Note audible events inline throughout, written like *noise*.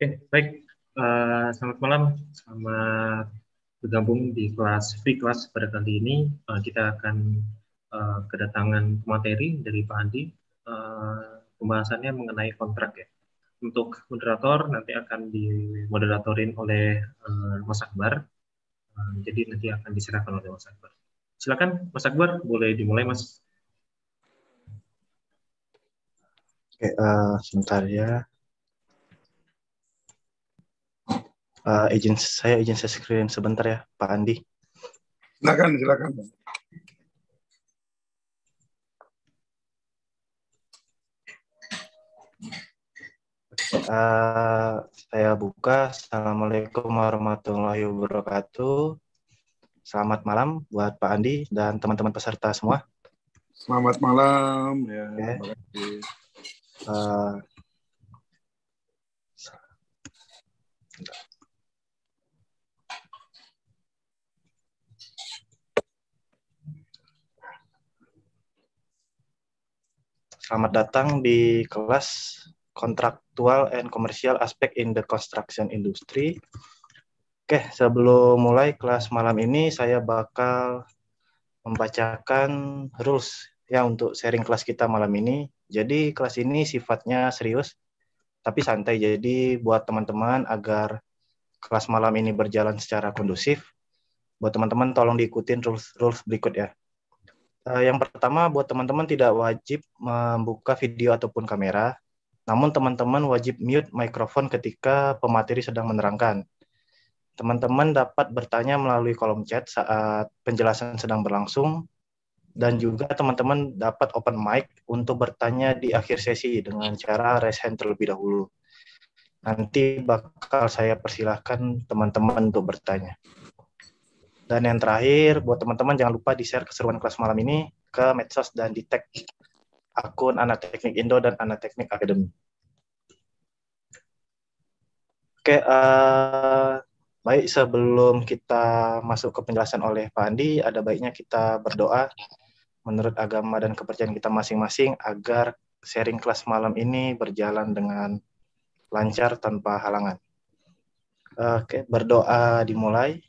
Oke, okay, baik. Uh, selamat malam, selamat bergabung di kelas free class pada kali ini. Uh, kita akan uh, kedatangan materi dari Pak Andi. Uh, pembahasannya mengenai kontrak ya. Untuk moderator nanti akan dimoderatorin oleh uh, Mas Akbar. Uh, jadi nanti akan diserahkan oleh Mas Akbar. Silakan Mas Akbar, boleh dimulai Mas. Oke, uh, sebentar ya. uh, eh, izin saya agensi screen sebentar ya Pak Andi. Silakan silakan. Uh, saya buka. Assalamualaikum warahmatullahi wabarakatuh. Selamat malam buat Pak Andi dan teman-teman peserta semua. Selamat malam. Ya, okay. Uh, Selamat datang di kelas kontraktual and Commercial Aspect in the Construction Industry. Oke, sebelum mulai kelas malam ini saya bakal membacakan rules ya untuk sharing kelas kita malam ini. Jadi kelas ini sifatnya serius tapi santai. Jadi buat teman-teman agar kelas malam ini berjalan secara kondusif, buat teman-teman tolong diikutin rules rules berikut ya. Eh, yang pertama buat teman-teman tidak wajib membuka video ataupun kamera, namun teman-teman wajib mute mikrofon ketika pemateri sedang menerangkan. Teman-teman dapat bertanya melalui kolom chat saat penjelasan sedang berlangsung dan juga teman-teman dapat open mic untuk bertanya di akhir sesi dengan cara raise hand terlebih dahulu. Nanti bakal saya persilahkan teman-teman untuk bertanya. Dan yang terakhir, buat teman-teman jangan lupa di-share keseruan kelas malam ini ke medsos dan di tag akun Anak Teknik Indo dan Anak Teknik Academy. Oke, uh, baik sebelum kita masuk ke penjelasan oleh Pak Andi, ada baiknya kita berdoa menurut agama dan kepercayaan kita masing-masing agar sharing kelas malam ini berjalan dengan lancar tanpa halangan. Oke, berdoa dimulai.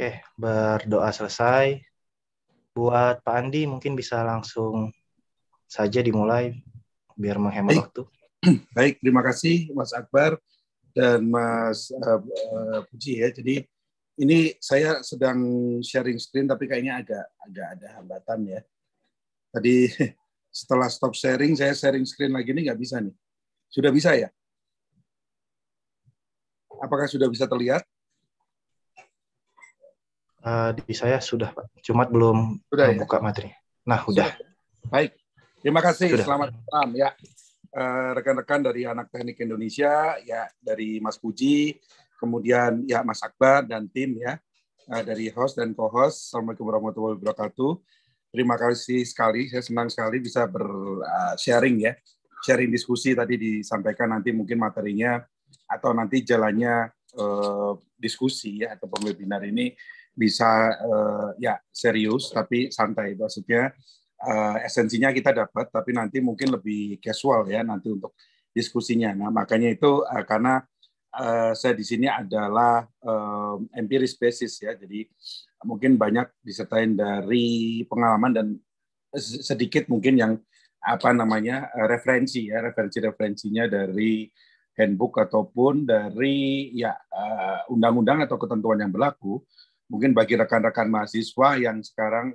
Oke, berdoa selesai. Buat Pak Andi mungkin bisa langsung saja dimulai biar menghemat Baik. waktu. *clears throat* Baik, terima kasih Mas Akbar dan Mas uh, Puji ya. Jadi ini saya sedang sharing screen tapi kayaknya agak agak ada hambatan ya. Tadi *laughs* setelah stop sharing saya sharing screen lagi ini nggak bisa nih. Sudah bisa ya? Apakah sudah bisa terlihat? Uh, di saya sudah Pak, cuma belum sudah, ya? membuka materi. Nah, sudah. Baik. Terima kasih. Sudah. Selamat malam ya. rekan eh, rekan-rekan dari anak teknik Indonesia ya dari Mas Puji, kemudian ya Mas Akbar dan tim ya uh, dari host dan co-host. Assalamualaikum warahmatullahi wabarakatuh. Terima kasih sekali, saya senang sekali bisa bersharing sharing ya, sharing diskusi tadi disampaikan nanti mungkin materinya atau nanti jalannya uh, diskusi ya atau webinar ini bisa uh, ya serius tapi santai maksudnya uh, esensinya kita dapat tapi nanti mungkin lebih casual ya nanti untuk diskusinya nah makanya itu uh, karena uh, saya di sini adalah um, empiris basis ya jadi mungkin banyak disertai dari pengalaman dan sedikit mungkin yang apa namanya referensi ya referensi-referensinya dari handbook ataupun dari ya undang-undang atau ketentuan yang berlaku mungkin bagi rekan-rekan mahasiswa yang sekarang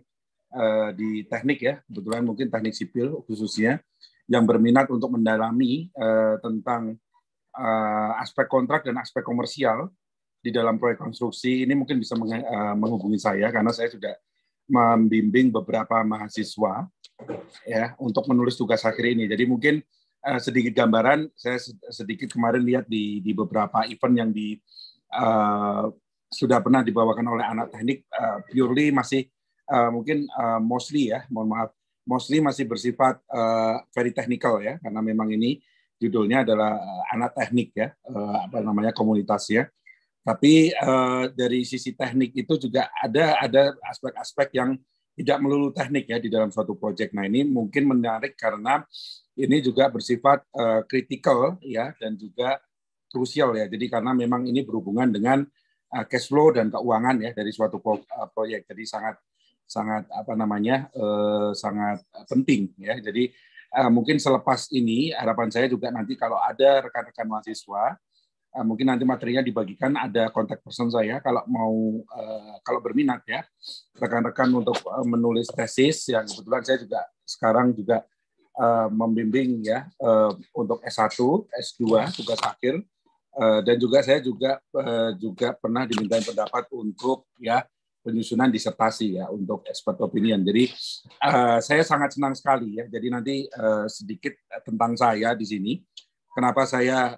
uh, di teknik ya, kebetulan mungkin teknik sipil khususnya yang berminat untuk mendalami uh, tentang uh, aspek kontrak dan aspek komersial di dalam proyek konstruksi ini mungkin bisa meng, uh, menghubungi saya karena saya sudah membimbing beberapa mahasiswa ya untuk menulis tugas akhir ini. Jadi mungkin uh, sedikit gambaran saya sedikit kemarin lihat di di beberapa event yang di uh, sudah pernah dibawakan oleh anak teknik uh, purely masih uh, mungkin uh, mostly ya mohon maaf mostly masih bersifat uh, very technical ya karena memang ini judulnya adalah anak teknik ya uh, apa namanya komunitas ya tapi uh, dari sisi teknik itu juga ada ada aspek-aspek yang tidak melulu teknik ya di dalam suatu proyek. Nah ini mungkin menarik karena ini juga bersifat kritikal uh, ya dan juga krusial ya. Jadi karena memang ini berhubungan dengan Uh, cash flow dan keuangan ya dari suatu uh, proyek. Jadi sangat sangat apa namanya uh, sangat penting ya. Jadi uh, mungkin selepas ini harapan saya juga nanti kalau ada rekan-rekan mahasiswa uh, mungkin nanti materinya dibagikan ada kontak person saya kalau mau kalau berminat ya rekan-rekan untuk menulis tesis yang kebetulan saya juga sekarang juga membimbing ya untuk S1, S2 tugas akhir Eh, dan juga saya juga eh, juga pernah diminta pendapat untuk ya penyusunan disertasi ya untuk expert opinion. Jadi eh, saya sangat senang sekali ya. Jadi nanti sedikit tentang saya di sini. Kenapa saya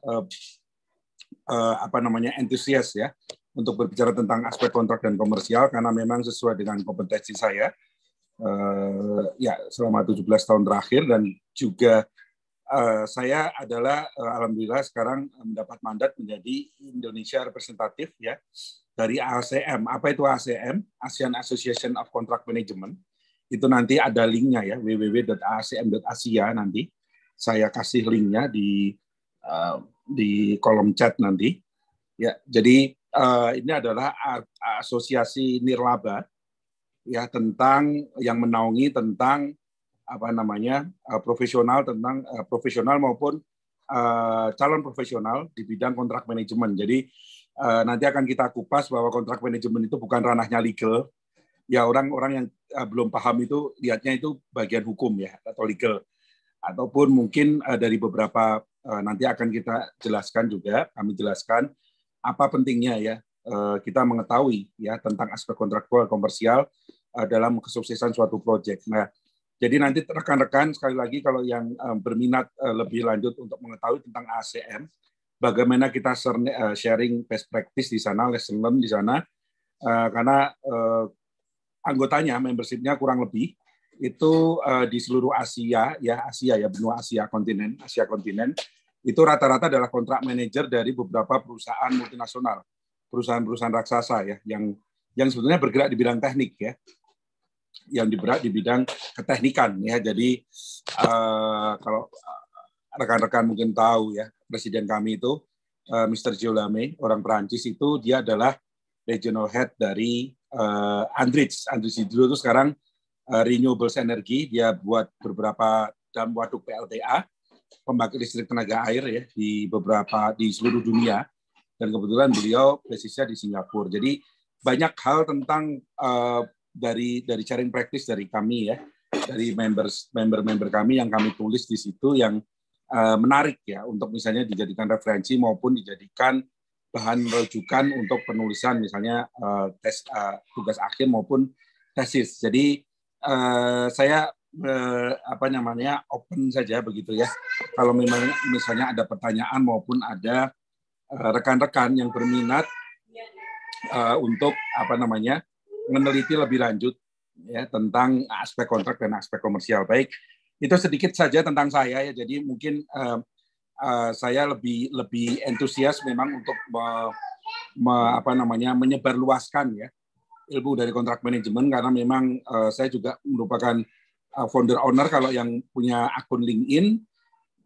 apa namanya antusias ya untuk berbicara tentang aspek kontrak dan komersial karena memang sesuai dengan kompetensi saya. ya selama 17 tahun terakhir dan juga Eh, saya adalah uh, alhamdulillah sekarang mendapat mandat menjadi Indonesia representatif ya dari ACM. Apa itu ACM? ASEAN Association of Contract Management. Itu nanti ada linknya ya www.acm.asia nanti. Saya kasih linknya di uh, di kolom chat nanti. Ya, jadi uh, ini adalah asosiasi nirlaba ya tentang yang menaungi tentang apa namanya eh, profesional tentang eh, profesional maupun eh, calon profesional di bidang kontrak manajemen. Jadi nanti akan kita kupas bahwa kontrak manajemen itu bukan ranahnya legal. Ya orang-orang yang belum paham itu lihatnya itu bagian hukum ya atau legal ataupun mungkin dari beberapa nanti akan kita jelaskan juga kami jelaskan apa pentingnya ya kita mengetahui ya tentang aspek kontraktual komersial dalam kesuksesan suatu proyek. Nah, jadi nanti rekan-rekan sekali lagi kalau yang eh, berminat eh, lebih lanjut untuk mengetahui tentang ACM, bagaimana kita eh, sharing best practice di sana, lesson learn di sana, karena anggotanya, membershipnya kurang lebih itu di seluruh Asia, ya Asia ya benua Asia kontinen, Asia kontinen itu rata-rata adalah kontrak manajer dari beberapa perusahaan multinasional, perusahaan-perusahaan raksasa ya yang yang sebetulnya bergerak di bidang teknik ya yang diberat di bidang keteknikan ya. Jadi uh, kalau eh, rekan-rekan mungkin tahu ya, presiden kami itu uh, Mr. Jolame, orang Perancis itu dia adalah regional head dari uh, Andritz. Andritz dulu itu sekarang uh, renewables energy, dia buat beberapa dam waduk PLTA pembangkit listrik tenaga air ya di beberapa di seluruh dunia dan kebetulan beliau basisnya di Singapura. Jadi banyak hal tentang uh, dari dari sharing practice dari kami ya dari members member-member kami yang kami tulis di situ yang uh, menarik ya untuk misalnya dijadikan referensi maupun dijadikan bahan rujukan untuk penulisan misalnya uh, tes uh, tugas akhir maupun tesis. Jadi uh, saya apa namanya open saja begitu ya. Kalau memang misalnya ada pertanyaan maupun ada rekan-rekan yang berminat untuk apa namanya meneliti lebih lanjut ya tentang aspek kontrak dan aspek komersial. Baik, itu sedikit saja tentang saya ya. Jadi mungkin uh, uh, saya lebih lebih antusias memang untuk me, me, apa namanya menyebarluaskan ya ilmu dari kontrak manajemen karena memang uh, saya juga merupakan uh, founder owner kalau yang punya akun LinkedIn.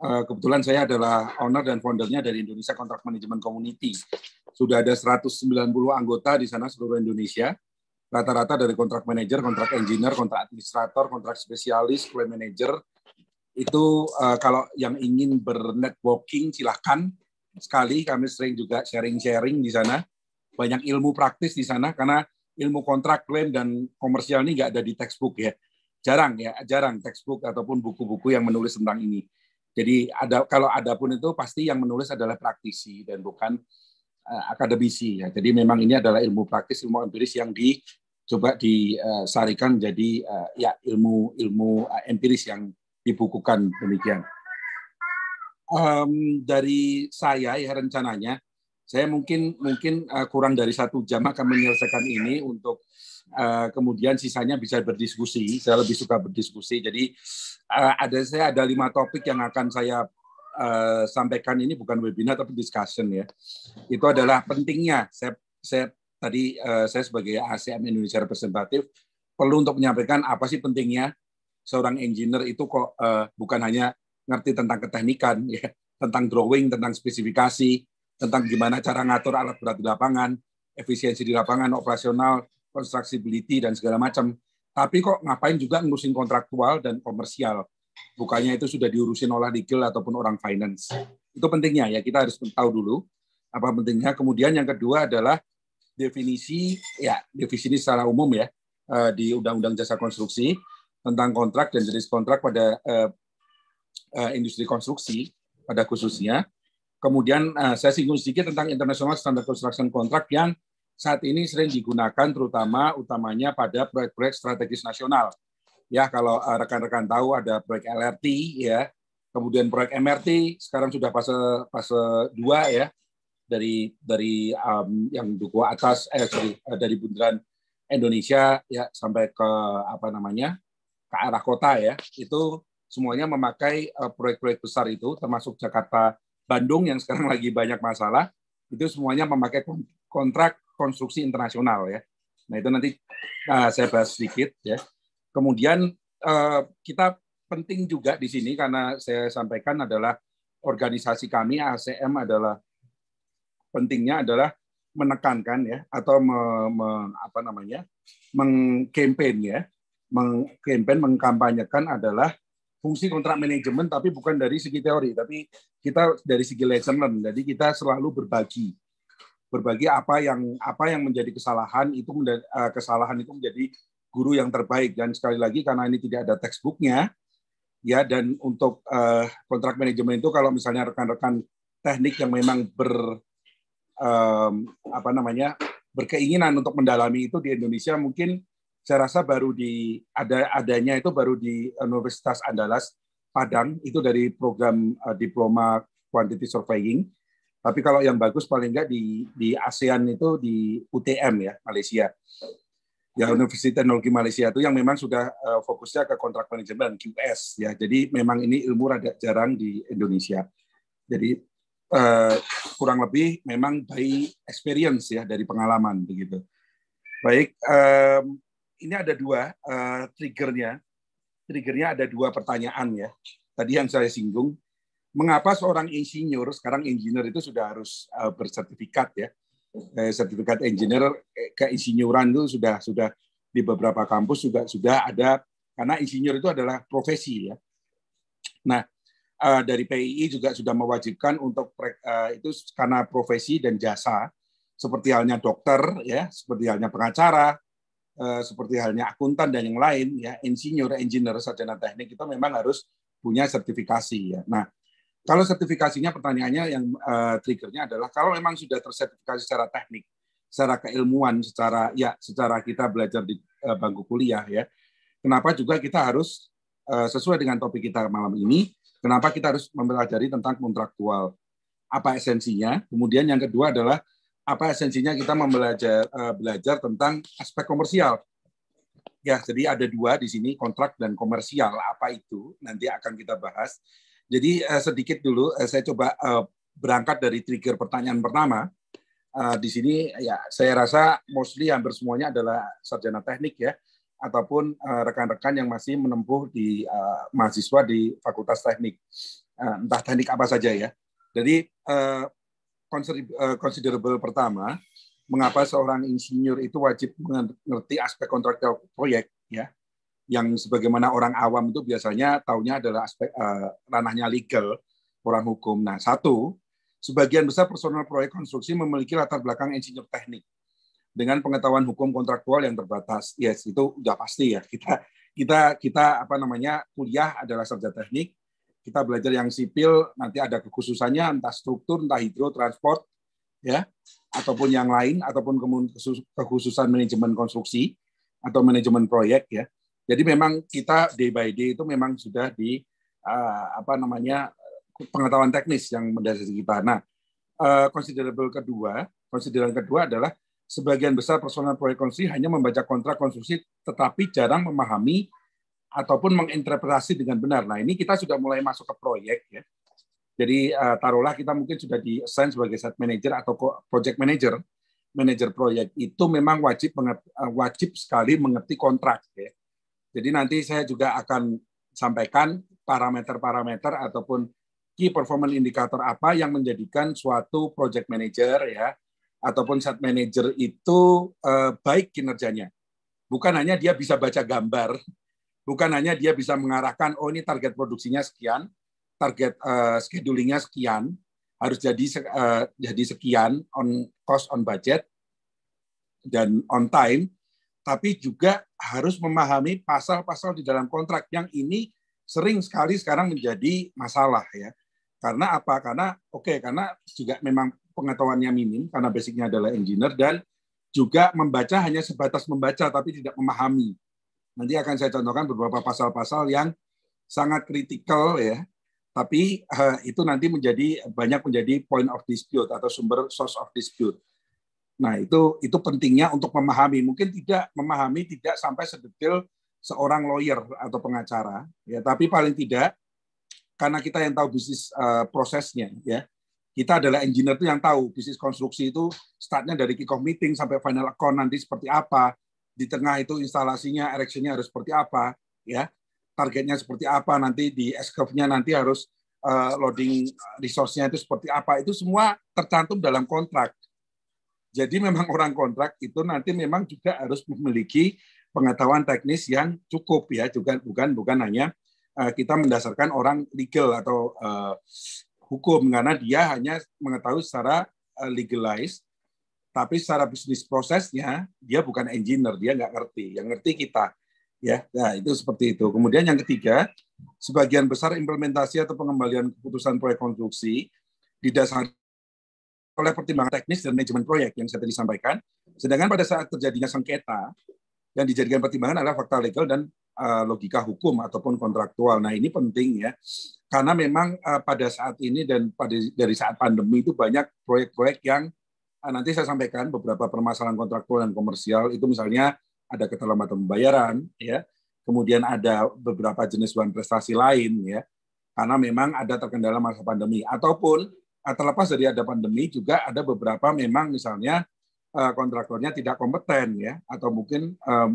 kebetulan saya adalah owner dan foundernya dari Indonesia Kontrak Manajemen Community. Sudah ada 190 anggota di sana seluruh Indonesia rata-rata dari kontrak manajer, kontrak engineer, kontrak administrator, kontrak spesialis, project manager itu uh, kalau yang ingin bernetworking silahkan sekali kami sering juga sharing-sharing di sana banyak ilmu praktis di sana karena ilmu kontrak klaim dan komersial ini nggak ada di textbook ya jarang ya jarang textbook ataupun buku-buku yang menulis tentang ini jadi ada kalau ada pun itu pasti yang menulis adalah praktisi dan bukan uh, akademisi ya. Jadi memang ini adalah ilmu praktis, ilmu empiris yang di coba disarikan eh, jadi eh, ya ilmu-ilmu eh, empiris yang dibukukan demikian. Um, dari saya ya rencananya saya mungkin mungkin kurang dari satu jam akan menyelesaikan ini untuk uh, kemudian sisanya bisa berdiskusi. Saya lebih suka berdiskusi. Jadi uh, ada saya ada lima topik yang akan saya uh, sampaikan ini bukan webinar tapi discussion ya. Itu adalah pentingnya. Saya saya tadi uh, saya sebagai ACM Indonesia representatif perlu untuk menyampaikan apa sih pentingnya seorang engineer itu kok uh, bukan hanya ngerti tentang keteknikan *laughs* ya, tentang drawing, tentang spesifikasi, tentang gimana cara ngatur alat berat di lapangan, efisiensi di lapangan, operasional, constructability dan segala macam. Tapi kok ngapain juga ngurusin kontraktual dan komersial? Bukannya itu sudah diurusin oleh legal ataupun orang finance. Itu pentingnya ya, kita harus tahu dulu apa pentingnya. Kemudian yang kedua adalah definisi ya definisi secara umum ya eh, di Undang-Undang Jasa Konstruksi tentang kontrak dan jenis kontrak pada eh, eh, industri konstruksi pada khususnya. Kemudian saya singgung sedikit tentang International Standard Construction Contract yang saat ini sering digunakan terutama utamanya pada proyek-proyek strategis nasional. Ya, kalau rekan-rekan tahu ada proyek LRT ya, kemudian proyek MRT sekarang sudah fase fase 2 ya dari dari um, yang duku atas eh sorry, eh, dari bundaran Indonesia ya sampai ke apa namanya ke arah kota ya itu semuanya memakai eh, proyek-proyek uh, besar itu termasuk Jakarta Bandung yang sekarang lagi banyak masalah itu semuanya memakai kontrak konstruksi internasional ya nah itu nanti uh, saya bahas sedikit ya kemudian uh, kita penting juga di sini karena saya sampaikan adalah organisasi kami ACM adalah pentingnya adalah menekankan ya atau me, me, apa namanya mengkampen ya mengkampen mengkampanyekan adalah fungsi kontrak manajemen tapi bukan dari segi teori tapi kita dari segi lesson learn jadi kita selalu berbagi berbagi apa yang apa yang menjadi kesalahan itu eh, kesalahan itu menjadi guru yang terbaik dan sekali lagi karena ini tidak ada textbooknya ya dan untuk eh, kontrak manajemen itu kalau misalnya rekan-rekan teknik yang memang ber um, apa namanya berkeinginan untuk mendalami itu di Indonesia mungkin saya rasa baru di ada adanya itu baru di Universitas Andalas Padang itu dari program uh, diploma quantity surveying. Tapi kalau yang bagus paling nggak di di ASEAN itu di UTM ya Malaysia. Ya Universitas Teknologi Malaysia itu yang memang sudah uh, fokusnya ke kontrak manajemen QS ya. Jadi memang ini ilmu rada jarang di Indonesia. Jadi Eh, kurang lebih memang by experience ya dari pengalaman begitu. Baik, um, ini ada dua uh, triggernya. Triggernya ada dua pertanyaan ya. Tadi yang saya singgung, mengapa seorang insinyur sekarang engineer itu sudah harus uh, bersertifikat ya? sertifikat engineer ke insinyuran itu sudah sudah di beberapa kampus juga sudah ada karena insinyur itu adalah profesi ya. Nah, uh, dari PII juga sudah mewajibkan untuk uh, itu karena profesi dan jasa seperti halnya dokter ya, seperti halnya pengacara, uh, seperti halnya akuntan dan yang lain ya, insinyur, engineer, sarjana teknik kita memang harus punya sertifikasi ya. Nah, kalau sertifikasinya pertanyaannya yang uh, triggernya adalah kalau memang sudah tersertifikasi secara teknik, secara keilmuan, secara ya secara kita belajar di uh, bangku kuliah ya. Kenapa juga kita harus uh, sesuai dengan topik kita malam ini Kenapa kita harus mempelajari tentang kontraktual? Apa esensinya? Kemudian yang kedua adalah apa esensinya kita membelajar eh, belajar tentang aspek komersial. Ya, jadi ada dua di sini kontrak dan komersial. Apa itu? Nanti akan kita bahas. Jadi eh, sedikit dulu eh, saya coba berangkat dari trigger pertanyaan pertama. di sini ya saya rasa mostly hampir semuanya adalah sarjana teknik ya ataupun eh, rekan-rekan yang masih menempuh di uh, mahasiswa di Fakultas Teknik, uh, entah teknik apa saja ya. Jadi uh, considerable pertama, mengapa seorang insinyur itu wajib mengerti aspek kontraktor proyek ya, yang sebagaimana orang awam itu biasanya taunya adalah aspek uh, ranahnya legal, orang hukum. Nah satu, sebagian besar personal proyek konstruksi memiliki latar belakang insinyur teknik dengan pengetahuan hukum kontraktual yang terbatas. Yes, itu sudah pasti ya. Kita kita kita apa namanya kuliah adalah sarjana teknik. Kita belajar yang sipil nanti ada kekhususannya entah struktur, entah hidro, transport, ya ataupun yang lain ataupun kekhususan manajemen konstruksi atau manajemen proyek ya. Jadi memang kita day by day itu memang sudah di uh, apa namanya pengetahuan teknis yang mendasari kita. Nah, uh, considerable kedua, consideran kedua adalah sebagian besar personal proyek konstruksi hanya membaca kontrak konstruksi tetapi jarang memahami ataupun menginterpretasi dengan benar. Nah, ini kita sudah mulai masuk ke proyek ya. Jadi eh, taruhlah kita mungkin sudah di assign sebagai site manager atau project manager. manager proyek itu memang wajib eh, wajib sekali mengerti kontrak ya. Jadi nanti saya juga akan sampaikan parameter-parameter ataupun key performance indicator apa yang menjadikan suatu project manager ya ataupun set manager itu uh, baik kinerjanya. Bukan hanya dia bisa baca gambar, bukan hanya dia bisa mengarahkan oh ini target produksinya sekian, target uh, eh, schedulingnya sekian, harus jadi uh, jadi sekian on cost on budget dan on time, tapi juga harus memahami pasal-pasal di dalam kontrak yang ini sering sekali sekarang menjadi masalah ya. Karena apa? Karena oke, okay, karena juga memang pengetahuannya minim karena basicnya adalah engineer dan juga membaca hanya sebatas membaca tapi tidak memahami. Nanti akan saya contohkan beberapa pasal-pasal yang sangat kritikal ya, tapi eh, itu nanti menjadi banyak menjadi point of dispute atau sumber source of dispute. Nah itu itu pentingnya untuk memahami. Mungkin tidak memahami tidak sampai sedetail seorang lawyer atau pengacara ya, tapi paling tidak karena kita yang tahu bisnis uh, prosesnya ya kita adalah engineer itu yang tahu bisnis konstruksi itu startnya dari kick-off meeting sampai final account nanti seperti apa, di tengah itu instalasinya, erectionnya harus seperti apa, ya targetnya seperti apa nanti di S curve-nya nanti harus uh, loading resource-nya itu seperti apa itu semua tercantum dalam kontrak. Jadi memang *laughs* orang kontrak itu nanti memang juga harus memiliki pengetahuan teknis yang cukup ya juga bukan bukan hanya eh, kita mendasarkan orang legal atau uh, hukum karena dia hanya mengetahui secara eh, legalized tapi secara bisnis prosesnya dia bukan engineer, dia nggak ngerti. Yang ngerti kita, ya. Nah itu seperti itu. Kemudian yang ketiga, sebagian besar implementasi atau pengembalian keputusan proyek konstruksi didasarkan oleh pertimbangan teknis dan manajemen proyek yang saya tadi sampaikan. Sedangkan pada saat terjadinya sengketa yang dijadikan pertimbangan adalah fakta legal dan eh, logika hukum ataupun kontraktual. Nah ini penting ya karena memang uh, pada saat ini dan pada dari saat pandemi itu banyak proyek-proyek yang uh, nanti saya sampaikan beberapa permasalahan kontraktual dan komersial itu misalnya ada keterlambatan pembayaran ya kemudian ada beberapa jenis bahan prestasi lain ya karena memang ada terkendala masa pandemi ataupun eh, terlepas dari ada pandemi juga ada beberapa memang misalnya kontraktornya tidak kompeten ya atau mungkin um,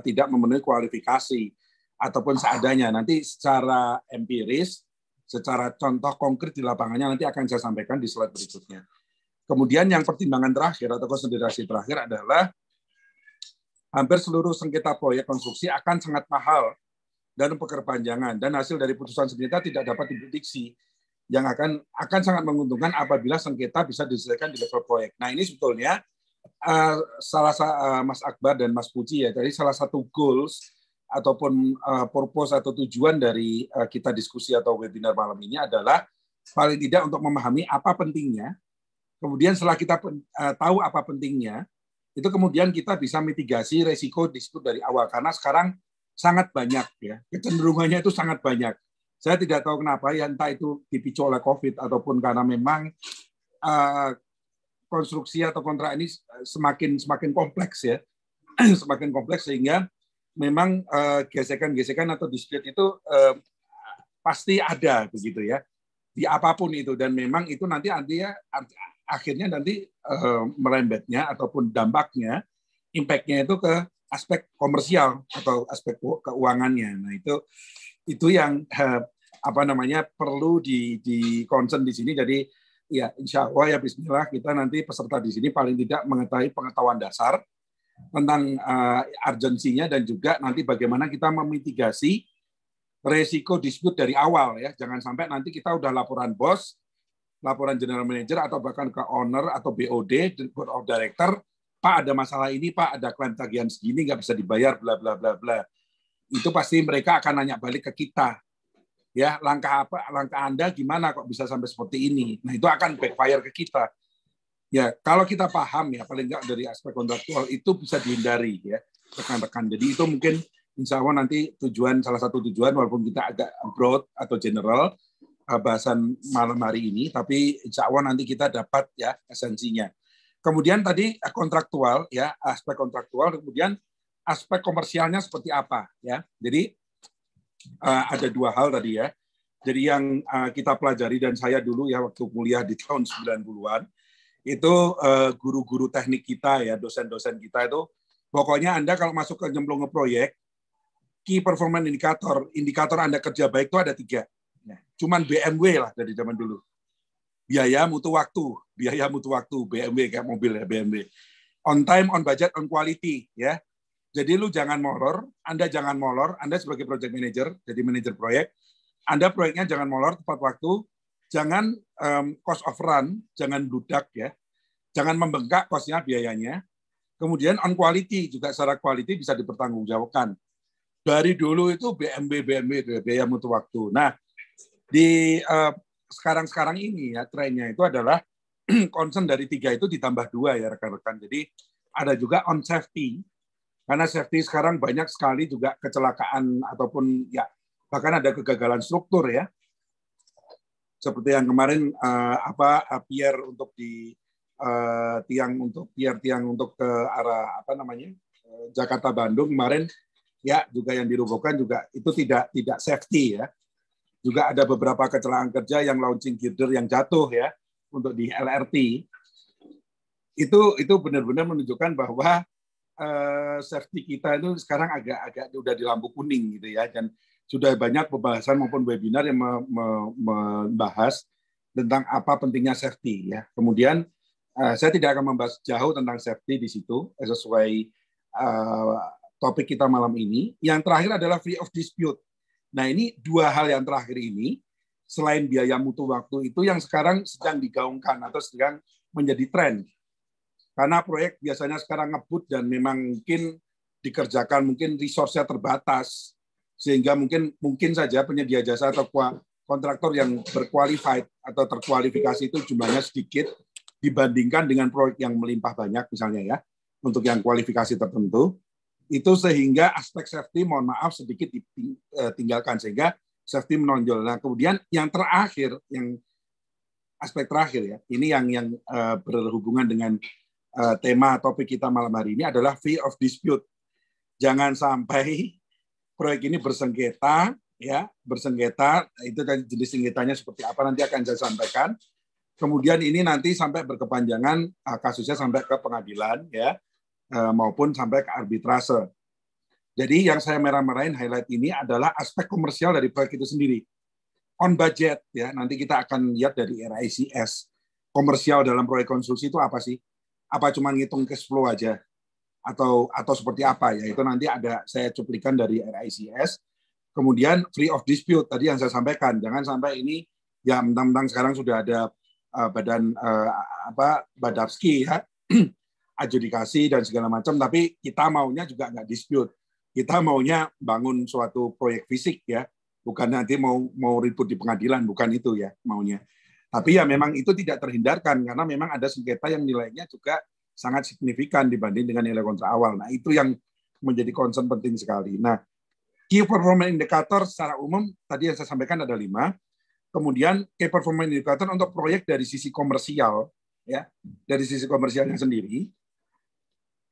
tidak memenuhi kualifikasi ataupun seadanya nanti secara empiris secara contoh konkret di lapangannya nanti akan saya sampaikan di slide berikutnya. Kemudian yang pertimbangan terakhir atau konsiderasi terakhir adalah hampir seluruh sengketa proyek konstruksi akan sangat mahal dan perpanjangan dan hasil dari putusan sengketa tidak dapat diprediksi yang akan akan sangat menguntungkan apabila sengketa bisa diselesaikan di level proyek. Nah ini sebetulnya uh, salah uh, Mas Akbar dan Mas Puji ya tadi salah satu goals ataupun uh, purpose atau tujuan dari uh, kita diskusi atau webinar malam ini adalah paling tidak untuk memahami apa pentingnya. Kemudian setelah kita uh, tahu apa pentingnya, itu kemudian kita bisa mitigasi resiko situ dari awal karena sekarang sangat banyak ya kecenderungannya itu sangat banyak. Saya tidak tahu kenapa ya entah itu dipicu oleh COVID ataupun karena memang uh, konstruksi atau kontrak ini semakin semakin kompleks ya *clears throat* semakin kompleks sehingga memang eh, gesekan-gesekan uh, atau dispute itu uh, pasti ada begitu ya di apapun itu dan memang itu nanti artinya akhirnya nanti uh, merembetnya ataupun dampaknya impactnya itu ke aspek komersial atau aspek keuangannya nah itu itu yang uh, apa namanya perlu di di concern di sini jadi ya insya Allah ya Bismillah kita nanti peserta di sini paling tidak mengetahui pengetahuan dasar tentang uh, urgensinya dan juga nanti bagaimana kita memitigasi resiko dispute dari awal ya. Jangan sampai nanti kita udah laporan bos, laporan general manager atau bahkan ke owner atau BOD, board of director, Pak ada masalah ini, Pak ada klaim tagihan segini nggak bisa dibayar, bla bla bla bla. Itu pasti mereka akan nanya balik ke kita. Ya, langkah apa, langkah Anda gimana kok bisa sampai seperti ini? Nah, itu akan backfire ke kita. Ya, kalau kita paham ya, paling nggak dari aspek kontraktual itu bisa dihindari ya, rekan-rekan. Jadi itu mungkin insya Allah nanti tujuan, salah satu tujuan walaupun kita agak broad atau general, eh, bahasan malam hari ini, tapi insya Allah nanti kita dapat ya esensinya. Kemudian tadi eh, kontraktual ya, aspek kontraktual, kemudian aspek komersialnya seperti apa ya. Jadi eh, ada dua hal tadi ya. Jadi yang kita pelajari dan saya dulu ya waktu kuliah di tahun 90-an, itu eh, guru-guru uh, teknik kita ya, dosen-dosen kita itu pokoknya Anda kalau masuk ke nyemplung ke proyek, key performance indicator, indikator Anda kerja baik itu ada tiga. Nah, cuman BMW lah dari zaman dulu. Biaya mutu waktu, biaya mutu waktu, BMW kayak mobil ya BMW. On time, on budget, on quality ya. Jadi lu jangan molor, Anda jangan molor, Anda sebagai project manager, jadi manager proyek, Anda proyeknya jangan molor tepat waktu, jangan um, cost of run, jangan ludak ya. Jangan membengkak costnya biayanya. Kemudian on quality juga secara quality bisa dipertanggungjawabkan. Dari dulu itu BMB BMB itu biaya mutu waktu. Nah, di uh, sekarang-sekarang ini ya trennya itu adalah *clears throat* concern dari tiga itu ditambah dua ya rekan-rekan. Jadi ada juga on safety karena safety sekarang banyak sekali juga kecelakaan ataupun ya bahkan ada kegagalan struktur ya seperti yang kemarin uh, apa eh, pier untuk di uh, tiang untuk biar tiang untuk ke arah apa namanya Jakarta Bandung kemarin ya juga yang dirobohkan juga itu tidak tidak safety ya juga ada beberapa kecelakaan kerja yang launching girder yang jatuh ya untuk di LRT itu itu benar-benar menunjukkan bahwa uh, safety kita itu sekarang agak-agak sudah di lampu kuning gitu ya dan sudah banyak pembahasan maupun webinar yang membahas tentang apa pentingnya safety ya. Kemudian eh, saya tidak akan membahas jauh tentang safety di situ eh, sesuai eh, topik kita malam ini. Yang terakhir adalah free of dispute. Nah, ini dua hal yang terakhir ini selain biaya mutu waktu itu yang sekarang sedang digaungkan atau sedang menjadi tren. Karena proyek biasanya sekarang ngebut dan memang mungkin dikerjakan mungkin resource-nya terbatas sehingga mungkin mungkin saja penyedia jasa atau kontraktor yang berkualifikasi atau terkualifikasi itu jumlahnya sedikit dibandingkan dengan proyek yang melimpah banyak misalnya ya untuk yang kualifikasi tertentu itu sehingga aspek safety mohon maaf sedikit ditinggalkan eh, sehingga safety menonjol. Nah kemudian yang terakhir yang aspek terakhir ya ini yang yang eh, berhubungan dengan eh, tema topik kita malam hari ini adalah fee of dispute. Jangan sampai proyek ini bersengketa, ya bersengketa itu dari kan jenis sengketanya seperti apa nanti akan saya sampaikan. Kemudian ini nanti sampai berkepanjangan eh, kasusnya sampai ke pengadilan ya eh, maupun sampai ke arbitrase. Jadi yang saya merah-merahin highlight ini adalah aspek komersial dari proyek itu sendiri. On budget ya nanti kita akan lihat dari RICS komersial dalam proyek konstruksi itu apa sih? Apa cuma ngitung cash flow aja? atau atau seperti apa ya itu nanti ada saya cuplikan dari RICS kemudian free of dispute tadi yang saya sampaikan jangan sampai ini ya mentang-mentang sekarang sudah ada uh, badan uh, apa badapski ya *clears throat* adjudikasi dan segala macam tapi kita maunya juga nggak dispute kita maunya bangun suatu proyek fisik ya bukan nanti mau mau ribut di pengadilan bukan itu ya maunya tapi ya memang itu tidak terhindarkan karena memang ada sengketa yang nilainya juga sangat signifikan dibanding dengan nilai kontrak awal. Nah, itu yang menjadi concern penting sekali. Nah, key performance indicator secara umum tadi yang saya sampaikan ada lima. Kemudian key performance indicator untuk proyek dari sisi komersial, ya, dari sisi komersialnya sendiri,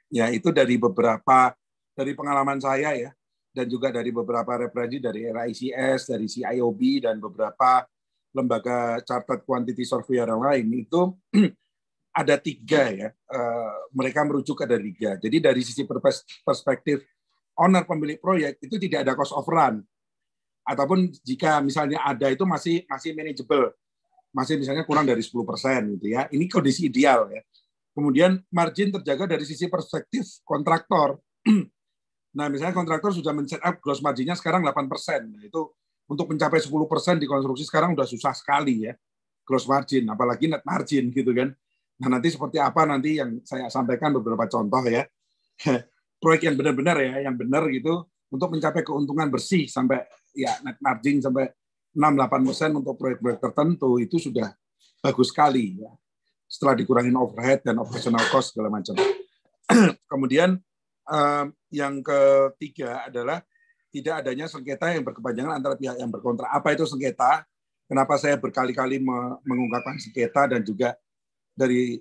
ya itu dari beberapa dari pengalaman saya ya, dan juga dari beberapa referensi dari RICS, dari CIOB dan beberapa lembaga chartered quantity surveyor yang lain itu *clears throat* ada tiga ya, uh, mereka merujuk ada tiga. Jadi dari sisi perspektif owner pemilik proyek itu tidak ada cost of run ataupun jika misalnya ada itu masih masih manageable, masih misalnya kurang dari 10 persen gitu ya. Ini kondisi ideal ya. Kemudian margin terjaga dari sisi perspektif kontraktor. *clears throat* nah misalnya kontraktor sudah men-set up gross marginnya sekarang 8 persen. Nah, itu untuk mencapai 10 persen di konstruksi sekarang sudah susah sekali ya gross margin, apalagi net margin gitu kan. Nah, nanti seperti apa nanti yang saya sampaikan beberapa contoh ya. *laughs* Proyek yang benar-benar ya, yang benar gitu untuk mencapai keuntungan bersih sampai ya net margin sampai 6-8 persen untuk proyek-proyek tertentu itu sudah bagus sekali ya. Setelah dikurangin overhead dan operational cost segala macam. *clears throat* Kemudian eh, yang ketiga adalah tidak adanya sengketa yang berkepanjangan antara pihak yang berkontrak. Apa itu sengketa? Kenapa saya berkali-kali mengungkapkan sengketa dan juga dari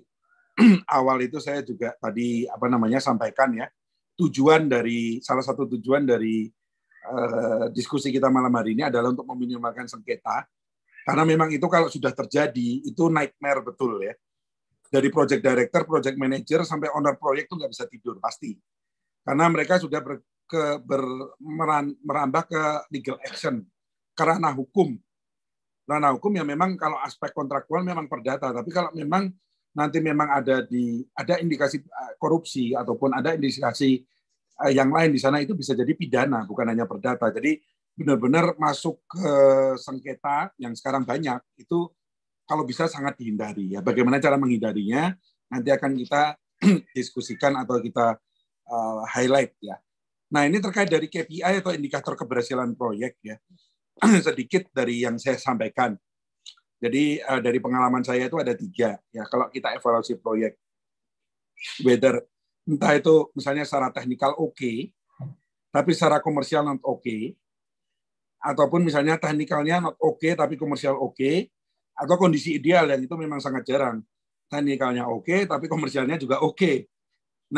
*clears throat* awal itu saya juga tadi apa namanya sampaikan ya tujuan dari salah satu tujuan dari uh, diskusi kita malam hari ini adalah untuk meminimalkan sengketa karena memang itu kalau sudah terjadi itu nightmare betul ya dari project director, project manager sampai owner proyek itu nggak bisa tidur pasti karena mereka sudah ber, ke, ber, meran, merambah ke legal action karena hukum karena hukum ya memang kalau aspek kontraktual memang perdata tapi kalau memang nanti memang ada di ada indikasi eh, korupsi ataupun ada indikasi eh, yang lain di sana itu bisa jadi pidana bukan hanya perdata. Jadi benar-benar masuk ke sengketa yang sekarang banyak itu kalau bisa sangat dihindari ya. Bagaimana cara menghindarinya nanti akan kita *clears throat* diskusikan atau kita uh, highlight ya. Nah ini terkait dari KPI atau indikator keberhasilan proyek ya. *clears throat* Sedikit dari yang saya sampaikan. Jadi uh, dari pengalaman saya itu ada tiga ya kalau kita evaluasi proyek whether entah itu misalnya secara teknikal oke, okay, tapi secara komersial not oke, okay, ataupun misalnya teknikalnya not oke okay, tapi komersial oke, okay, atau kondisi ideal dan itu memang sangat jarang teknikalnya oke okay, tapi komersialnya juga oke. Okay.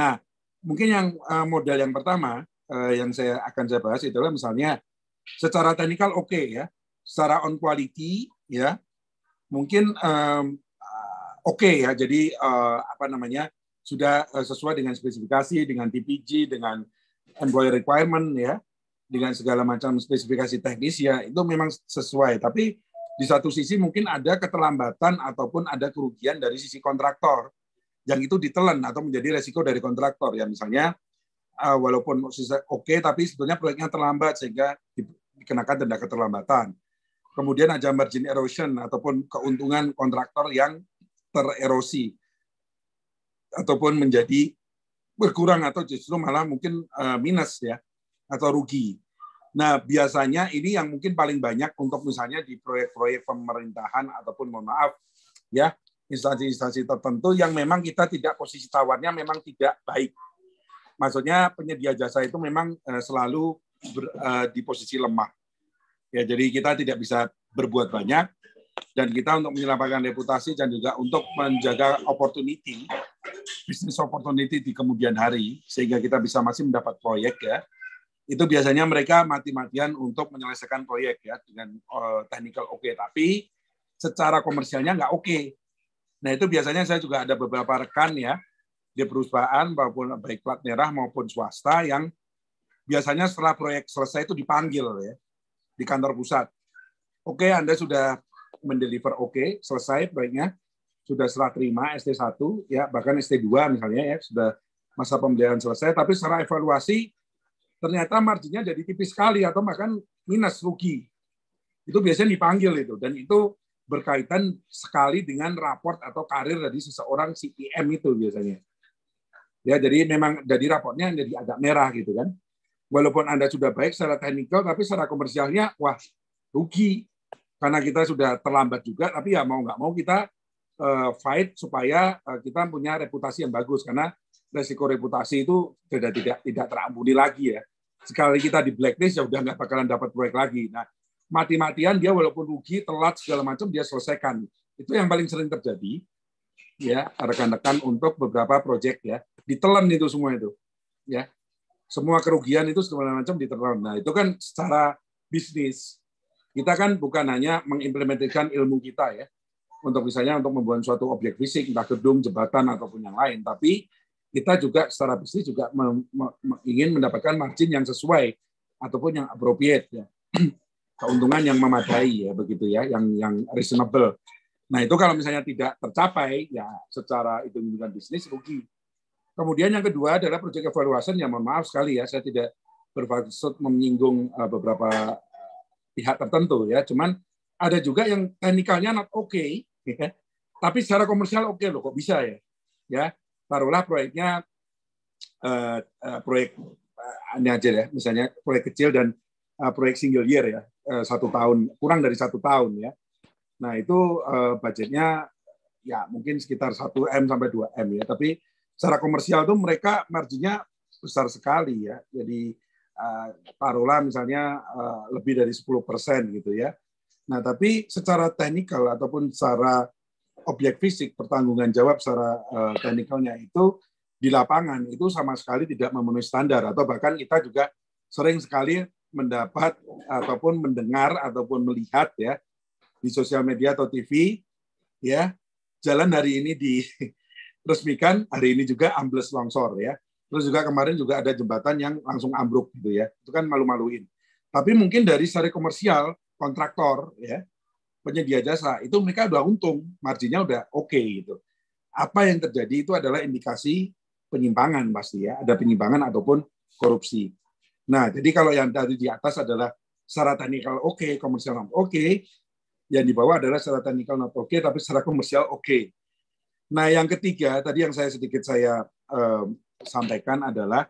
Nah mungkin yang uh, eh, modal yang pertama uh, yang saya akan saya bahas adalah misalnya secara teknikal oke okay, ya, secara on quality ya, mungkin um, oke okay ya jadi uh, apa namanya sudah eh, sesuai dengan spesifikasi dengan TPG dengan employer requirement ya dengan segala macam spesifikasi teknis ya itu memang sesuai tapi di satu sisi mungkin ada keterlambatan ataupun ada kerugian dari sisi kontraktor yang itu ditelan atau menjadi resiko dari kontraktor ya misalnya eh, walaupun oke okay, tapi sebetulnya proyeknya terlambat sehingga dikenakan denda keterlambatan Kemudian ada margin erosion ataupun keuntungan kontraktor yang tererosi ataupun menjadi berkurang atau justru malah mungkin eh, minus ya atau rugi. Nah, biasanya ini yang mungkin paling banyak untuk misalnya di proyek-proyek pemerintahan ataupun mohon maaf ya, instansi-instansi tertentu yang memang kita tidak posisi tawarnya memang tidak baik. Maksudnya penyedia jasa itu memang eh, selalu ber, uh, di posisi lemah. Ya, jadi kita tidak bisa berbuat banyak dan kita untuk menyelamatkan reputasi dan juga untuk menjaga opportunity bisnis opportunity di kemudian hari sehingga kita bisa masih mendapat proyek ya itu biasanya mereka mati-matian untuk menyelesaikan proyek ya dengan uh, technical oke okay. tapi secara komersialnya nggak oke okay. nah itu biasanya saya juga ada beberapa rekan ya di perusahaan maupun baik plat merah maupun swasta yang biasanya setelah proyek selesai itu dipanggil ya di kantor pusat. Oke, okay, Anda sudah mendeliver oke, okay, selesai baiknya sudah serah terima ST1 ya bahkan ST2 misalnya ya sudah masa pembelian selesai tapi secara evaluasi ternyata marginnya jadi tipis sekali atau bahkan minus rugi. Itu biasanya dipanggil itu dan itu berkaitan sekali dengan raport atau karir dari seseorang CPM e itu biasanya. Ya, jadi memang jadi raportnya jadi agak merah gitu kan walaupun Anda sudah baik secara teknikal, tapi secara komersialnya, wah, rugi. Karena kita sudah terlambat juga, tapi ya mau nggak mau kita uh, fight supaya uh, kita punya reputasi yang bagus. Karena resiko reputasi itu sudah tidak tidak terampuni lagi ya. Sekali kita di blacklist, ya udah nggak bakalan dapat proyek lagi. Nah, mati-matian dia walaupun rugi, telat, segala macam, dia selesaikan. Itu yang paling sering terjadi ya rekan-rekan untuk beberapa proyek ya ditelan itu semua itu ya semua kerugian itu segala macam ditelan. Nah, itu kan secara bisnis kita kan bukan hanya mengimplementasikan ilmu kita ya untuk misalnya untuk membuat suatu objek fisik, entah gedung, jembatan ataupun yang lain, tapi kita juga secara bisnis juga ingin mendapatkan margin yang sesuai ataupun yang appropriate ya. *clears throat* keuntungan yang memadai ya begitu ya, yang yang reasonable. Nah, itu kalau misalnya tidak tercapai ya secara itu bukan bisnis rugi Kemudian yang kedua adalah proyek evaluasi yang mohon maaf sekali ya, saya tidak bermaksud menyinggung eh, beberapa eh, pihak tertentu ya, cuman ada juga yang teknikalnya not oke, okay, ya. tapi secara komersial oke okay loh, kok bisa ya, ya taruhlah proyeknya uh, uh, proyek uh, ini aja ya, misalnya proyek kecil dan uh, proyek single year ya, uh, satu tahun kurang dari satu tahun ya, nah itu uh, budgetnya ya mungkin sekitar 1 m sampai 2 m ya, tapi secara komersial tuh mereka marginnya besar sekali ya. Jadi uh, misalnya uh, lebih dari 10% gitu ya. Nah, tapi secara teknikal ataupun secara objek fisik pertanggungan jawab secara eh, teknikalnya itu di lapangan itu sama sekali tidak memenuhi standar atau bahkan kita juga sering sekali mendapat ataupun mendengar ataupun melihat ya di sosial media atau TV ya jalan hari ini di resmikan hari ini juga ambles longsor ya. Terus juga kemarin juga ada jembatan yang langsung ambruk gitu ya. Itu kan malu-maluin. Tapi mungkin dari sari komersial, kontraktor ya, penyedia jasa itu mereka udah untung, marginnya udah oke okay, gitu. Apa yang terjadi itu adalah indikasi penyimpangan pasti ya, ada penyimpangan ataupun korupsi. Nah, jadi kalau yang tadi di atas adalah secara teknikal oke, okay, komersial oke, okay, yang di bawah adalah secara teknikal not oke, okay, tapi secara komersial oke. Okay. Nah, yang ketiga tadi yang saya sedikit saya um, sampaikan adalah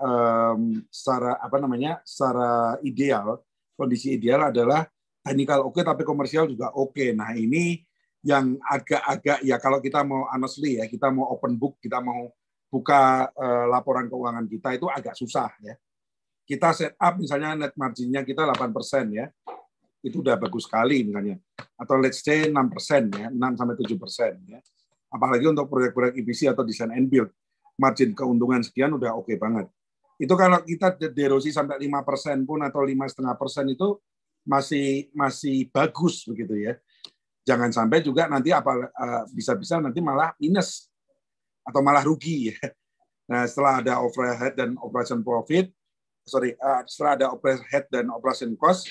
um, secara apa namanya secara ideal kondisi ideal adalah teknikal oke okay, tapi komersial juga oke. Okay. Nah, ini yang agak-agak ya kalau kita mau honestly ya kita mau open book kita mau buka uh, laporan keuangan kita itu agak susah ya. Kita set up misalnya net marginnya kita 8% ya. Itu udah bagus sekali misalnya. Atau let's say 6% ya, 6 sampai 7% ya apalagi untuk proyek-proyek EPC atau desain and build margin keuntungan sekian udah oke okay banget itu kalau kita derosi sampai lima persen pun atau lima setengah persen itu masih masih bagus begitu ya jangan sampai juga nanti apa eh, bisa-bisa nanti malah minus atau malah rugi ya nah setelah ada overhead dan operation profit sorry eh, setelah ada overhead dan operation cost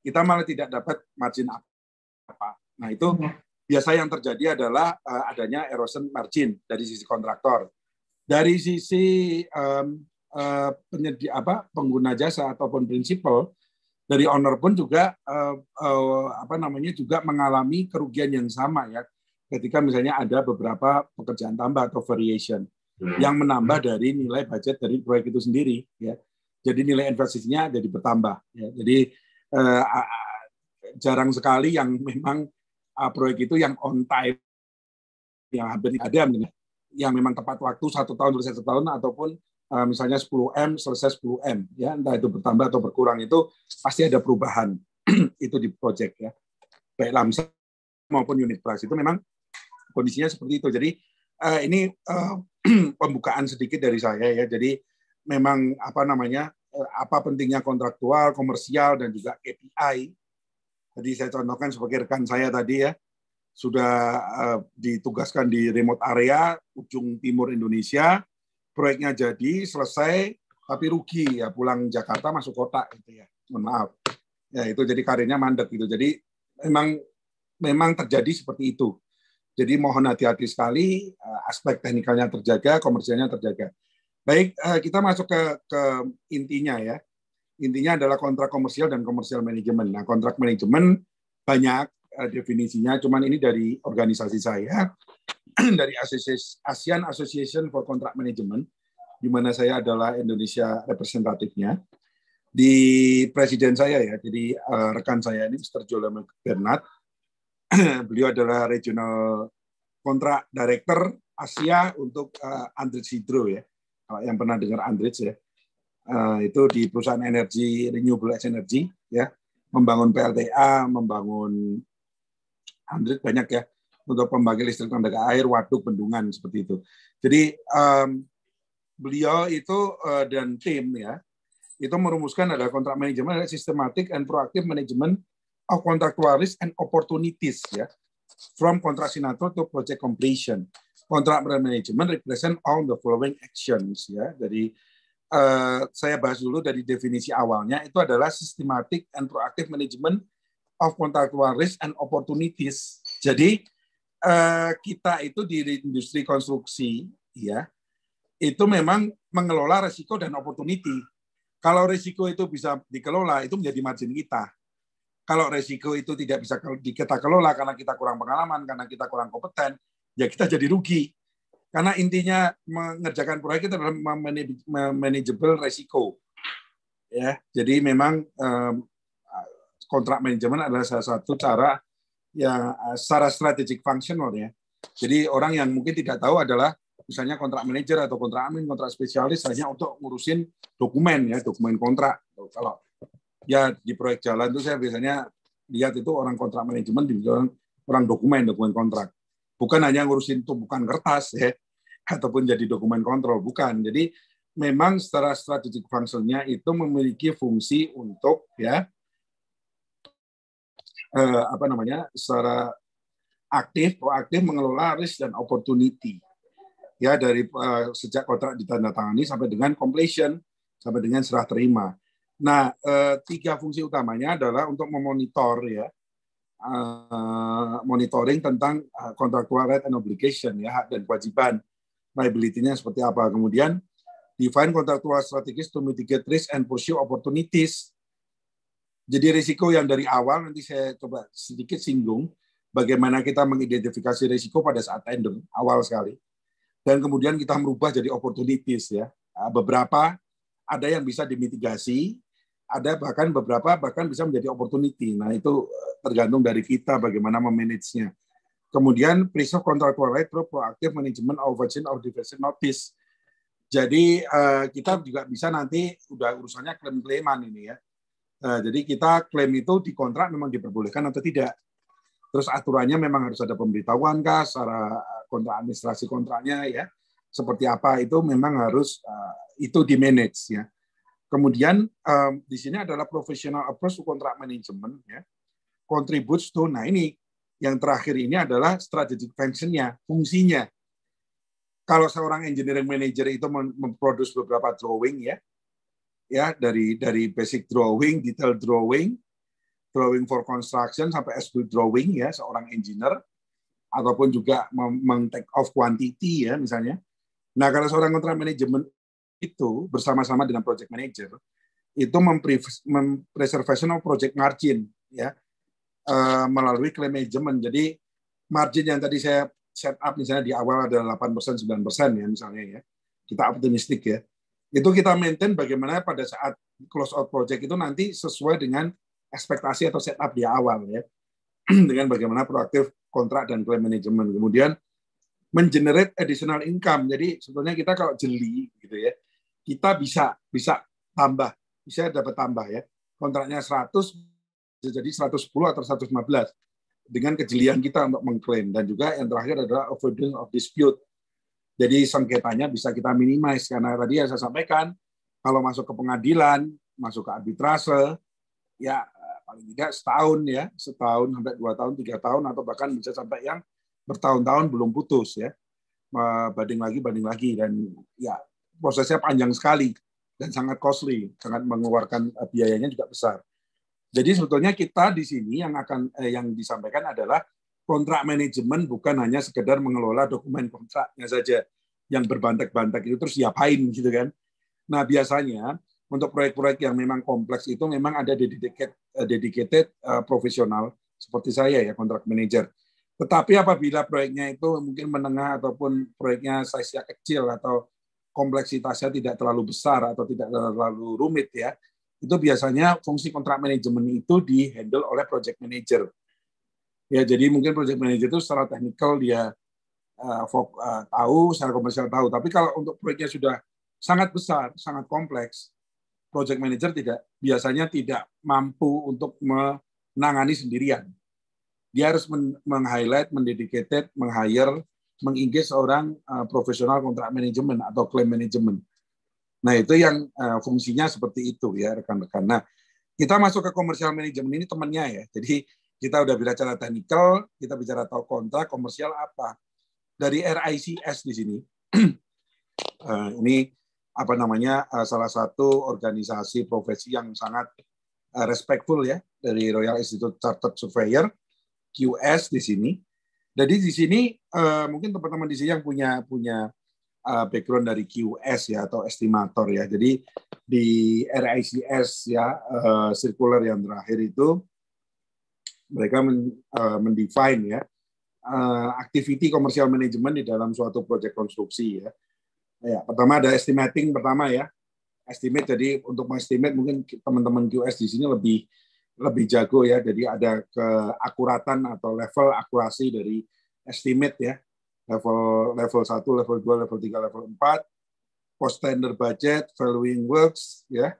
kita malah tidak dapat margin apa. Nah itu iya biasa yang terjadi adalah uh, adanya erosion margin dari sisi kontraktor. Dari sisi um, uh, eh, penyedia, apa, pengguna jasa ataupun prinsipal dari owner pun juga uh, uh, apa namanya juga mengalami kerugian yang sama ya ketika misalnya ada beberapa pekerjaan tambah atau variation hmm. yang menambah dari nilai budget dari proyek itu sendiri ya. Jadi nilai investasinya jadi bertambah ya. Jadi uh, jarang sekali yang memang uh, proyek itu yang on time yang hampir ada gitu. yang memang tepat waktu satu tahun selesai satu tahun ataupun uh, misalnya 10 m selesai 10 m ya entah itu bertambah atau berkurang itu pasti ada perubahan *clears throat* itu di proyek ya baik lamsa maupun unit price itu memang kondisinya seperti itu jadi uh, ini uh, *clears throat* pembukaan sedikit dari saya ya jadi memang apa namanya uh, apa pentingnya kontraktual, komersial, dan juga KPI Tadi saya contohkan sebagai rekan saya tadi ya, sudah uh, ditugaskan di remote area ujung timur Indonesia, proyeknya jadi selesai tapi rugi ya pulang Jakarta masuk kota gitu ya. Mohon maaf. Ya itu jadi karirnya mandek gitu. Jadi memang memang terjadi seperti itu. Jadi mohon hati-hati sekali eh, aspek teknikalnya terjaga, komersialnya terjaga. Baik, eh, kita masuk ke, ke intinya ya intinya adalah kontrak komersial dan komersial manajemen. Nah, kontrak manajemen banyak eh, definisinya, cuman ini dari organisasi saya, *clears throat* dari ASEAN Association for Contract Management, di mana saya adalah Indonesia representatifnya. Di presiden saya ya, jadi eh, rekan saya ini Mr. Jolem Bernard, *clears throat* beliau adalah regional kontrak director Asia untuk uh, eh, Hydro Sidro ya, yang pernah dengar Andrit ya Eh, itu di perusahaan energi renewable energy ya membangun PLTA membangun hundred banyak ya untuk pembangkit listrik tenaga air waduk bendungan seperti itu jadi um, beliau itu uh, dan tim ya itu merumuskan adalah kontrak manajemen ada sistematik and proaktif manajemen of risk and opportunities ya from contract signature to project completion contract manajemen represent all the following actions ya dari Eh, saya bahas dulu dari definisi awalnya itu adalah systematic and proactive management of contractual risk and opportunities. Jadi uh, kita itu di industri konstruksi ya itu memang mengelola risiko dan opportunity. Kalau risiko itu bisa dikelola, itu menjadi margin kita. Kalau risiko itu tidak bisa kita kelola karena kita kurang pengalaman, karena kita kurang kompeten, ya kita jadi rugi. Karena intinya mengerjakan proyek itu adalah manageable resiko. Ya, jadi memang kontrak manajemen adalah salah satu cara yang secara strategic functional ya. Jadi orang yang mungkin tidak tahu adalah misalnya kontrak manajer atau kontrak admin, kontrak spesialis hanya untuk ngurusin dokumen ya, dokumen kontrak. Kalau ya di proyek jalan itu saya biasanya lihat itu orang kontrak manajemen di orang dokumen, dokumen kontrak. Bukan hanya ngurusin tumpukan kertas ya, *laughs* ataupun jadi dokumen kontrol, bukan. Jadi memang secara strategic functionnya itu memiliki fungsi untuk ya eh, apa namanya secara aktif proaktif mengelola risk dan opportunity ya dari eh, sejak kontrak ditandatangani sampai dengan completion sampai dengan serah terima. Nah, eh, tiga fungsi utamanya adalah untuk memonitor ya Eh, monitoring tentang eh, contractual right and obligation ya hak dan kewajiban liability-nya seperti apa. Kemudian define contractual strategies to mitigate risk and pursue opportunities. Jadi risiko yang dari awal nanti saya coba sedikit singgung bagaimana kita mengidentifikasi risiko pada saat tender awal sekali. Dan kemudian kita merubah jadi opportunities ya. Nah, beberapa ada yang bisa dimitigasi, ada bahkan beberapa bahkan bisa menjadi opportunity. Nah, itu eh, tergantung dari kita bagaimana memanage nya. Kemudian prinsip Contractual Right through Proactive manajemen of Virgin Diversion Notice. Jadi eh, kita juga bisa nanti udah urusannya klaim-klaiman ini ya. Uh, jadi kita klaim itu di kontrak memang diperbolehkan atau tidak. Terus aturannya memang harus ada pemberitahuan kah secara kontrak administrasi kontraknya ya. Seperti apa itu memang harus itu di manage ya Kemudian um, di sini adalah professional approach to contract management ya. Contributes to nah ini yang terakhir ini adalah strategic function-nya, fungsinya. Kalau seorang engineering manager itu memproduksi beberapa drawing ya. Ya, dari dari basic drawing, detail drawing, drawing for construction sampai SB drawing ya seorang engineer ataupun juga meng take off quantity ya misalnya. Nah, kalau seorang kontrak manajemen itu bersama-sama dengan project manager itu mempreservation of project margin ya uh, melalui claim management. Jadi margin yang tadi saya set up misalnya di awal ada 8% 9% ya misalnya ya. Kita optimistik ya. Itu kita maintain bagaimana pada saat close out project itu nanti sesuai dengan ekspektasi atau setup di awal ya. *clears throat* dengan bagaimana proaktif kontrak dan claim management. Kemudian mengenerate additional income. Jadi sebetulnya kita kalau jeli gitu ya, kita bisa bisa tambah, bisa dapat tambah ya. Kontraknya 100 jadi 110 atau 115 dengan kejelian kita untuk mengklaim dan juga yang terakhir adalah avoidance of dispute. Jadi sengketanya bisa kita minimize karena tadi yang saya sampaikan kalau masuk ke pengadilan, masuk ke arbitrase ya paling tidak setahun ya, setahun sampai dua tahun, tiga tahun atau bahkan bisa sampai yang bertahun-tahun belum putus ya banding lagi banding lagi dan ya prosesnya panjang sekali dan sangat costly, sangat mengeluarkan eh, biayanya juga besar. Jadi sebetulnya kita di sini yang akan eh, yang disampaikan adalah kontrak manajemen bukan hanya sekedar mengelola dokumen kontraknya saja yang berbantek-bantek itu terus siapain gitu kan. Nah, biasanya untuk proyek-proyek yang memang kompleks itu memang ada dedicated, eh, dedicated uh, profesional seperti saya ya kontrak manager. Tetapi apabila proyeknya itu mungkin menengah ataupun proyeknya size kecil atau kompleksitasnya tidak terlalu besar atau tidak terlalu rumit ya, itu biasanya fungsi kontrak manajemen itu di handle oleh project manager. Ya, jadi mungkin project manager itu secara teknikal dia uh, uh, tahu, secara komersial tahu. Tapi kalau untuk proyeknya sudah sangat besar, sangat kompleks, project manager tidak biasanya tidak mampu untuk menangani sendirian. Dia harus men- meng-highlight, mendedicated, meng-hire mengingat seorang uh, eh, profesional kontrak manajemen atau klaim manajemen. Nah itu yang uh, fungsinya seperti itu ya rekan-rekan. Nah kita masuk ke komersial manajemen ini temannya ya. Jadi kita udah bicara teknikal, kita bicara tahu kontrak, komersial apa. Dari RICS di sini, uh, *clears throat* ini apa namanya uh, salah satu organisasi profesi yang sangat uh, respectful ya dari Royal Institute Chartered Surveyor QS di sini jadi di sini uh, mungkin teman-teman di sini yang punya punya uh, background dari QS ya atau estimator ya. Jadi di RICS ya uh, eh, circular yang terakhir itu mereka men, uh, mendefine ya uh, activity commercial management di dalam suatu proyek konstruksi ya. Ya, pertama ada estimating pertama ya. Estimate jadi untuk mengestimate mungkin teman-teman QS di sini lebih lebih jago ya. Jadi ada keakuratan atau level akurasi dari estimate ya. Level level 1, level 2, level 3, level 4. Post tender budget, valuing works ya.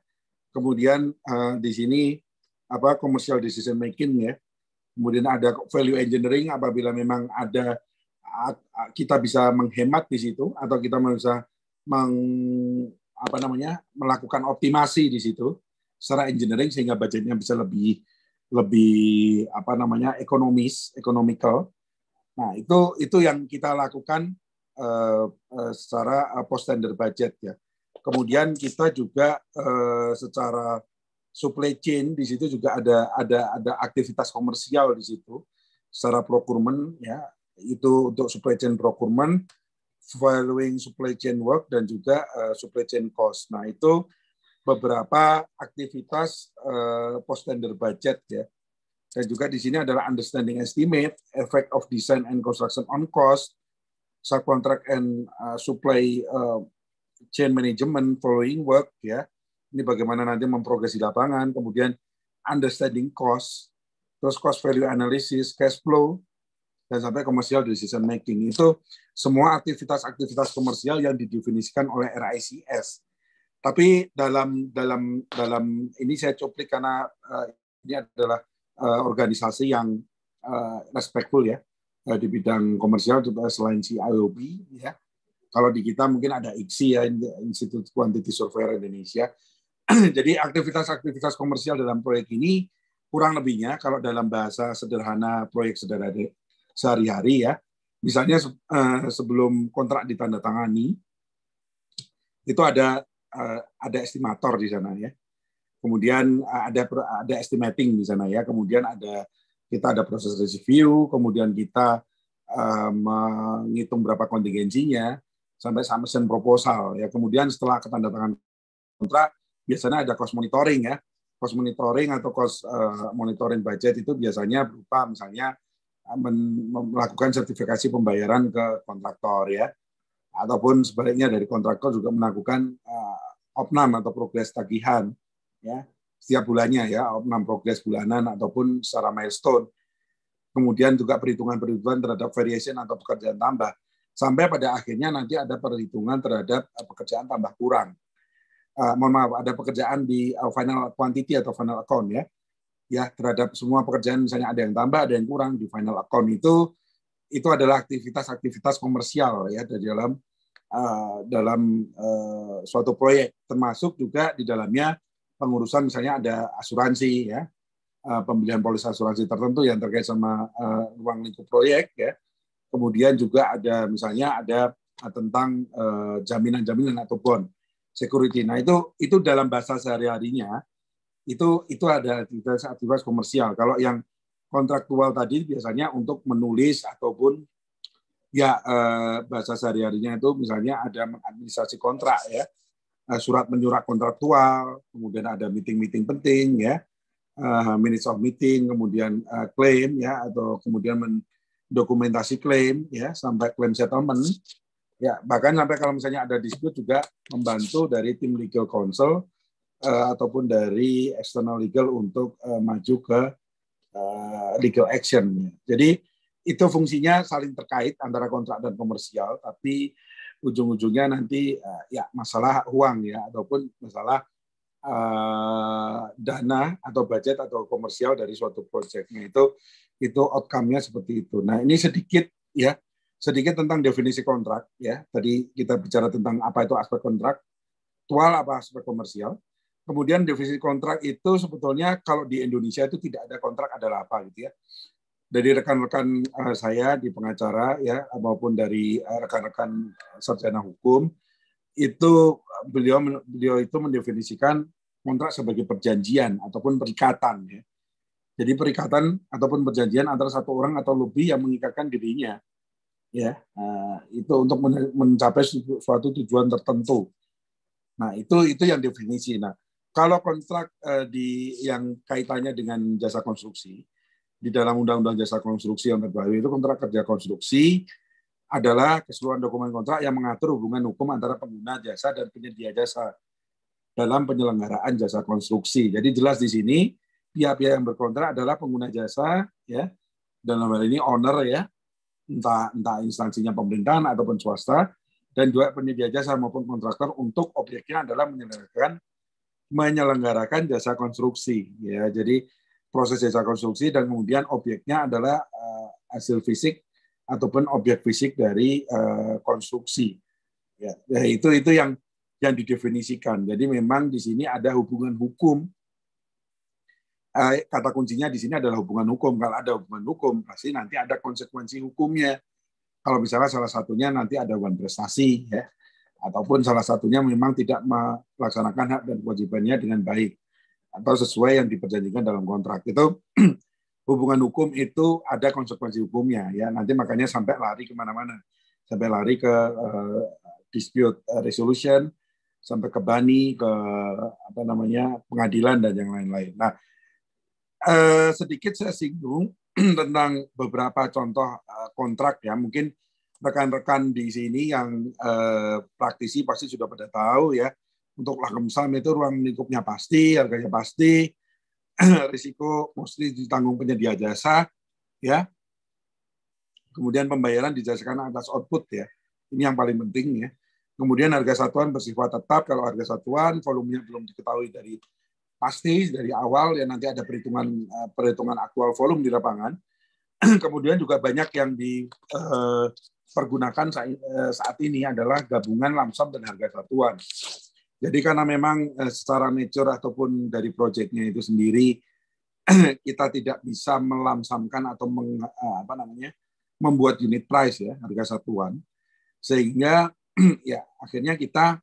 Kemudian uh, di sini apa commercial decision making ya. Kemudian ada value engineering apabila memang ada kita bisa menghemat di situ atau kita bisa meng, apa namanya melakukan optimasi di situ secara engineering sehingga budgetnya bisa lebih lebih apa namanya ekonomis, economical Nah itu itu yang kita lakukan uh, uh, secara uh, post tender budget ya. Kemudian kita juga uh, secara supply chain di situ juga ada ada ada aktivitas komersial di situ secara procurement ya itu untuk supply chain procurement, following supply chain work dan juga uh, supply chain cost. Nah itu beberapa aktivitas uh, eh, post tender budget ya. Dan juga di sini adalah understanding estimate, effect of design and construction on cost, subcontract and uh, supply uh, chain management following work ya. Ini bagaimana nanti memprogresi lapangan, kemudian understanding cost, terus cost value analysis, cash flow, dan sampai komersial decision making. Itu semua aktivitas-aktivitas komersial yang didefinisikan oleh RICS tapi dalam dalam dalam ini saya cuplik karena uh, ini adalah uh, organisasi yang uh, respectful ya uh, di bidang komersial selain si IOB ya. Kalau di kita mungkin ada ICSI ya Institut Quantity Surveyor Indonesia. *clears throat* Jadi aktivitas-aktivitas komersial dalam proyek ini kurang lebihnya kalau dalam bahasa sederhana proyek sederhana sehari-hari ya. Misalnya sebelum kontrak ditandatangani itu ada Eh, ada estimator di sana ya. Kemudian eh, ada ada estimating di sana ya. Kemudian ada kita ada proses review, kemudian kita uh, menghitung berapa kontingensinya sampai submission proposal ya. Kemudian setelah ketanda tangan kontrak biasanya ada cost monitoring ya. Cost monitoring atau cost uh, monitoring budget itu biasanya berupa misalnya melakukan sertifikasi pembayaran ke kontraktor ya ataupun sebaliknya dari kontraktor juga melakukan uh, opnam atau progres tagihan ya setiap bulannya ya opnam progres bulanan ataupun secara milestone kemudian juga perhitungan-perhitungan terhadap variation atau pekerjaan tambah sampai pada akhirnya nanti ada perhitungan terhadap eh, pekerjaan tambah kurang uh, mohon maaf ada pekerjaan di final quantity atau final account ya ya terhadap semua pekerjaan misalnya ada yang tambah ada yang kurang di final account itu itu adalah aktivitas-aktivitas komersial ya dari dalam Eh, dalam uh, suatu proyek, termasuk juga di dalamnya pengurusan misalnya ada asuransi ya, uh, pembelian polis asuransi tertentu yang terkait sama uh, ruang lingkup proyek ya. Kemudian juga ada misalnya ada tentang jaminan-jaminan uh, atau bond security. Nah itu itu dalam bahasa sehari-harinya itu itu ada aktivitas aktivitas komersial. Kalau yang kontraktual tadi biasanya untuk menulis ataupun Ya, eh, bahasa sehari-harinya itu misalnya ada mengadministrasi kontrak ya, eh, surat menyurat kontraktual, kemudian ada meeting-meeting penting ya, eh, minutes of meeting, kemudian klaim eh, ya, atau kemudian mendokumentasi klaim ya, sampai klaim settlement. Ya, bahkan sampai kalau misalnya ada dispute juga membantu dari tim legal counsel eh, ataupun dari external legal untuk eh, maju ke eh, legal action. Jadi itu fungsinya saling terkait antara kontrak dan komersial, tapi ujung-ujungnya nanti uh, ya masalah uang ya ataupun masalah uh, dana atau budget atau komersial dari suatu proyeknya itu itu outcome-nya seperti itu. Nah ini sedikit ya sedikit tentang definisi kontrak ya. Tadi kita bicara tentang apa itu aspek kontrak, tual apa aspek komersial. Kemudian definisi kontrak itu sebetulnya kalau di Indonesia itu tidak ada kontrak adalah apa gitu ya dari rekan-rekan uh, saya di pengacara ya maupun dari eh, rekan-rekan uh, sarjana hukum itu beliau beliau itu mendefinisikan kontrak sebagai perjanjian ataupun perikatan ya. Jadi perikatan ataupun perjanjian antara satu orang atau lebih yang mengikatkan dirinya ya uh, itu untuk mencapai suatu tujuan tertentu. Nah, itu itu yang definisi. Nah, kalau kontrak uh, di yang kaitannya dengan jasa konstruksi di dalam Undang-Undang Jasa Konstruksi yang terbaru itu kontrak kerja konstruksi adalah keseluruhan dokumen kontrak yang mengatur hubungan hukum antara pengguna jasa dan penyedia jasa dalam penyelenggaraan jasa konstruksi. Jadi jelas di sini pihak-pihak yang berkontrak adalah pengguna jasa ya dalam hal ini owner ya entah entah instansinya pemerintahan ataupun swasta dan juga penyedia jasa maupun kontraktor untuk objeknya adalah menyelenggarakan menyelenggarakan jasa konstruksi ya jadi proses jasa konstruksi dan kemudian objeknya adalah uh, hasil fisik ataupun objek fisik dari uh, konstruksi. Ya, ya itu itu yang yang didefinisikan. Jadi memang di sini ada hubungan hukum. Uh, kata kuncinya di sini adalah hubungan hukum. Kalau ada hubungan hukum, pasti nanti ada konsekuensi hukumnya. Kalau misalnya salah satunya nanti ada uang prestasi, ya, ataupun salah satunya memang tidak melaksanakan hak dan kewajibannya dengan baik atau sesuai yang diperjanjikan dalam kontrak itu *clears throat* hubungan hukum itu ada konsekuensi hukumnya ya nanti makanya sampai lari kemana-mana sampai lari ke uh, dispute eh, resolution sampai ke bani ke apa namanya pengadilan dan yang lain-lain nah uh, sedikit saya singgung *clears throat* tentang beberapa contoh kontrak ya mungkin rekan-rekan di sini yang uh, praktisi pasti sudah pada tahu ya untuk lagam saham itu ruang lingkupnya pasti, harganya pasti, *clears throat* risiko mostly ditanggung penyedia jasa, ya. Kemudian pembayaran dijelaskan atas output ya. Ini yang paling penting ya. Kemudian harga satuan bersifat tetap kalau harga satuan volumenya belum diketahui dari pasti dari awal ya nanti ada perhitungan eh, perhitungan aktual volume di lapangan. *clears throat* Kemudian juga banyak yang dipergunakan eh, eh, saat ini adalah gabungan lamsam dan harga satuan. Jadi karena memang eh, secara nature ataupun dari proyeknya itu sendiri *clears throat* kita tidak bisa melamsamkan atau meng, eh, apa namanya membuat unit price ya harga satuan sehingga *clears throat* ya akhirnya kita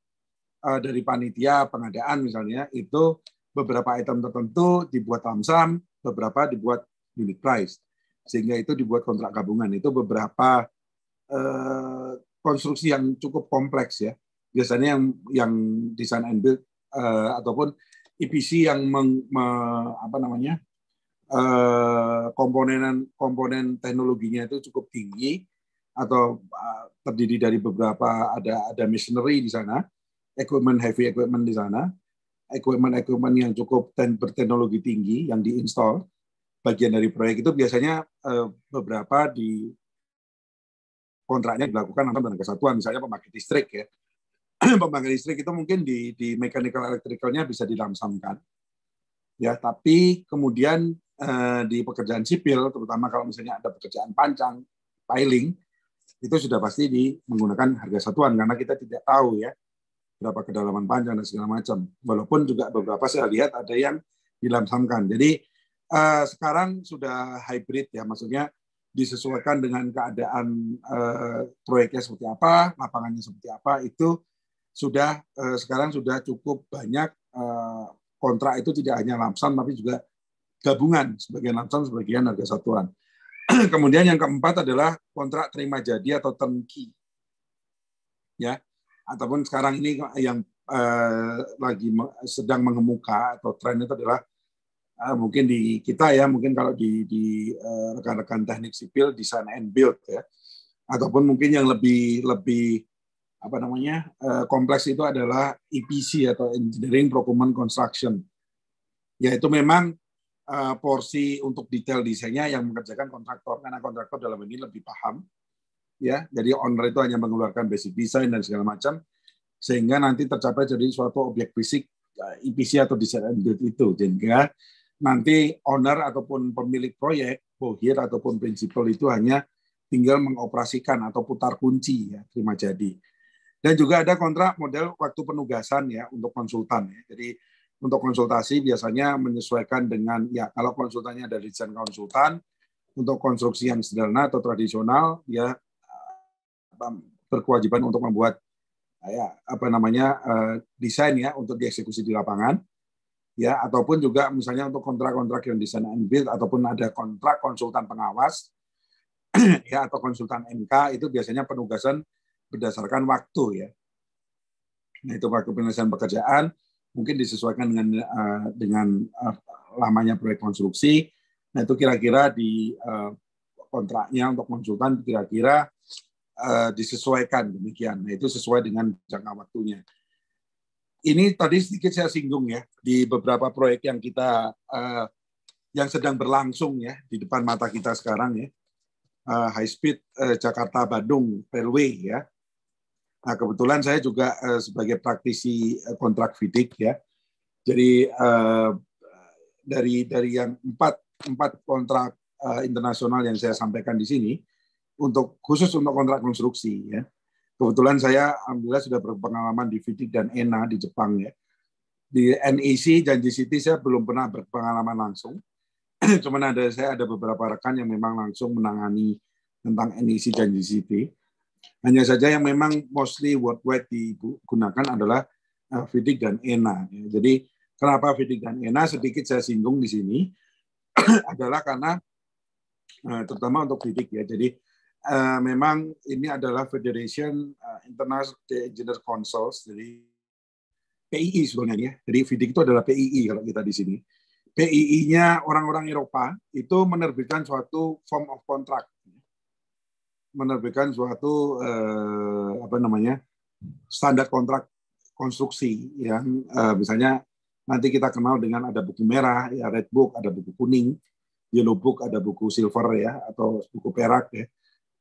eh, dari panitia pengadaan misalnya itu beberapa item tertentu dibuat lamsam beberapa dibuat unit price sehingga itu dibuat kontrak gabungan itu beberapa eh, konstruksi yang cukup kompleks ya biasanya yang yang design and build uh, ataupun EPC yang meng, me, apa namanya uh, eh, komponen komponen teknologinya itu cukup tinggi atau uh, terdiri dari beberapa ada ada machinery di sana, equipment heavy equipment di sana, equipment equipment yang cukup ten, berteknologi tinggi yang diinstal bagian dari proyek itu biasanya uh, beberapa di kontraknya dilakukan antar dengan kesatuan misalnya pemakai listrik ya *clears throat* pembangkit listrik itu mungkin di, di mechanical electricalnya bisa dilamsamkan. Ya, tapi kemudian eh, di pekerjaan sipil, terutama kalau misalnya ada pekerjaan panjang, piling, itu sudah pasti di, menggunakan harga satuan karena kita tidak tahu ya berapa kedalaman panjang dan segala macam. Walaupun juga beberapa saya lihat ada yang dilamsamkan. Jadi eh, sekarang sudah hybrid ya, maksudnya disesuaikan dengan keadaan eh, proyeknya seperti apa, lapangannya seperti apa itu sudah eh, sekarang sudah cukup banyak eh, kontrak itu tidak hanya lamsam tapi juga gabungan sebagian lamsam sebagian harga satuan. *clears throat* Kemudian yang keempat adalah kontrak terima jadi atau tenki. Ya, ataupun sekarang ini yang eh, lagi sedang mengemuka atau tren itu adalah eh, mungkin di kita ya, mungkin kalau di eh, rekan-rekan eh, teknik sipil design and build ya. Ataupun mungkin yang lebih lebih apa namanya uh, kompleks itu adalah EPC atau Engineering Procurement Construction yaitu memang uh, porsi untuk detail desainnya yang mengerjakan kontraktor karena kontraktor dalam ini lebih paham ya jadi owner itu hanya mengeluarkan basic design dan segala macam sehingga nanti tercapai jadi suatu objek fisik EPC eh, e atau design and build itu sehingga nanti owner ataupun pemilik proyek bohir ataupun principal itu hanya tinggal mengoperasikan atau putar kunci ya terima jadi dan juga ada kontrak model waktu penugasan ya untuk konsultan ya. Jadi untuk konsultasi biasanya menyesuaikan dengan ya kalau konsultannya ada desain konsultan untuk konstruksi yang sederhana atau tradisional ya berkewajiban untuk membuat eh, ya apa namanya eh, desain ya untuk dieksekusi di lapangan ya ataupun juga misalnya untuk kontrak-kontrak yang desain and build ataupun ada kontrak konsultan pengawas *clears throat* ya atau konsultan MK itu biasanya penugasan berdasarkan waktu ya. Nah itu waktu penyelesaian pekerjaan mungkin disesuaikan dengan eh, dengan eh, lamanya proyek konstruksi. Nah itu kira-kira di eh, kontraknya untuk konsultan kira-kira disesuaikan demikian. Nah itu sesuai dengan jangka waktunya. Ini tadi sedikit saya singgung ya di beberapa proyek yang kita yang sedang berlangsung ya di depan mata kita sekarang ya high speed Jakarta Bandung railway ya Nah, kebetulan saya juga eh, sebagai praktisi eh, kontrak fidik ya. Jadi eh, dari dari yang empat empat kontrak internasional yang saya sampaikan di sini untuk khusus untuk kontrak konstruksi ya. Kebetulan saya alhamdulillah sudah berpengalaman di fidik dan ENA di Jepang ya. Di NEC Janji City saya belum pernah berpengalaman langsung. *clears throat* Cuman ada saya ada beberapa rekan yang memang langsung menangani tentang NEC Janji City hanya saja yang memang mostly worldwide digunakan adalah eh, Vidik dan Ena. Ya, jadi kenapa Vidik dan Ena sedikit saya singgung di sini *clears throat* adalah karena eh, terutama untuk Vidik ya. Jadi eh, memang ini adalah Federation International Engineer Councils, jadi PII sebenarnya ya. Jadi Vidik itu adalah PII kalau kita di sini. PII-nya orang-orang Eropa itu menerbitkan suatu form of contract menerbitkan suatu eh, apa namanya standar kontrak konstruksi yang eh, misalnya nanti kita kenal dengan ada buku merah ya red book ada buku kuning yellow book ada buku silver ya atau buku perak ya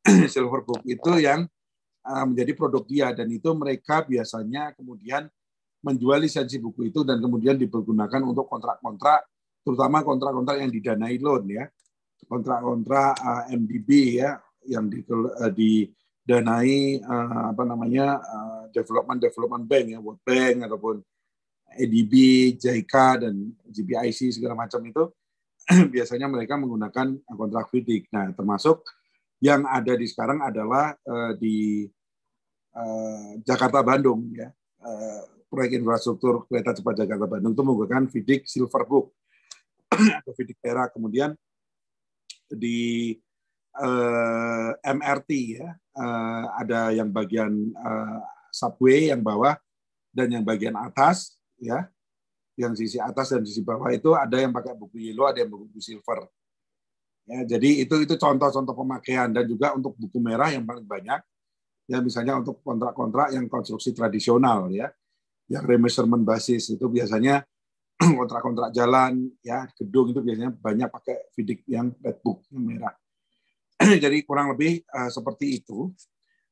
*clears throat* silver book itu yang eh, menjadi produk dia dan itu mereka biasanya kemudian menjual lisensi buku itu dan kemudian dipergunakan untuk kontrak-kontrak terutama kontrak-kontrak yang didanai loan ya kontrak-kontrak uh, eh, MDB ya yang di, eh, didanai uh, apa namanya uh, eh, development development bank ya World Bank ataupun EDB, JICA dan GBIC segala macam itu *clears throat* biasanya mereka menggunakan kontrak fidik. Nah termasuk yang ada di sekarang adalah uh, di uh, Jakarta Bandung ya uh, proyek infrastruktur kereta cepat Jakarta Bandung itu menggunakan fidik silver book *clears throat* atau fidik era kemudian di uh, eh, MRT ya, uh, ada yang bagian uh, subway yang bawah dan yang bagian atas ya, yang sisi atas dan sisi bawah itu ada yang pakai buku yellow, ada yang buku silver. Ya, jadi itu itu contoh-contoh pemakaian dan juga untuk buku merah yang paling banyak ya misalnya untuk kontrak-kontrak yang konstruksi tradisional ya yang remeasurement basis itu biasanya *clears throat* kontrak-kontrak jalan ya gedung itu biasanya banyak pakai vidik yang red book yang merah *clears throat* Jadi kurang lebih uh, seperti itu.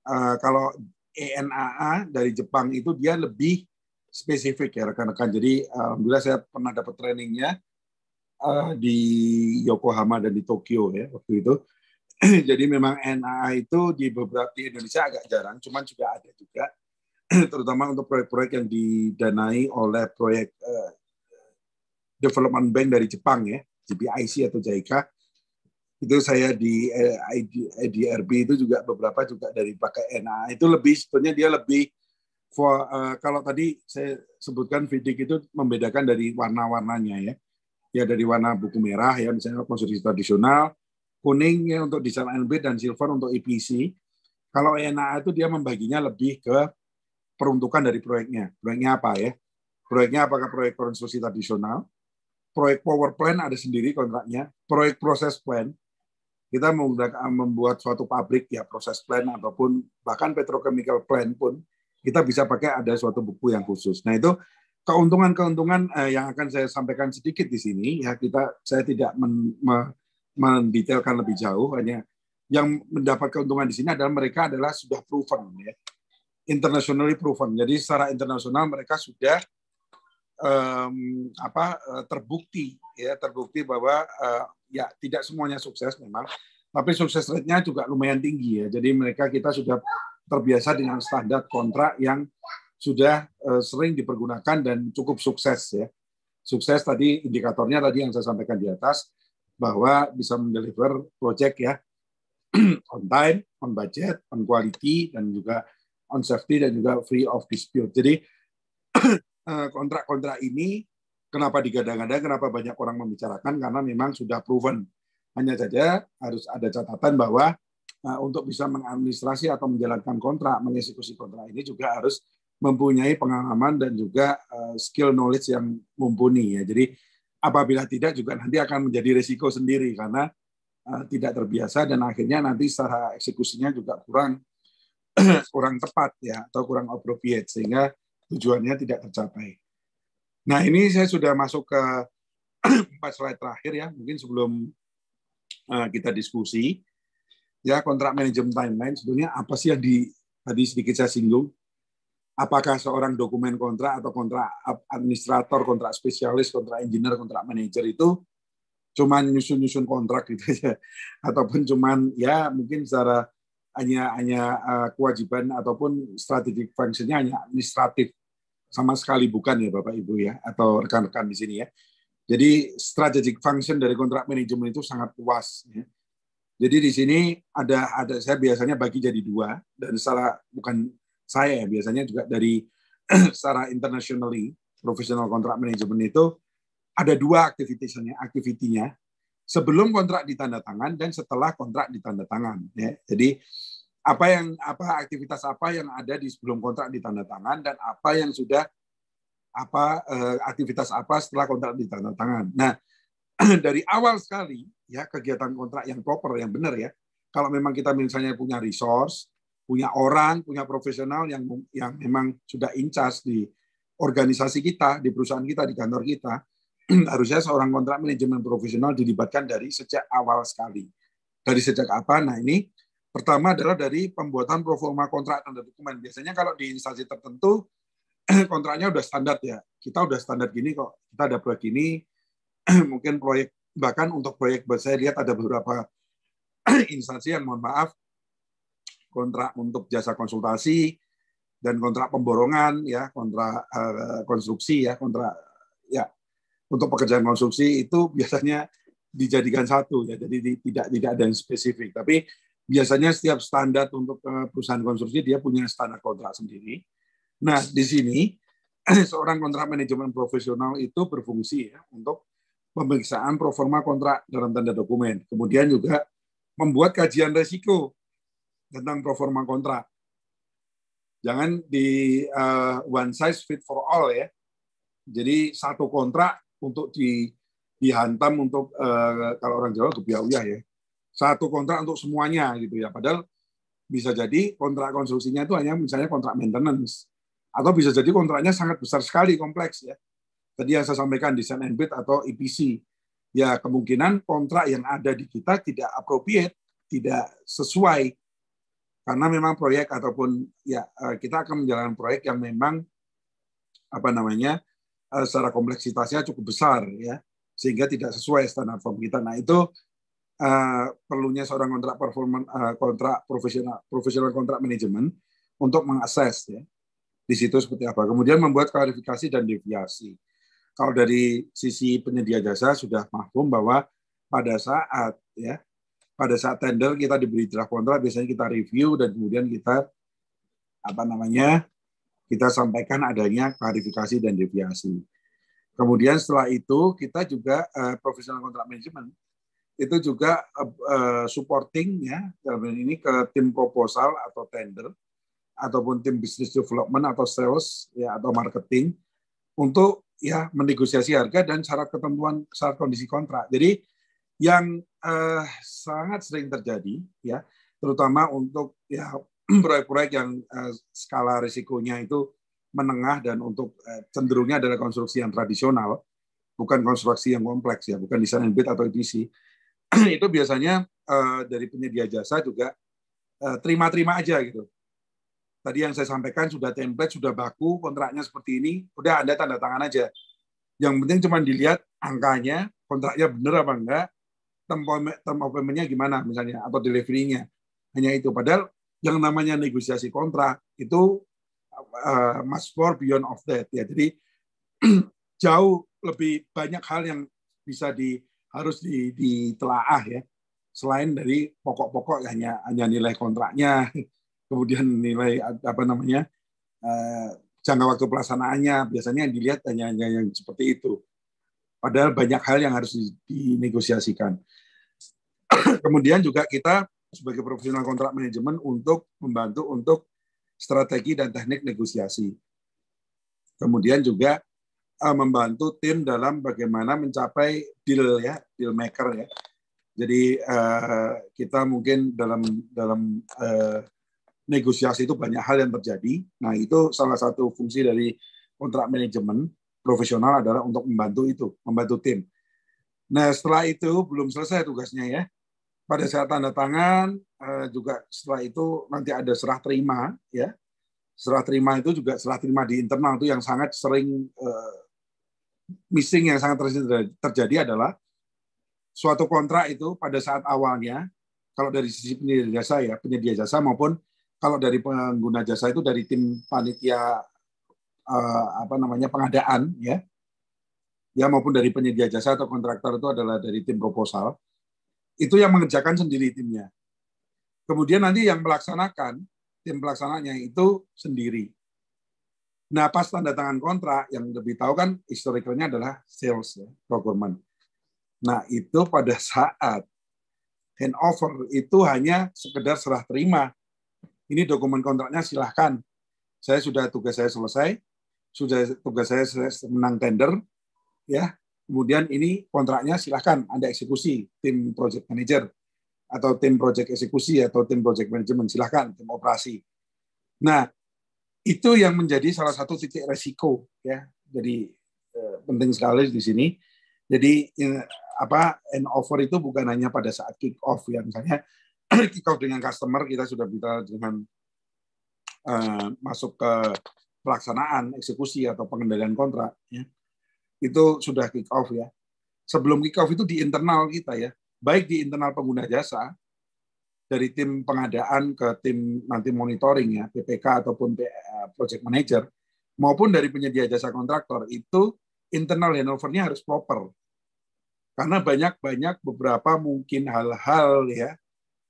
Uh, kalau ENAA dari Jepang itu dia lebih spesifik ya rekan-rekan. Jadi eh, alhamdulillah saya pernah dapat trainingnya uh, di Yokohama dan di Tokyo ya waktu itu. *clears throat* Jadi memang ENAA itu di beberapa di Indonesia agak jarang, cuman juga ada juga, *clears throat* terutama untuk proyek-proyek yang didanai oleh proyek uh, Development Bank dari Jepang ya, JPIC atau JICA itu saya di eh, IDRB itu juga beberapa juga dari pakai NA itu lebih sebetulnya dia lebih for, uh, kalau tadi saya sebutkan Vidik itu membedakan dari warna-warnanya ya ya dari warna buku merah ya misalnya konstruksi tradisional kuningnya untuk desain NB dan silver untuk EPC kalau NA itu dia membaginya lebih ke peruntukan dari proyeknya proyeknya apa ya proyeknya apakah proyek konstruksi tradisional proyek power plan ada sendiri kontraknya proyek proses plan kita ah, membuat suatu pabrik ya proses plan ataupun bahkan petrochemical plan pun kita bisa pakai ada suatu buku yang khusus. Nah itu keuntungan-keuntungan eh, yang akan saya sampaikan sedikit di sini ya kita saya tidak men, mendetailkan lebih jauh hanya yang mendapat keuntungan di sini adalah mereka adalah sudah proven ya internationally proven. Jadi secara internasional mereka sudah um, apa eh, terbukti ya terbukti bahwa uh, ya tidak semuanya sukses memang tapi sukses rate-nya juga lumayan tinggi ya jadi mereka kita sudah terbiasa dengan standar kontrak yang sudah uh, sering dipergunakan dan cukup sukses ya sukses tadi indikatornya tadi yang saya sampaikan di atas bahwa bisa mendeliver project ya *clears throat* on time, on budget, on quality dan juga on safety dan juga free of dispute. Jadi *clears throat* Eh, kontrak-kontrak ini kenapa digadang-gadang, kenapa banyak orang membicarakan karena memang sudah proven. Hanya saja harus ada catatan bahwa eh, untuk bisa mengadministrasi atau menjalankan kontrak, mengeksekusi kontrak ini juga harus mempunyai pengalaman dan juga eh, skill knowledge yang mumpuni ya. Jadi apabila tidak juga nanti akan menjadi risiko sendiri karena tidak terbiasa dan akhirnya nanti secara eksekusinya juga kurang *clears throat* kurang tepat ya atau kurang appropriate sehingga tujuannya tidak tercapai. Nah ini saya sudah masuk ke *clears throat* empat slide terakhir ya, mungkin sebelum eh, kita diskusi ya kontrak manajemen timeline sebetulnya apa sih yang di tadi sedikit saya singgung apakah seorang dokumen kontrak atau kontrak administrator kontrak spesialis kontrak engineer kontrak manager itu cuman nyusun-nyusun kontrak gitu aja ya? *laughs* ataupun cuman ya mungkin secara hanya hanya eh, kewajiban ataupun strategic functionnya hanya administratif sama sekali bukan ya Bapak Ibu ya atau rekan-rekan di sini ya. Jadi strategic function dari kontrak manajemen itu sangat luas. Ya. Jadi di sini ada ada saya biasanya bagi jadi dua dan secara bukan saya ya biasanya juga dari *clears throat* secara internationally profesional kontrak manajemen itu ada dua aktivitasnya aktivitinya sebelum kontrak ditandatangan dan setelah kontrak ditandatangan ya. Jadi apa yang apa aktivitas apa yang ada di sebelum kontrak ditanda tangan dan apa yang sudah apa eh, aktivitas apa setelah kontrak ditanda tangan. Nah, *clears throat* dari awal sekali ya kegiatan kontrak yang proper yang benar ya. Kalau memang kita misalnya punya resource, punya orang, punya profesional yang yang memang sudah incas di organisasi kita, di perusahaan kita, di kantor kita, *clears throat* harusnya seorang kontrak manajemen profesional dilibatkan dari sejak awal sekali. Dari sejak apa? Nah, ini Pertama adalah dari pembuatan performa kontrak tanda dokumen. Biasanya kalau di instansi tertentu *clears throat* kontraknya sudah standar ya. Kita sudah standar gini kok. Kita ada proyek ini, *clears throat* mungkin proyek bahkan untuk proyek saya lihat ada beberapa *clears throat* instansi yang mohon maaf kontrak untuk jasa konsultasi dan kontrak pemborongan ya, kontrak uh, konstruksi ya, kontrak ya untuk pekerjaan konstruksi itu biasanya dijadikan satu ya jadi tidak tidak ada yang spesifik tapi biasanya setiap standar untuk eh, perusahaan konstruksi dia punya standar kontrak sendiri. Nah, di sini *clears throat* seorang kontrak manajemen profesional itu berfungsi ya untuk pemeriksaan performa kontrak dalam tanda dokumen. Kemudian juga membuat kajian risiko tentang performa kontrak. Jangan di uh, one size fit for all ya. Jadi satu kontrak untuk di dihantam untuk uh, kalau orang Jawa kebiawiyah ya satu kontrak untuk semuanya gitu ya. Padahal bisa jadi kontrak konstruksinya itu hanya misalnya kontrak maintenance atau bisa jadi kontraknya sangat besar sekali kompleks ya. Tadi yang saya sampaikan desain and build atau EPC. Ya kemungkinan kontrak yang ada di kita tidak appropriate, tidak sesuai karena memang proyek ataupun ya eh, kita akan menjalankan proyek yang memang apa namanya eh, secara kompleksitasnya cukup besar ya sehingga tidak sesuai standar form kita. Nah itu uh, perlunya seorang kontrak performan uh, kontrak profesional profesional kontrak manajemen untuk mengakses ya di situ seperti apa. Kemudian membuat klarifikasi dan deviasi. Kalau dari sisi penyedia jasa sudah maklum bahwa pada saat ya pada saat tender kita diberi draft kontrak biasanya kita review dan kemudian kita apa namanya kita sampaikan adanya klarifikasi dan deviasi. Kemudian setelah itu kita juga uh, profesional kontrak manajemen itu juga uh, supporting ya dalam ini ke tim proposal atau tender ataupun tim business development atau sales ya atau marketing untuk ya menegosiasi harga dan syarat ketentuan syarat kondisi kontrak. Jadi yang uh, sangat sering terjadi ya terutama untuk ya *clears throat* proyek-proyek yang uh, skala risikonya itu menengah dan untuk uh, cenderungnya adalah konstruksi yang tradisional bukan konstruksi yang kompleks ya bukan desain and build atau EPC *clears throat* itu biasanya uh, dari penyedia jasa juga eh, terima-terima uh, aja gitu. Tadi yang saya sampaikan sudah template, sudah baku, kontraknya seperti ini, udah Anda tanda tangan aja. Yang penting cuma dilihat angkanya, kontraknya benar apa enggak, term of payment-nya gimana misalnya, atau delivery-nya. Hanya itu. Padahal yang namanya negosiasi kontrak itu uh, much more beyond of that. ya Jadi *clears throat* jauh lebih banyak hal yang bisa di harus ditelaah ya. Selain dari pokok-pokok hanya hanya nilai kontraknya, *laughs* kemudian nilai apa namanya eh, jangka waktu pelaksanaannya, biasanya yang dilihat hanya, hanya yang seperti itu. Padahal banyak hal yang harus dinegosiasikan. *clears throat* kemudian juga kita sebagai profesional kontrak manajemen untuk membantu untuk strategi dan teknik negosiasi. Kemudian juga uh, membantu tim dalam bagaimana mencapai deal ya, deal maker ya. Jadi uh, kita mungkin dalam dalam uh, negosiasi itu banyak hal yang terjadi. Nah itu salah satu fungsi dari kontrak manajemen profesional adalah untuk membantu itu, membantu tim. Nah setelah itu belum selesai tugasnya ya. Pada saat tanda tangan uh, juga setelah itu nanti ada serah terima ya serah terima itu juga serah terima di internal itu yang sangat sering uh, missing yang sangat terjadi adalah suatu kontrak itu pada saat awalnya kalau dari sisi penyedia jasa ya penyedia jasa maupun kalau dari pengguna jasa itu dari tim panitia eh, apa namanya pengadaan ya ya maupun dari penyedia jasa atau kontraktor itu adalah dari tim proposal itu yang mengerjakan sendiri timnya kemudian nanti yang melaksanakan tim pelaksananya itu sendiri Nah, pas tanda tangan kontrak yang lebih tahu kan historikernya adalah sales ya, procurement. Nah, itu pada saat handover itu hanya sekedar serah terima. Ini dokumen kontraknya silahkan. Saya sudah tugas saya selesai, sudah tugas saya selesai menang tender, ya. Kemudian ini kontraknya silahkan Anda eksekusi tim project manager atau tim project eksekusi atau tim project manajemen silahkan tim operasi. Nah, itu yang menjadi salah satu titik resiko ya. Jadi eh, penting sekali di sini. Jadi apa end offer itu bukan hanya pada saat kick off ya misalnya *clears throat* kick off dengan customer kita sudah bisa dengan uh, masuk ke pelaksanaan eksekusi atau pengendalian kontrak ya. Itu sudah kick off ya. Sebelum kick off itu di internal kita ya, baik di internal pengguna jasa dari tim pengadaan ke tim nanti monitoring ya PPK ataupun eh, project manager maupun dari penyedia jasa kontraktor itu internal handovernya harus proper karena banyak-banyak beberapa mungkin hal-hal ya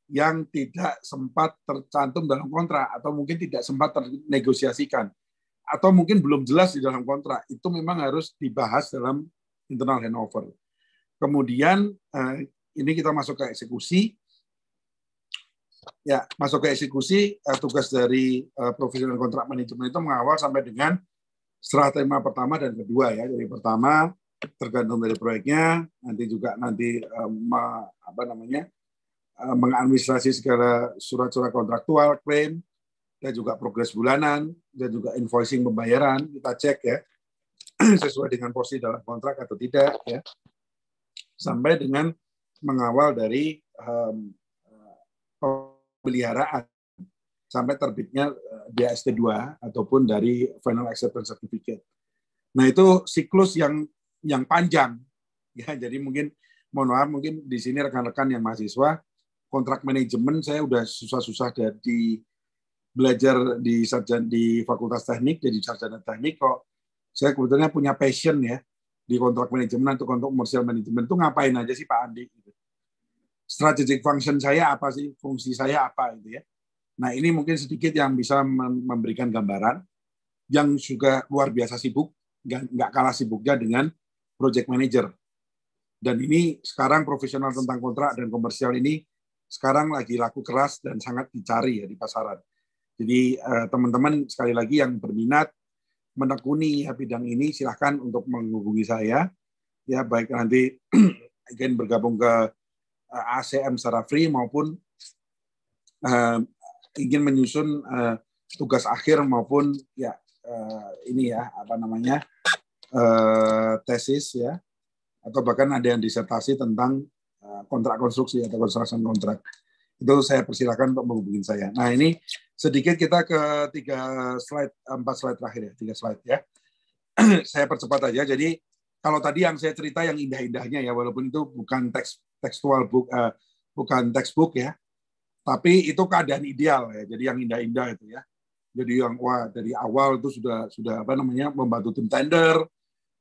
yang tidak sempat tercantum dalam kontrak atau mungkin tidak sempat ternegosiasikan atau mungkin belum jelas di dalam kontrak itu memang harus dibahas dalam internal handover. Kemudian eh, ini kita masuk ke eksekusi, ya masuk ke eksekusi uh, tugas dari uh, profesional kontrak manajemen itu mengawal sampai dengan serah terima pertama dan kedua ya. Jadi pertama tergantung dari proyeknya, nanti juga nanti um, apa namanya um, mengadministrasi segala surat-surat kontraktual, klaim, dan juga progres bulanan, dan juga invoicing pembayaran kita cek ya *clears throat* sesuai dengan porsi dalam kontrak atau tidak ya, sampai dengan mengawal dari um, peliharaan sampai terbitnya BAST eh, 2 ataupun dari final acceptance certificate. Nah, itu siklus yang yang panjang. *laughs* Ya, jadi mungkin mohon maaf mungkin di sini rekan-rekan yang mahasiswa kontrak manajemen saya sudah susah-susah dari belajar di sarjana di Fakultas Teknik jadi sarjana teknik kok saya kebetulan punya passion ya di kontrak manajemen atau kontrak komersial manajemen itu ngapain aja sih Pak Andi strategic function saya apa sih, fungsi saya apa itu ya. Nah ini mungkin sedikit yang bisa memberikan gambaran yang juga luar biasa sibuk, nggak kalah sibuknya dengan project manager. Dan ini sekarang profesional tentang kontrak dan komersial ini sekarang lagi laku keras dan sangat dicari ya di pasaran. Jadi eh, teman-teman sekali lagi yang berminat menekuni ya bidang ini silahkan untuk menghubungi saya ya baik nanti ingin *clears throat* bergabung ke Eh, ACM secara free maupun uh, ingin menyusun uh, tugas akhir maupun ya uh, ini ya apa namanya uh, tesis ya atau bahkan ada yang disertasi tentang uh, kontrak konstruksi atau konstruksi kontrak itu saya persilahkan untuk menghubungi saya. Nah ini sedikit kita ke tiga slide empat slide terakhir ya tiga slide ya *clears throat* saya percepat aja jadi kalau tadi yang saya cerita yang indah-indahnya ya walaupun itu bukan teks tekstual book, uh, bukan textbook ya, tapi itu keadaan ideal ya. Jadi yang indah-indah itu ya. Jadi yang wah dari awal itu sudah sudah apa namanya membantu tim tender,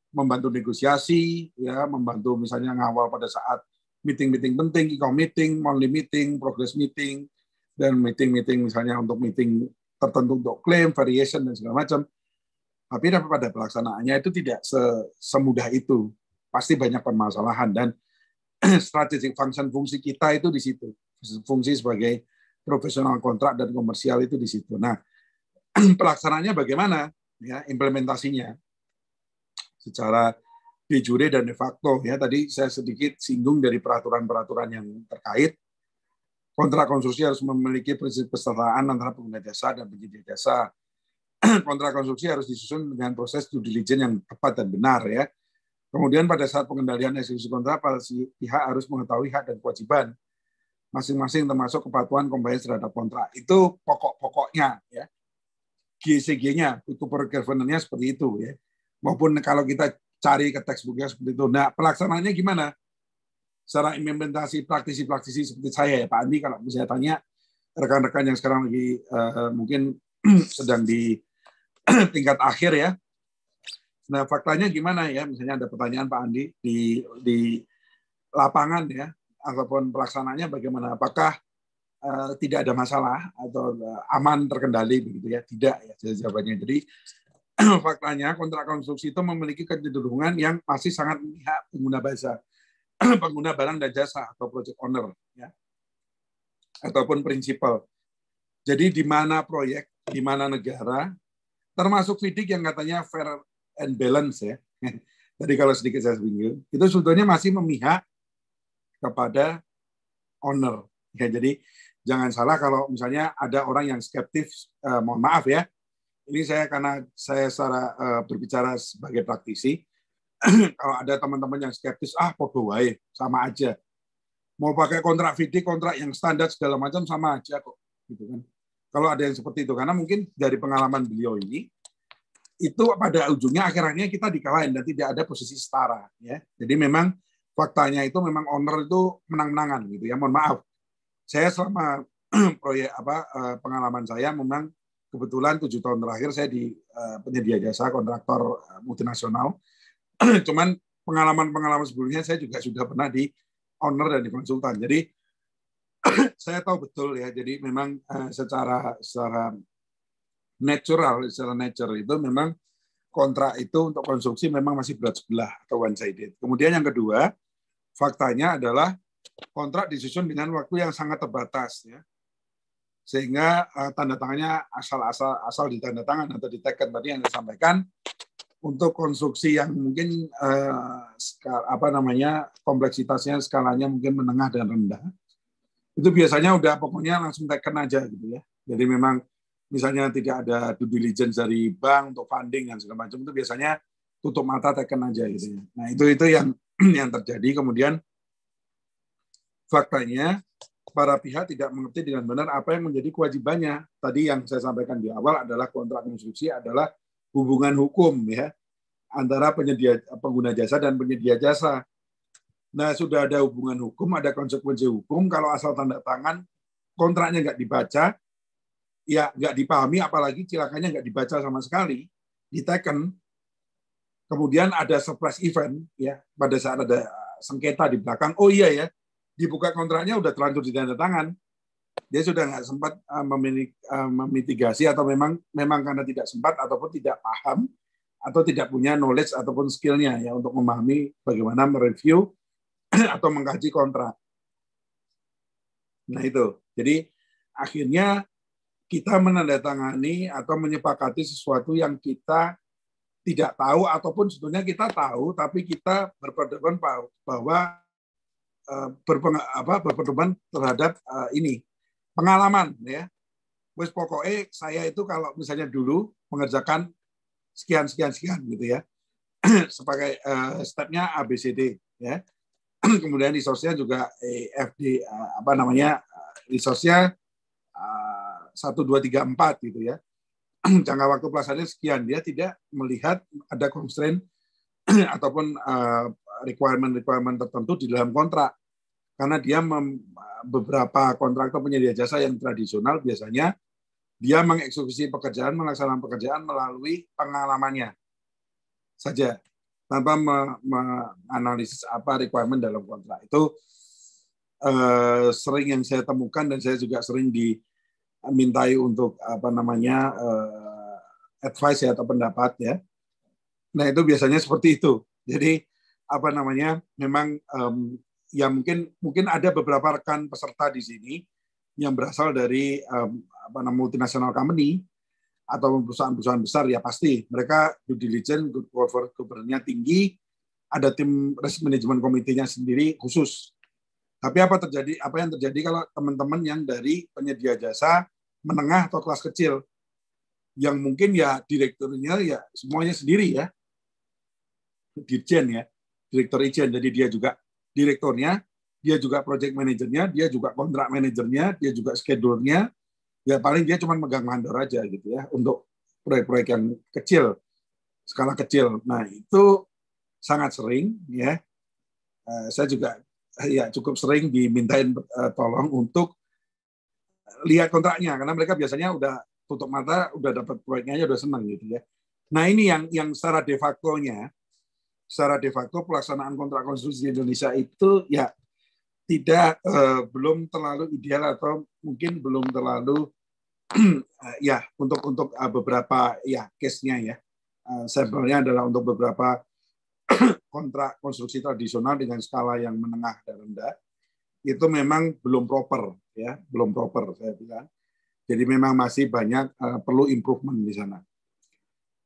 membantu negosiasi, ya membantu misalnya ngawal pada saat meeting-meeting penting, e-com meeting, monthly meeting, progress meeting, dan meeting-meeting misalnya untuk meeting tertentu untuk claim, variation dan segala macam. Tapi pada pelaksanaannya itu tidak semudah itu. Pasti banyak permasalahan dan *clears throat* strategic function fungsi kita itu di situ. Fungsi sebagai profesional kontrak dan komersial itu di situ. Nah, *clears throat* pelaksananya bagaimana? Ya, implementasinya secara de jure dan de facto ya tadi saya sedikit singgung dari peraturan-peraturan yang terkait kontrak konstruksi harus memiliki prinsip kesetaraan antara pengguna jasa dan penyedia jasa *clears throat* kontrak konstruksi harus disusun dengan proses due diligence yang tepat dan benar ya Kemudian pada saat pengendalian eksekusi kontrak, si pihak harus mengetahui hak dan kewajiban masing-masing termasuk kepatuhan compliance terhadap kontrak. Itu pokok-pokoknya ya. GCG-nya, itu per governance seperti itu ya. Maupun kalau kita cari ke teks nya seperti itu. Nah, pelaksanaannya gimana? Secara implementasi praktisi-praktisi seperti saya ya, Pak Andi kalau misalnya tanya rekan-rekan yang sekarang lagi uh, mungkin *clears throat* sedang di *clears throat* tingkat akhir ya, Nah, faktanya gimana ya? Misalnya ada pertanyaan Pak Andi di di lapangan ya, ataupun pelaksananya bagaimana? Apakah uh, tidak ada masalah atau uh, aman terkendali begitu ya? Tidak ya jawabannya. Jadi *clears throat* faktanya kontrak konstruksi itu memiliki kecenderungan yang masih sangat memihak pengguna jasa, *clears throat* pengguna barang dan jasa atau project owner ya ataupun prinsipal. Jadi di mana proyek, di mana negara, termasuk Fidik yang katanya fair and balance ya. *laughs* Tadi kalau sedikit saya singgung, itu sebetulnya masih memihak kepada owner. Ya, jadi jangan salah kalau misalnya ada orang yang skeptis, eh, mohon maaf ya. Ini saya karena saya secara eh, berbicara sebagai praktisi, *clears throat* kalau ada teman-teman yang skeptis, ah podo wae, sama aja. Mau pakai kontrak VD, kontrak yang standar segala macam sama aja kok, gitu kan. Kalau ada yang seperti itu karena mungkin dari pengalaman beliau ini itu pada ujungnya akhirnya kita dikalahin dan tidak ada posisi setara ya. Jadi memang faktanya itu memang owner itu menang-menangan gitu ya. Mohon maaf. Saya selama *clears throat* proyek apa eh, pengalaman saya memang kebetulan tujuh tahun terakhir saya di eh, penyedia jasa kontraktor eh, multinasional. *clears throat* Cuman pengalaman-pengalaman sebelumnya saya juga sudah pernah di owner dan di konsultan. Jadi *clears throat* saya tahu betul ya. Jadi memang secara secara natural, istilah nature itu memang kontrak itu untuk konstruksi memang masih berat sebelah atau one sided. Kemudian yang kedua, faktanya adalah kontrak disusun dengan waktu yang sangat terbatas ya. Sehingga uh, tanda tangannya asal-asal asal ditanda tangan atau di teken tadi yang sampaikan untuk konstruksi yang mungkin eh, apa namanya kompleksitasnya skalanya mungkin menengah dan rendah itu biasanya udah pokoknya langsung teken aja gitu ya jadi memang misalnya tidak ada due diligence dari bank untuk funding dan segala macam itu biasanya tutup mata teken aja gitu. Ya. Nah itu itu yang *clears throat* yang terjadi kemudian faktanya para pihak tidak mengerti dengan benar apa yang menjadi kewajibannya. Tadi yang saya sampaikan di awal adalah kontrak konstruksi adalah hubungan hukum ya antara penyedia pengguna jasa dan penyedia jasa. Nah sudah ada hubungan hukum, ada konsekuensi hukum. Kalau asal tanda tangan kontraknya nggak dibaca, ya nggak dipahami, apalagi cilakanya nggak dibaca sama sekali, diteken, kemudian ada surprise event ya pada saat ada sengketa di belakang, oh iya ya, dibuka kontraknya udah terlanjur tanda tangan. dia sudah nggak sempat eh, eh, memitigasi atau memang memang karena tidak sempat ataupun tidak paham atau tidak punya knowledge ataupun skillnya ya untuk memahami bagaimana mereview *clears throat* atau mengkaji kontrak. Nah itu, jadi akhirnya kita menandatangani atau menyepakati sesuatu yang kita tidak tahu ataupun sebetulnya kita tahu tapi kita berpedoman bahwa eh, berpeng, apa, berpedoman terhadap eh, ini pengalaman ya wes pokoknya saya itu kalau misalnya dulu mengerjakan sekian sekian sekian gitu ya *clears throat* sebagai eh, B stepnya ABCD ya *clears throat* kemudian di nya juga E FD D apa namanya di resource satu dua tiga empat gitu ya *clears throat* jangka waktu pelaksanaannya sekian dia tidak melihat ada constraint *clears throat* ataupun eh, requirement requirement tertentu di dalam kontrak karena dia mem, beberapa kontraktor penyedia jasa yang tradisional biasanya dia mengeksekusi pekerjaan melaksanakan pekerjaan melalui pengalamannya saja tanpa menganalisis apa requirement dalam kontrak itu eh, sering yang saya temukan dan saya juga sering di mintai untuk apa namanya uh, advice ya atau pendapat ya. Nah itu biasanya seperti itu. Jadi apa namanya memang um, ya mungkin mungkin ada beberapa rekan peserta di sini yang berasal dari um, apa namanya multinasional company atau perusahaan-perusahaan besar ya pasti mereka due diligence, good governance tinggi, ada tim risk management komitinya sendiri khusus. Tapi apa terjadi? Apa yang terjadi kalau teman-teman yang dari penyedia jasa menengah atau kelas kecil yang mungkin ya direkturnya ya semuanya sendiri ya dirjen ya direktur ijen jadi dia juga direkturnya dia juga project manajernya dia juga kontrak manajernya dia juga schedule ya paling dia cuma megang mandor aja gitu ya untuk proyek-proyek yang kecil skala kecil nah itu sangat sering ya eh, saya juga ya cukup sering dimintain eh, tolong untuk lihat kontraknya karena mereka biasanya udah tutup mata udah dapat proyeknya aja udah senang gitu ya. Nah ini yang yang secara de facto-nya, secara de facto pelaksanaan kontrak konstruksi di Indonesia itu ya tidak eh, belum terlalu ideal atau mungkin belum terlalu *clears throat* ya untuk untuk eh, beberapa ya case-nya ya. Eh, sampelnya adalah untuk beberapa *clears throat* kontrak konstruksi tradisional dengan skala yang menengah dan rendah itu memang belum proper ya, belum proper saya bilang. Jadi memang masih banyak uh, perlu improvement di sana.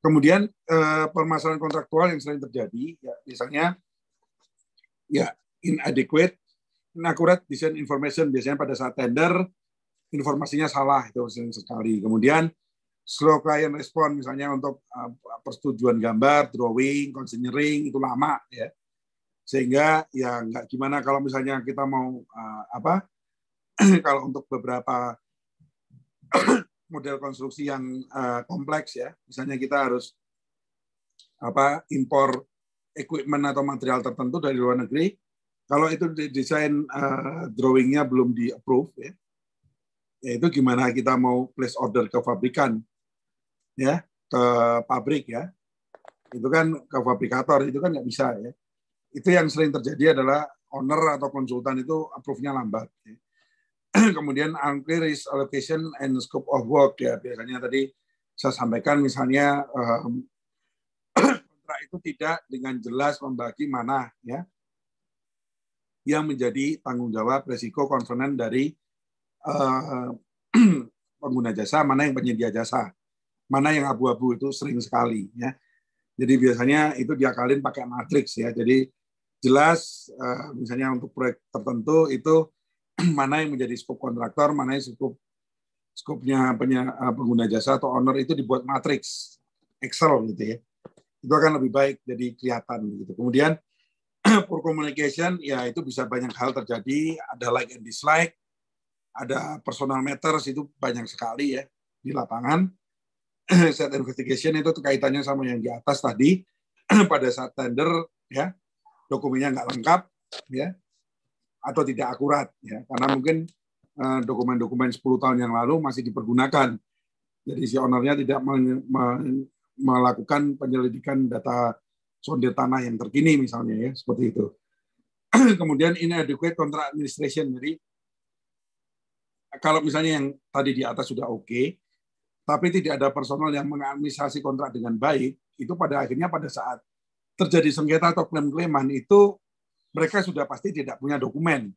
Kemudian uh, permasalahan kontraktual yang sering terjadi, ya, misalnya ya inadequate, inaccurate design information biasanya pada saat tender informasinya salah itu sering sekali. Kemudian slow client respon misalnya untuk uh, persetujuan gambar, drawing, consignering itu lama ya sehingga ya nggak gimana kalau misalnya kita mau uh, apa *clears throat* kalau untuk beberapa *clears throat* model konstruksi yang uh, kompleks ya misalnya kita harus apa impor equipment atau material tertentu dari luar negeri kalau itu desain uh, drawingnya belum di approve ya, ya itu gimana kita mau place order ke pabrikan ya ke pabrik ya itu kan ke fabrikator itu kan nggak bisa ya itu yang sering terjadi adalah owner atau konsultan itu approve-nya lambat. Ya. *clears throat* Kemudian unclear is allocation and scope of work ya biasanya tadi saya sampaikan misalnya ehm, *clears throat* kontrak itu tidak dengan jelas membagi mana ya yang menjadi tanggung jawab resiko konvenan dari ehm, *clears throat* pengguna jasa, mana yang penyedia jasa, mana yang abu-abu itu sering sekali ya. Jadi biasanya itu diakalin pakai matriks ya. Jadi jelas eh, misalnya untuk proyek tertentu itu *clears throat* mana yang menjadi scope kontraktor, mana yang scope-nya eh, pengguna jasa atau owner itu dibuat matriks Excel gitu ya. Itu akan lebih baik jadi kelihatan gitu. Kemudian *clears throat* poor communication ya itu bisa banyak hal terjadi, ada like and dislike, ada personal matters itu banyak sekali ya di lapangan. *clears throat* Set investigation itu kaitannya sama yang di atas tadi pada saat tender ya dokumennya nggak lengkap ya atau tidak akurat ya karena mungkin eh, dokumen-dokumen 10 tahun yang lalu masih dipergunakan jadi si ownernya tidak melakukan penyelidikan data sondir tanah yang terkini misalnya ya seperti itu *clears throat* kemudian inadequate contract administration jadi kalau misalnya yang tadi di atas sudah oke okay, tapi tidak ada personal yang mengadministrasi kontrak dengan baik itu pada akhirnya pada saat terjadi sengketa atau klaim-klaiman itu mereka sudah pasti tidak punya dokumen.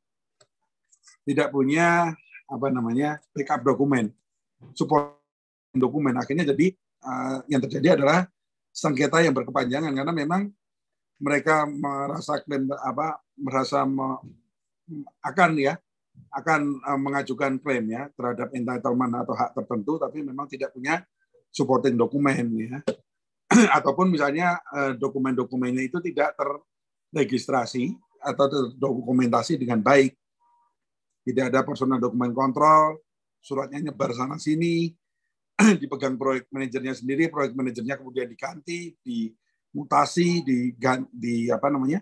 Tidak punya apa namanya? backup dokumen. Support dokumen. Akhirnya jadi uh, yang terjadi adalah sengketa yang berkepanjangan karena memang mereka merasa klaim apa merasa me, akan ya akan eh, mengajukan klaim ya terhadap entitlement atau hak tertentu tapi memang tidak punya supporting dokumen ya *clears throat* ataupun misalnya eh, dokumen-dokumennya itu tidak terregistrasi atau terdokumentasi dengan baik. Tidak ada personal dokumen kontrol, suratnya nyebar sana sini, *clears throat* dipegang proyek manajernya sendiri, proyek manajernya kemudian diganti, dimutasi, diganti, di apa namanya?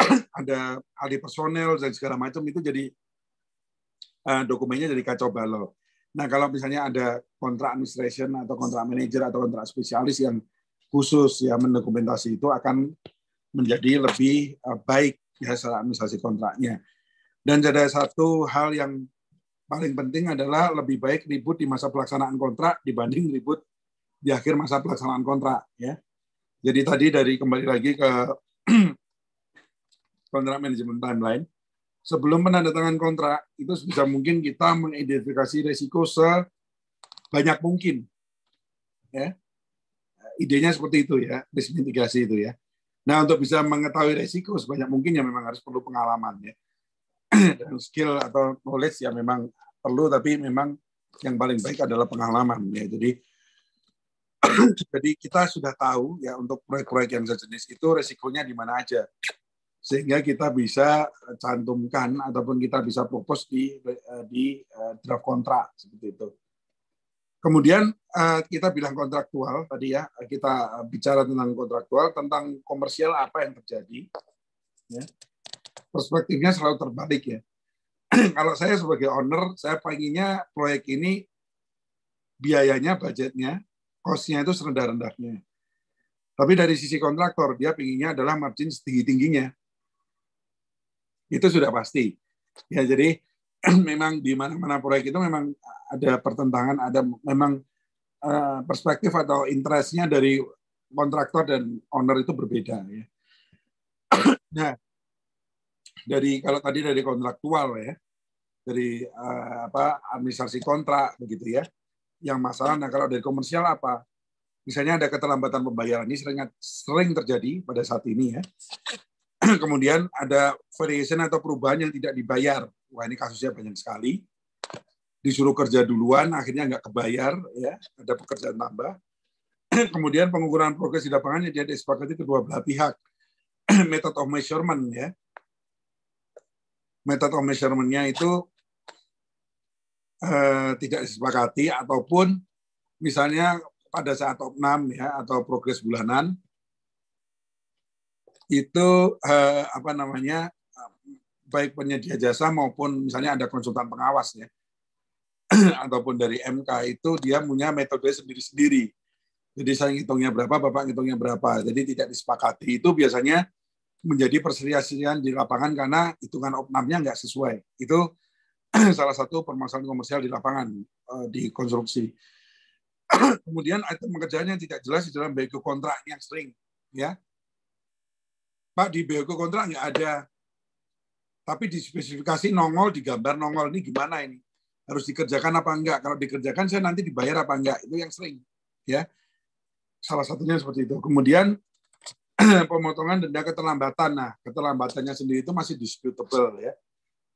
*clears throat* ada ahli personel dan segala macam itu jadi eh, dokumennya jadi kacau balau. Nah, kalau misalnya ada kontrak administration atau kontrak manager atau kontrak spesialis yang khusus ya mendokumentasi itu akan menjadi lebih eh, baik ya secara administrasi kontraknya. Dan jadi satu hal yang paling penting adalah lebih baik ribut di masa pelaksanaan kontrak dibanding ribut di akhir masa pelaksanaan kontrak ya. Jadi tadi dari kembali lagi ke *clears throat* kontrak manajemen timeline sebelum penandatangan kontrak itu sebisa mungkin kita mengidentifikasi resiko sebanyak mungkin. Ya. Idenya seperti itu ya, risk mitigasi itu ya. Nah, untuk bisa mengetahui resiko sebanyak mungkin ya memang harus perlu pengalaman ya. *clears throat* Dan skill atau knowledge ya memang perlu tapi memang yang paling baik adalah pengalaman ya. Jadi *clears throat* jadi kita sudah tahu ya untuk proyek-proyek yang sejenis itu resikonya di mana aja sehingga kita bisa eh, cantumkan ataupun kita bisa propose di eh, di eh, draft kontrak seperti itu. Kemudian kita bilang kontraktual tadi ya, kita bicara tentang kontraktual, tentang komersial apa yang terjadi. Ya. Perspektifnya selalu terbalik ya. *clears throat* Kalau saya sebagai owner, saya pengennya proyek ini biayanya, budgetnya, costnya itu serendah-rendahnya. Tapi dari sisi kontraktor, dia pinginnya adalah margin setinggi-tingginya. Itu sudah pasti. Ya jadi *clears throat* memang di mana-mana proyek itu memang ada pertentangan, ada memang uh, perspektif atau interestnya dari kontraktor dan owner itu berbeda ya. *clears throat* nah, dari kalau tadi dari kontraktual ya, dari uh, apa administrasi kontrak begitu ya. Yang masalah nah kalau dari komersial apa? Misalnya ada keterlambatan pembayaran ini sering sering terjadi pada saat ini ya. *clears throat* kemudian ada variation atau perubahan yang tidak dibayar. Wah ini kasusnya banyak sekali. Disuruh kerja duluan, akhirnya nggak kebayar, ya ada pekerjaan tambah. *clears throat* kemudian pengukuran progres di lapangan yang jadi disepakati kedua belah pihak. *clears throat* Method of measurement ya. Method of measurementnya itu eh, tidak disepakati ataupun misalnya pada saat opnam ya atau progres bulanan itu eh, apa namanya eh, baik penyedia jasa maupun misalnya ada konsultan pengawas ya *clears throat* ataupun dari MK itu dia punya metode sendiri-sendiri. Jadi saya ngitungnya berapa, Bapak ngitungnya berapa. Jadi tidak disepakati. Itu biasanya menjadi perselisihan di lapangan karena hitungan opnamnya nggak sesuai. Itu *clears throat* salah satu permasalahan komersial di lapangan, eh, di konstruksi. *clears throat* Kemudian item yang tidak jelas di dalam BQ kontrak yang sering. ya Pak di BOK kontrak nggak ada. Tapi di spesifikasi nongol, di gambar nongol ini gimana ini? Harus dikerjakan apa enggak? Kalau dikerjakan saya nanti dibayar apa enggak? Itu yang sering. ya Salah satunya seperti itu. Kemudian *clears throat* pemotongan denda keterlambatan. Nah, keterlambatannya sendiri itu masih disputable ya.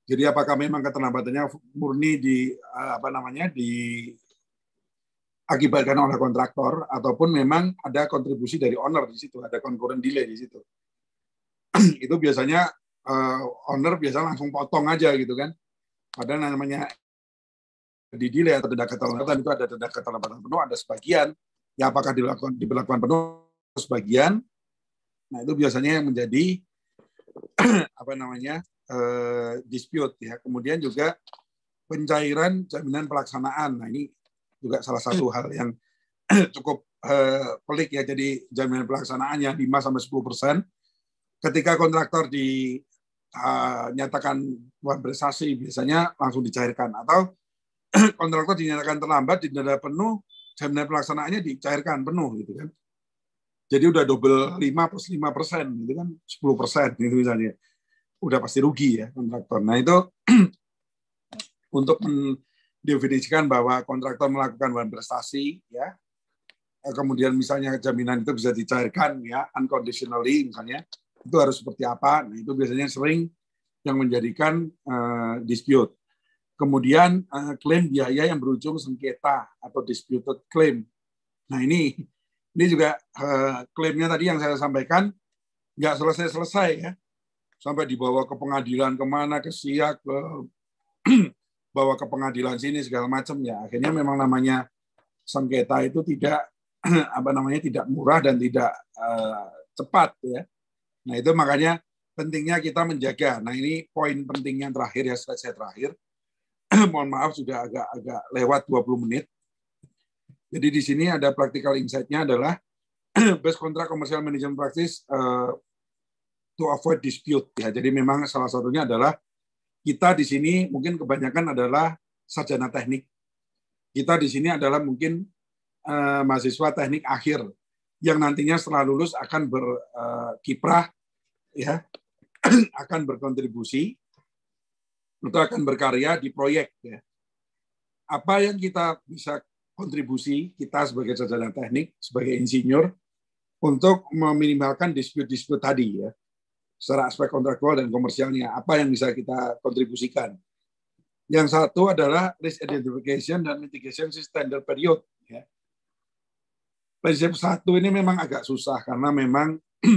Jadi apakah memang keterlambatannya murni di eh, apa namanya di akibatkan oleh kontraktor ataupun memang ada kontribusi dari owner di situ, ada concurrent delay di situ. *clears throat* itu biasanya uh, owner biasa langsung potong aja gitu kan. Ada namanya di delay ya, atau denda keterlambatan itu ada denda keterlambatan penuh, ada sebagian. Ya apakah dilakukan diberlakukan penuh sebagian? Nah itu biasanya yang menjadi *clears throat* apa namanya uh, dispute ya. Kemudian juga pencairan jaminan pelaksanaan. Nah ini juga salah satu hal yang *clears throat* cukup uh, pelik ya. Jadi jaminan pelaksanaannya 5 sampai 10 persen ketika kontraktor dinyatakan eh, uh, prestasi biasanya langsung dicairkan atau *clears throat* kontraktor dinyatakan terlambat didenda penuh jaminan pelaksanaannya dicairkan penuh gitu kan jadi udah double 5 plus 5 persen gitu kan sepuluh persen gitu misalnya udah pasti rugi ya kontraktor nah itu *clears throat* untuk mendefinisikan bahwa kontraktor melakukan bahan prestasi ya eh, kemudian misalnya jaminan itu bisa dicairkan ya unconditionally misalnya itu harus seperti apa. Nah, itu biasanya sering yang menjadikan uh, dispute. Kemudian uh, klaim biaya yang berujung sengketa atau disputed claim. Nah, ini ini juga uh, klaimnya tadi yang saya sampaikan nggak selesai-selesai ya. Sampai dibawa ke pengadilan kemana, ke siak, ke *clears throat* bawa ke pengadilan sini segala macam ya. Akhirnya memang namanya sengketa itu tidak *clears throat* apa namanya tidak murah dan tidak uh, cepat ya Nah itu makanya pentingnya kita menjaga. Nah ini poin penting yang terakhir ya slide saya terakhir. *clears throat* Mohon maaf sudah agak-agak lewat 20 menit. Jadi di sini ada practical insight-nya adalah *clears throat* best kontrak commercial management praktis uh, eh, to avoid dispute ya. Jadi memang salah satunya adalah kita di sini mungkin kebanyakan adalah sarjana teknik. Kita di sini adalah mungkin uh, mahasiswa teknik akhir yang nantinya setelah lulus akan berkiprah eh, ya *clears throat* akan berkontribusi atau akan berkarya di proyek ya. Apa yang kita bisa kontribusi kita sebagai sarjana teknik, sebagai insinyur untuk meminimalkan dispute-dispute tadi ya. Secara aspek kontraktual dan komersialnya, apa yang bisa kita kontribusikan? Yang satu adalah risk identification dan mitigation standard period ya prinsip satu ini memang agak susah karena memang *clears throat*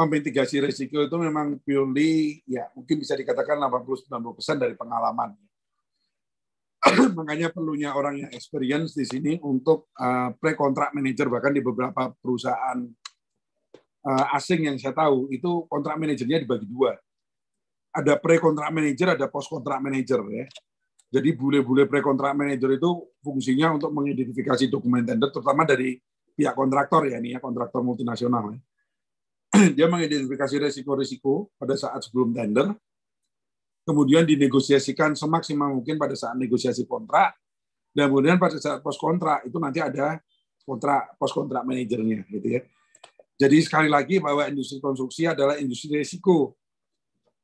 memitigasi risiko itu memang purely ya mungkin bisa dikatakan 80-90 persen dari pengalaman. *clears throat* Makanya perlunya orang yang experience di sini untuk uh, eh, pre-kontrak manager bahkan di beberapa perusahaan uh, asing yang saya tahu itu kontrak manajernya dibagi dua. Ada pre-kontrak manager, ada post-kontrak manager ya. Jadi bule-bule pre-kontrak manager itu fungsinya untuk mengidentifikasi dokumen tender, terutama dari pihak kontraktor ya ini ya kontraktor multinasional ya. *clears throat* dia mengidentifikasi risiko-risiko pada saat sebelum tender kemudian dinegosiasikan semaksimal mungkin pada saat negosiasi kontrak dan kemudian pada saat pos kontrak itu nanti ada kontrak pos kontrak manajernya gitu ya jadi sekali lagi bahwa industri konstruksi adalah industri risiko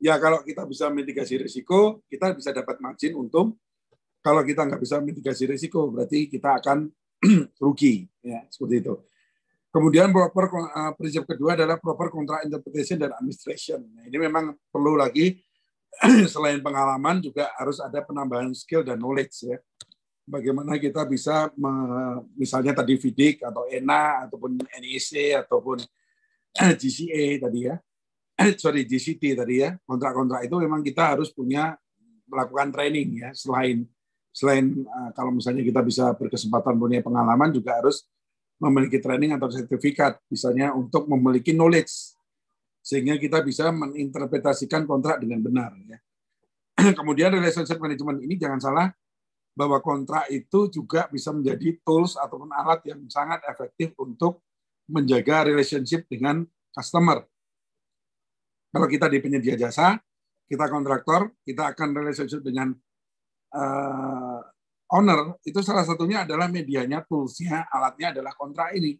ya kalau kita bisa mitigasi risiko kita bisa dapat margin untung kalau kita nggak bisa mitigasi risiko berarti kita akan *clears throat* rugi ya seperti itu. Kemudian proper uh, prinsip kedua adalah proper contract interpretation dan administration. Nah, ini memang perlu lagi *clears throat* selain pengalaman juga harus ada penambahan skill dan knowledge ya. Bagaimana kita bisa misalnya tadi vidik atau ENA ataupun NEC ataupun *clears throat* GCA tadi ya. Sorry, GCT tadi ya. Kontrak-kontrak itu memang kita harus punya melakukan training ya selain selain uh, kalau misalnya kita bisa berkesempatan punya pengalaman juga harus memiliki training atau sertifikat misalnya untuk memiliki knowledge sehingga kita bisa meninterpretasikan kontrak dengan benar ya. *clears throat* Kemudian relationship management ini jangan salah bahwa kontrak itu juga bisa menjadi tools ataupun alat yang sangat efektif untuk menjaga relationship dengan customer. Kalau kita di penyedia jasa, kita kontraktor, kita akan relationship dengan uh, owner itu salah satunya adalah medianya, toolsnya, alatnya adalah kontrak ini.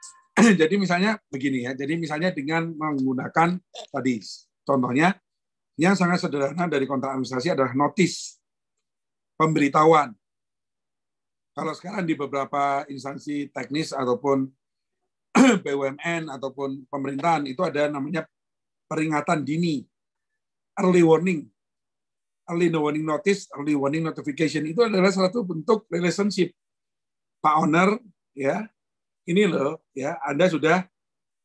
*clears throat* jadi misalnya begini ya, jadi misalnya dengan menggunakan tadi contohnya yang sangat sederhana dari kontrak administrasi adalah notis pemberitahuan. Kalau sekarang di beberapa instansi teknis ataupun *clears throat* BUMN ataupun pemerintahan itu ada namanya peringatan dini, early warning early warning notice, early warning notification itu adalah salah satu bentuk relationship. Pak owner, ya, ini loh, ya, Anda sudah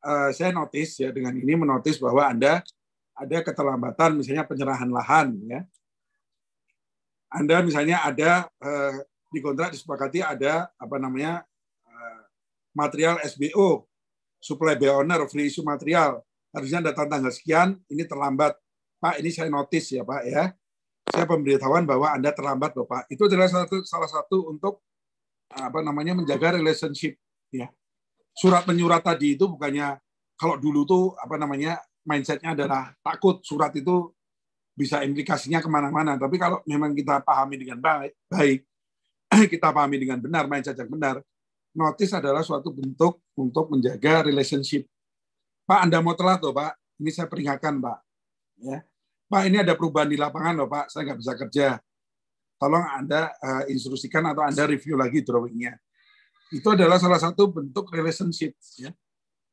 uh, saya notice ya dengan ini menotis bahwa Anda ada keterlambatan misalnya penyerahan lahan ya. Anda misalnya ada uh, eh, di kontrak disepakati ada apa namanya uh, material SBO, supply by owner, free issue material. Harusnya datang tanggal sekian, ini terlambat. Pak, ini saya notice ya Pak ya saya pemberitahuan bahwa Anda terlambat, Bapak. Itu adalah satu, salah satu untuk apa namanya menjaga relationship ya. Surat menyurat tadi itu bukannya kalau dulu tuh apa namanya mindsetnya adalah takut surat itu bisa implikasinya kemana-mana. Tapi kalau memang kita pahami dengan baik, baik *clears throat* kita pahami dengan benar, mindset yang benar, notice adalah suatu bentuk untuk menjaga relationship. Pak, Anda mau telat loh, Pak. Ini saya peringatkan, Pak. Ya. Pak ini ada perubahan di lapangan loh Pak, saya nggak bisa kerja. Tolong Anda uh, instruksikan atau Anda review lagi drawingnya. Itu adalah salah satu bentuk relationship. Ya.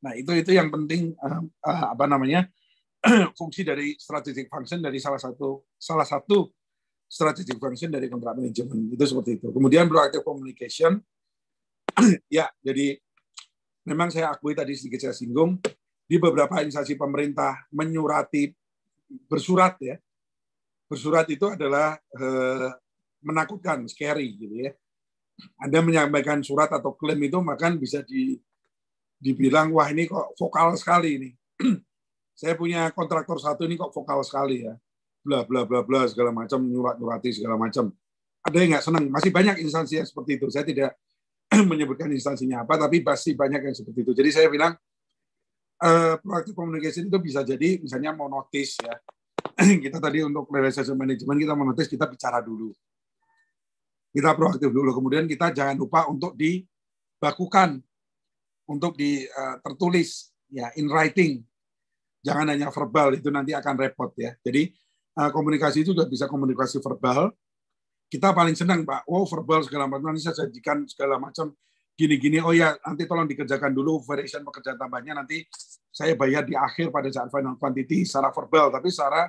Nah itu itu yang penting uh, uh, apa namanya *clears throat* fungsi dari strategic function dari salah satu salah satu strategic function dari kontrak manajemen itu seperti itu. Kemudian proactive communication, *clears throat* ya jadi memang saya akui tadi sedikit saya singgung di beberapa instansi pemerintah menyurati bersurat ya. Bersurat itu adalah uh, menakutkan, scary gitu ya. Anda menyampaikan surat atau klaim itu maka bisa di, dibilang wah ini kok vokal sekali ini. *clears throat* Saya punya kontraktor satu ini kok vokal sekali ya. Bla bla bla bla segala macam nyurat nyurati segala macam. Ada yang nggak senang. Masih banyak instansi yang seperti itu. Saya tidak *clears throat* menyebutkan instansinya apa, tapi pasti banyak yang seperti itu. Jadi saya bilang Eh, proaktif proactive communication itu bisa jadi misalnya monotis ya. *clears throat* kita tadi untuk relationship management kita monotis kita bicara dulu. Kita proaktif dulu kemudian kita jangan lupa untuk dibakukan untuk di uh, tertulis ya in writing. Jangan hanya verbal itu nanti akan repot ya. Jadi uh, komunikasi itu juga bisa komunikasi verbal. Kita paling senang Pak, oh verbal segala macam nanti saya sajikan segala macam gini-gini, oh ya nanti tolong dikerjakan dulu variation pekerjaan tambahnya, nanti saya bayar di akhir pada saat final quantity secara verbal, tapi secara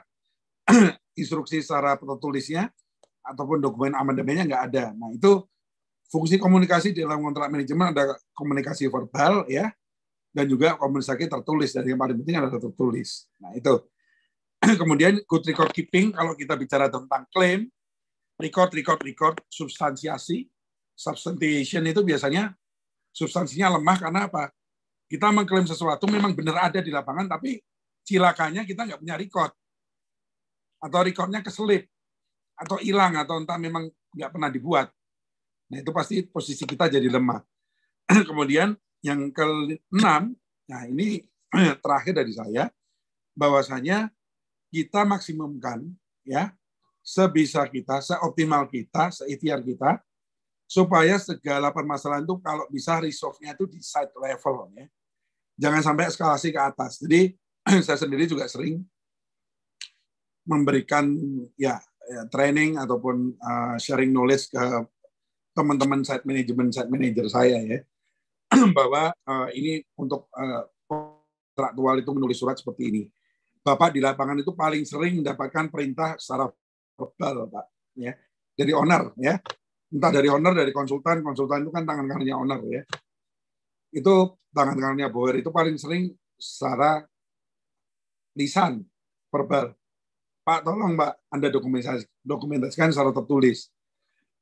*clears throat* instruksi secara tertulisnya ataupun dokumen amandemennya nggak ada. Nah itu fungsi komunikasi di dalam kontrak manajemen ada komunikasi verbal ya dan juga komunikasi tertulis dan yang paling penting adalah tertulis. Nah itu. *clears throat* Kemudian good record keeping kalau kita bicara tentang klaim, record, record, record, substansiasi substantiation itu biasanya substansinya lemah karena apa? Kita mengklaim sesuatu memang benar ada di lapangan, tapi cilakanya kita nggak punya record. Atau recordnya keselip. Atau hilang, atau entah memang nggak pernah dibuat. Nah itu pasti posisi kita jadi lemah. *clears throat* Kemudian yang keenam, nah ini *clears throat* terakhir dari saya, bahwasanya kita maksimumkan ya sebisa kita, seoptimal kita, seikhtiar kita supaya segala permasalahan itu kalau bisa resolve-nya itu di side level ya. Jangan sampai eskalasi ke atas. Jadi *clears throat* saya sendiri juga sering memberikan ya, ya training ataupun uh, sharing knowledge ke teman-teman site management site manager saya ya *clears throat* bahwa uh, ini untuk uh, itu menulis surat seperti ini. Bapak di lapangan itu paling sering mendapatkan perintah secara verbal, Pak, ya. jadi owner ya entah dari owner, dari konsultan, konsultan itu kan tangan kanannya owner ya. Itu tangan kanannya buyer itu paling sering secara lisan, verbal. Pak, tolong mbak Anda dokumentasi, dokumentasikan secara tertulis.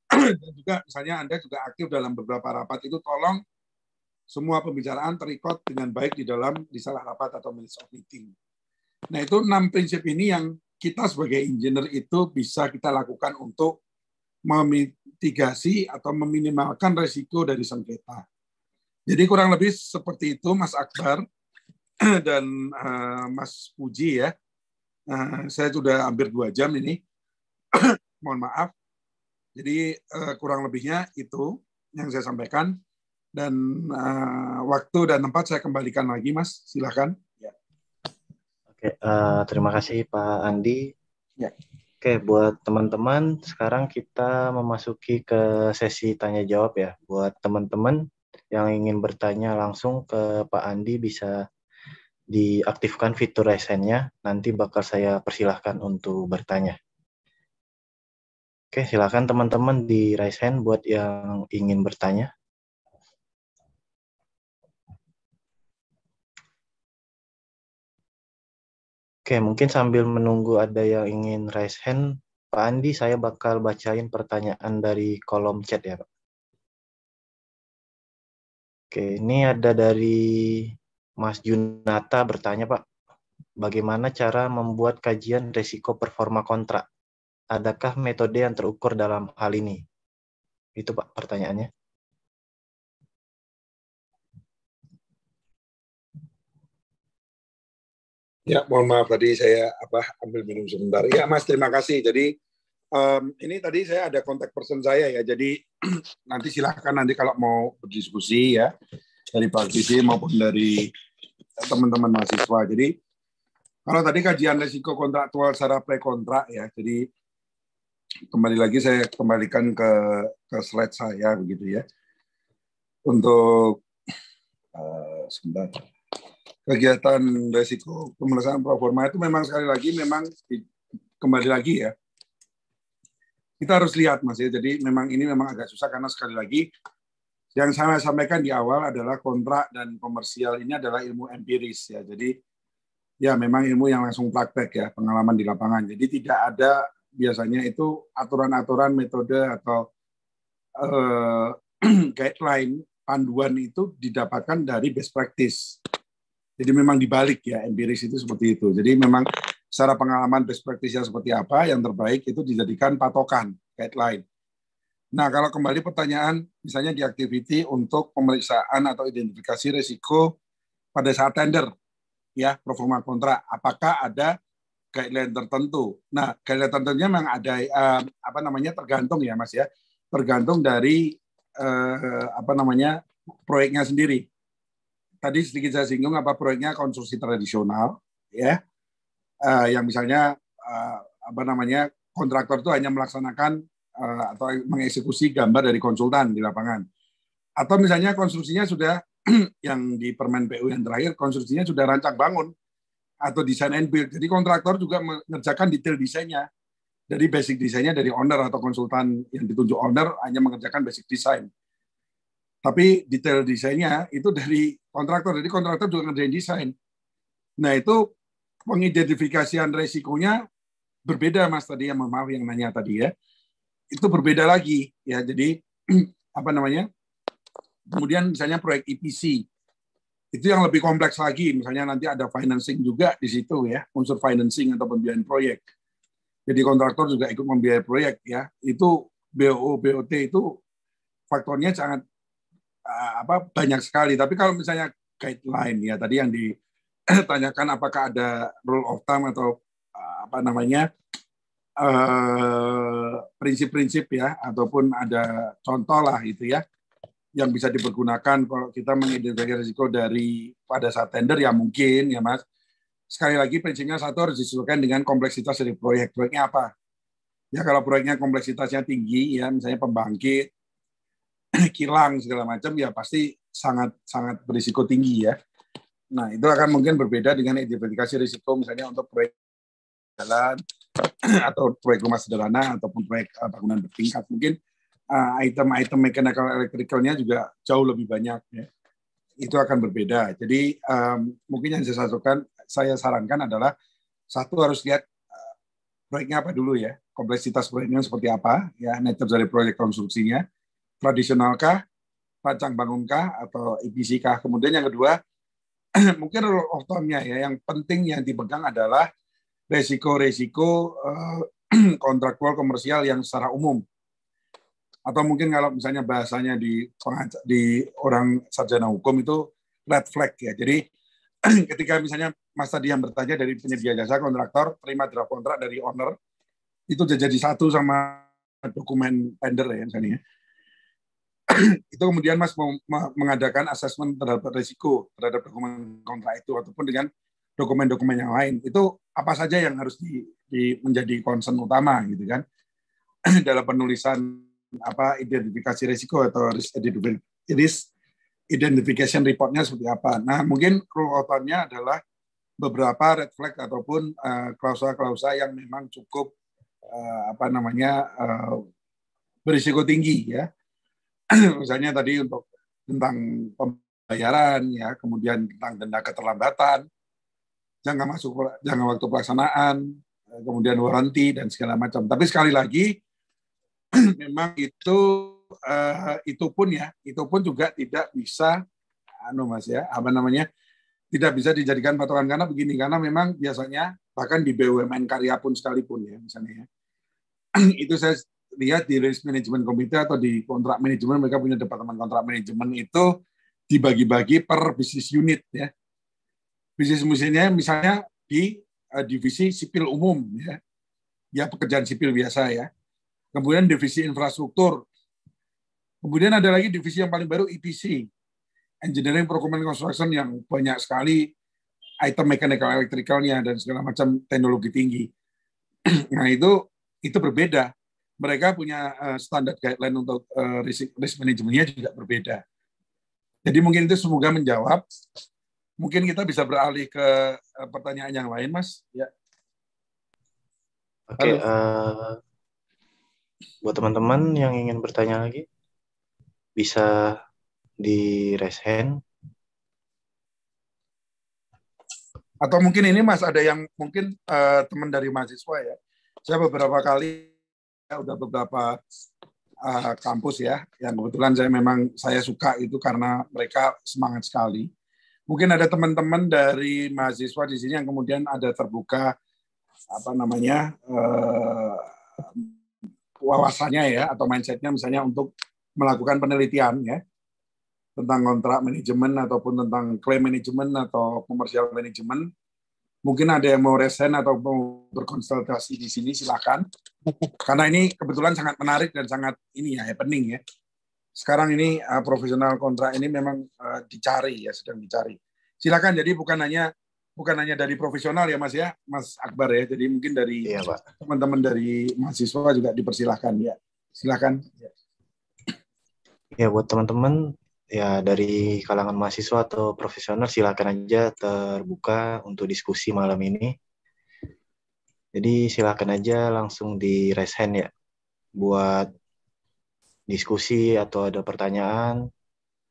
*clears throat* Dan juga misalnya Anda juga aktif dalam beberapa rapat itu tolong semua pembicaraan terikot dengan baik di dalam di salah rapat atau minutes of meeting. Nah itu enam prinsip ini yang kita sebagai engineer itu bisa kita lakukan untuk memitigasi atau meminimalkan resiko dari sengketa. Jadi kurang lebih seperti itu Mas Akbar *clears throat* dan uh, Mas Puji ya. Uh, saya sudah hampir dua jam ini. *clears throat* Mohon maaf. Jadi uh, kurang lebihnya itu yang saya sampaikan dan uh, waktu dan tempat saya kembalikan lagi Mas silakan ya. oke uh, terima kasih Pak Andi ya. Oke, buat teman-teman, sekarang kita memasuki ke sesi tanya jawab ya. Buat teman-teman yang ingin bertanya langsung ke Pak Andi bisa diaktifkan fitur hand nya Nanti bakal saya persilahkan untuk bertanya. Oke, silakan teman-teman di raise hand buat yang ingin bertanya. Oke, mungkin sambil menunggu ada yang ingin raise hand, Pak Andi, saya bakal bacain pertanyaan dari kolom chat ya, Pak. Oke, ini ada dari Mas Junata bertanya, Pak. Bagaimana cara membuat kajian risiko performa kontrak? Adakah metode yang terukur dalam hal ini? Itu, Pak, pertanyaannya. Ya, mohon maaf tadi saya apa ambil minum sebentar. Ya, Mas, terima kasih. Jadi um, ini tadi saya ada kontak person saya ya. Jadi *clears throat* nanti silahkan nanti kalau mau berdiskusi ya dari Pak praktisi maupun dari teman-teman mahasiswa. Jadi kalau tadi kajian risiko kontraktual secara pre-kontrak ya. Jadi kembali lagi saya kembalikan ke ke slide saya begitu ya. Untuk uh, sebentar kegiatan resiko pemeriksaan performa itu memang sekali lagi memang kembali lagi ya kita harus lihat mas ya jadi memang ini memang agak susah karena sekali lagi yang saya sampaikan di awal adalah kontrak dan komersial ini adalah ilmu empiris ya jadi ya memang ilmu yang langsung praktek ya pengalaman di lapangan jadi tidak ada biasanya itu aturan-aturan metode atau uh, *clears throat* guideline panduan itu didapatkan dari best practice jadi memang dibalik ya empiris itu seperti itu. Jadi memang secara pengalaman best practice seperti apa, yang terbaik itu dijadikan patokan, guideline. Nah, kalau kembali pertanyaan, misalnya di activity untuk pemeriksaan atau identifikasi risiko pada saat tender, ya, performa kontrak, apakah ada guideline tertentu? Nah, guideline tertentunya memang ada, eh, apa namanya, tergantung ya, Mas ya, tergantung dari eh, apa namanya proyeknya sendiri tadi sedikit saya singgung apa proyeknya konstruksi tradisional ya uh, yang misalnya uh, apa namanya kontraktor itu hanya melaksanakan uh, atau mengeksekusi gambar dari konsultan di lapangan atau misalnya konstruksinya sudah *clears throat* yang di Permen PU yang terakhir konstruksinya sudah rancang bangun atau desain and build jadi kontraktor juga mengerjakan detail desainnya dari basic desainnya dari owner atau konsultan yang ditunjuk owner hanya mengerjakan basic desain tapi detail desainnya itu dari kontraktor. Jadi kontraktor juga ngerjain desain. Nah itu pengidentifikasian resikonya berbeda mas tadi yang maaf yang nanya tadi ya itu berbeda lagi ya jadi *clears throat* apa namanya kemudian misalnya proyek EPC itu yang lebih kompleks lagi misalnya nanti ada financing juga di situ ya unsur financing atau pembiayaan proyek jadi kontraktor juga ikut membiayai proyek ya itu BO BOT itu faktornya sangat Eh, apa banyak sekali. Tapi kalau misalnya guideline ya tadi yang ditanyakan apakah ada rule of thumb atau eh, apa namanya eh, prinsip-prinsip ya ataupun ada contoh lah itu ya yang bisa dipergunakan kalau kita mengidentifikasi risiko dari pada saat tender ya mungkin ya mas sekali lagi prinsipnya satu harus disesuaikan dengan kompleksitas dari proyek proyeknya apa ya kalau proyeknya kompleksitasnya tinggi ya misalnya pembangkit *clears throat* kilang segala macam ya pasti sangat sangat berisiko tinggi ya. Nah itu akan mungkin berbeda dengan identifikasi risiko misalnya untuk proyek jalan *clears throat* atau proyek rumah sederhana ataupun proyek eh, bangunan bertingkat mungkin eh, item-item uh, elektrikalnya mechanical electricalnya juga jauh lebih banyak ya. Itu akan berbeda. Jadi um, mungkin yang saya sarankan, saya sarankan adalah satu harus lihat uh, proyeknya apa dulu ya kompleksitas proyeknya seperti apa, ya nature dari proyek konstruksinya tradisionalkah, rancang bangunkah atau EPC kah. Kemudian yang kedua, *clears throat* mungkin rule ya yang penting yang dipegang adalah resiko-resiko uh, eh, *clears throat* kontraktual komersial yang secara umum. Atau mungkin kalau misalnya bahasanya di di orang sarjana hukum itu red flag ya. Jadi *clears throat* ketika misalnya Mas tadi yang bertanya dari penyedia jasa kontraktor terima draft kontrak dari owner itu jadi satu sama dokumen tender ya misalnya. *clears throat* itu kemudian Mas mengadakan asesmen terhadap risiko terhadap dokumen kontrak itu ataupun dengan dokumen-dokumen yang lain itu apa saja yang harus di, di menjadi concern utama gitu kan *clears throat* dalam penulisan apa identifikasi risiko atau risk, risk identification reportnya seperti apa. Nah mungkin rule of nya adalah beberapa red flag ataupun eh, klausa-klausa uh, yang memang cukup uh, apa namanya uh, berisiko tinggi ya *clears throat* misalnya tadi untuk tentang pembayaran ya, kemudian tentang denda keterlambatan, jangka masuk jangka waktu pelaksanaan, eh, kemudian waranti dan segala macam. Tapi sekali lagi *clears throat* memang itu uh, itu pun ya, itu pun juga tidak bisa anu Mas ya, apa namanya? tidak bisa dijadikan patokan karena begini karena memang biasanya bahkan di BUMN karya pun sekalipun ya misalnya ya *clears throat* itu saya lihat di risk management committee atau di kontrak manajemen mereka punya departemen kontrak manajemen itu dibagi-bagi per bisnis unit ya. Bisnis musimnya misalnya di uh, divisi sipil umum ya. Ya pekerjaan sipil biasa ya. Kemudian divisi infrastruktur. Kemudian ada lagi divisi yang paling baru EPC. Engineering Procurement Construction yang banyak sekali item mechanical electricalnya dan segala macam teknologi tinggi. *clears throat* nah itu itu berbeda mereka punya uh, standar guideline untuk eh, risk, risk manajemennya juga berbeda. Jadi mungkin itu semoga menjawab. Mungkin kita bisa beralih ke eh, pertanyaan yang lain, Mas. Ya. Oke. Okay, uh, buat teman-teman yang ingin bertanya lagi, bisa di raise hand atau mungkin ini mas ada yang mungkin uh, teman dari mahasiswa ya saya beberapa kali saya udah beberapa uh, kampus ya yang kebetulan saya memang saya suka itu karena mereka semangat sekali. Mungkin ada teman-teman dari mahasiswa di sini yang kemudian ada terbuka apa namanya uh, wawasannya ya atau mindsetnya misalnya untuk melakukan penelitian ya tentang kontrak manajemen ataupun tentang klaim manajemen atau komersial manajemen Mungkin ada yang mau resen atau mau berkonsultasi di sini silakan. Karena ini kebetulan sangat menarik dan sangat ini ya happening ya. Sekarang ini uh, profesional kontrak ini memang uh, dicari ya sedang dicari. Silakan jadi bukan hanya bukan hanya dari profesional ya Mas ya, Mas Akbar ya. Jadi mungkin dari iya, teman-teman dari mahasiswa juga dipersilahkan ya. Silakan. Ya buat teman-teman ya dari kalangan mahasiswa atau profesional silakan aja terbuka untuk diskusi malam ini. Jadi silakan aja langsung di raise hand ya buat diskusi atau ada pertanyaan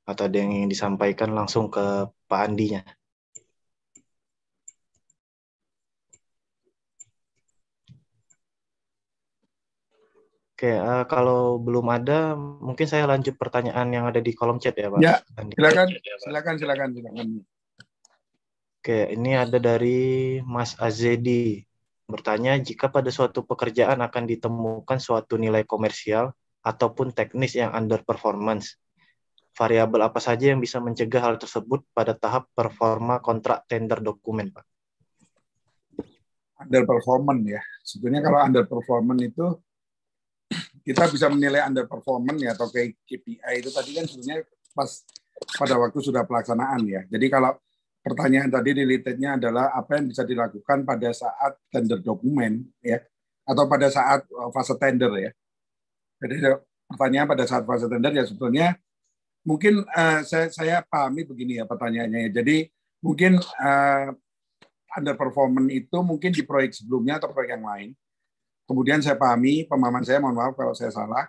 atau ada yang ingin disampaikan langsung ke Pak Andinya. Oke, uh, kalau belum ada, mungkin saya lanjut pertanyaan yang ada di kolom chat ya, Pak. Ya, silakan, ya, silakan, silakan, silakan. Oke, ini ada dari Mas Azedi bertanya jika pada suatu pekerjaan akan ditemukan suatu nilai komersial ataupun teknis yang under performance. Variabel apa saja yang bisa mencegah hal tersebut pada tahap performa kontrak tender dokumen, Pak? Under performance ya. Sebetulnya kalau under performance itu kita bisa menilai underperformance ya atau kayak KPI itu tadi kan sebenarnya pas pada waktu sudah pelaksanaan ya. Jadi kalau pertanyaan tadi relatednya adalah apa yang bisa dilakukan pada saat tender dokumen ya atau pada saat eh, fase tender ya. Jadi pertanyaan pada saat fase tender ya sebetulnya mungkin uh, saya saya pahami begini ya pertanyaannya. ya. Jadi mungkin uh, underperformance itu mungkin di proyek sebelumnya atau proyek yang lain kemudian saya pahami, pemahaman saya mohon maaf kalau saya salah,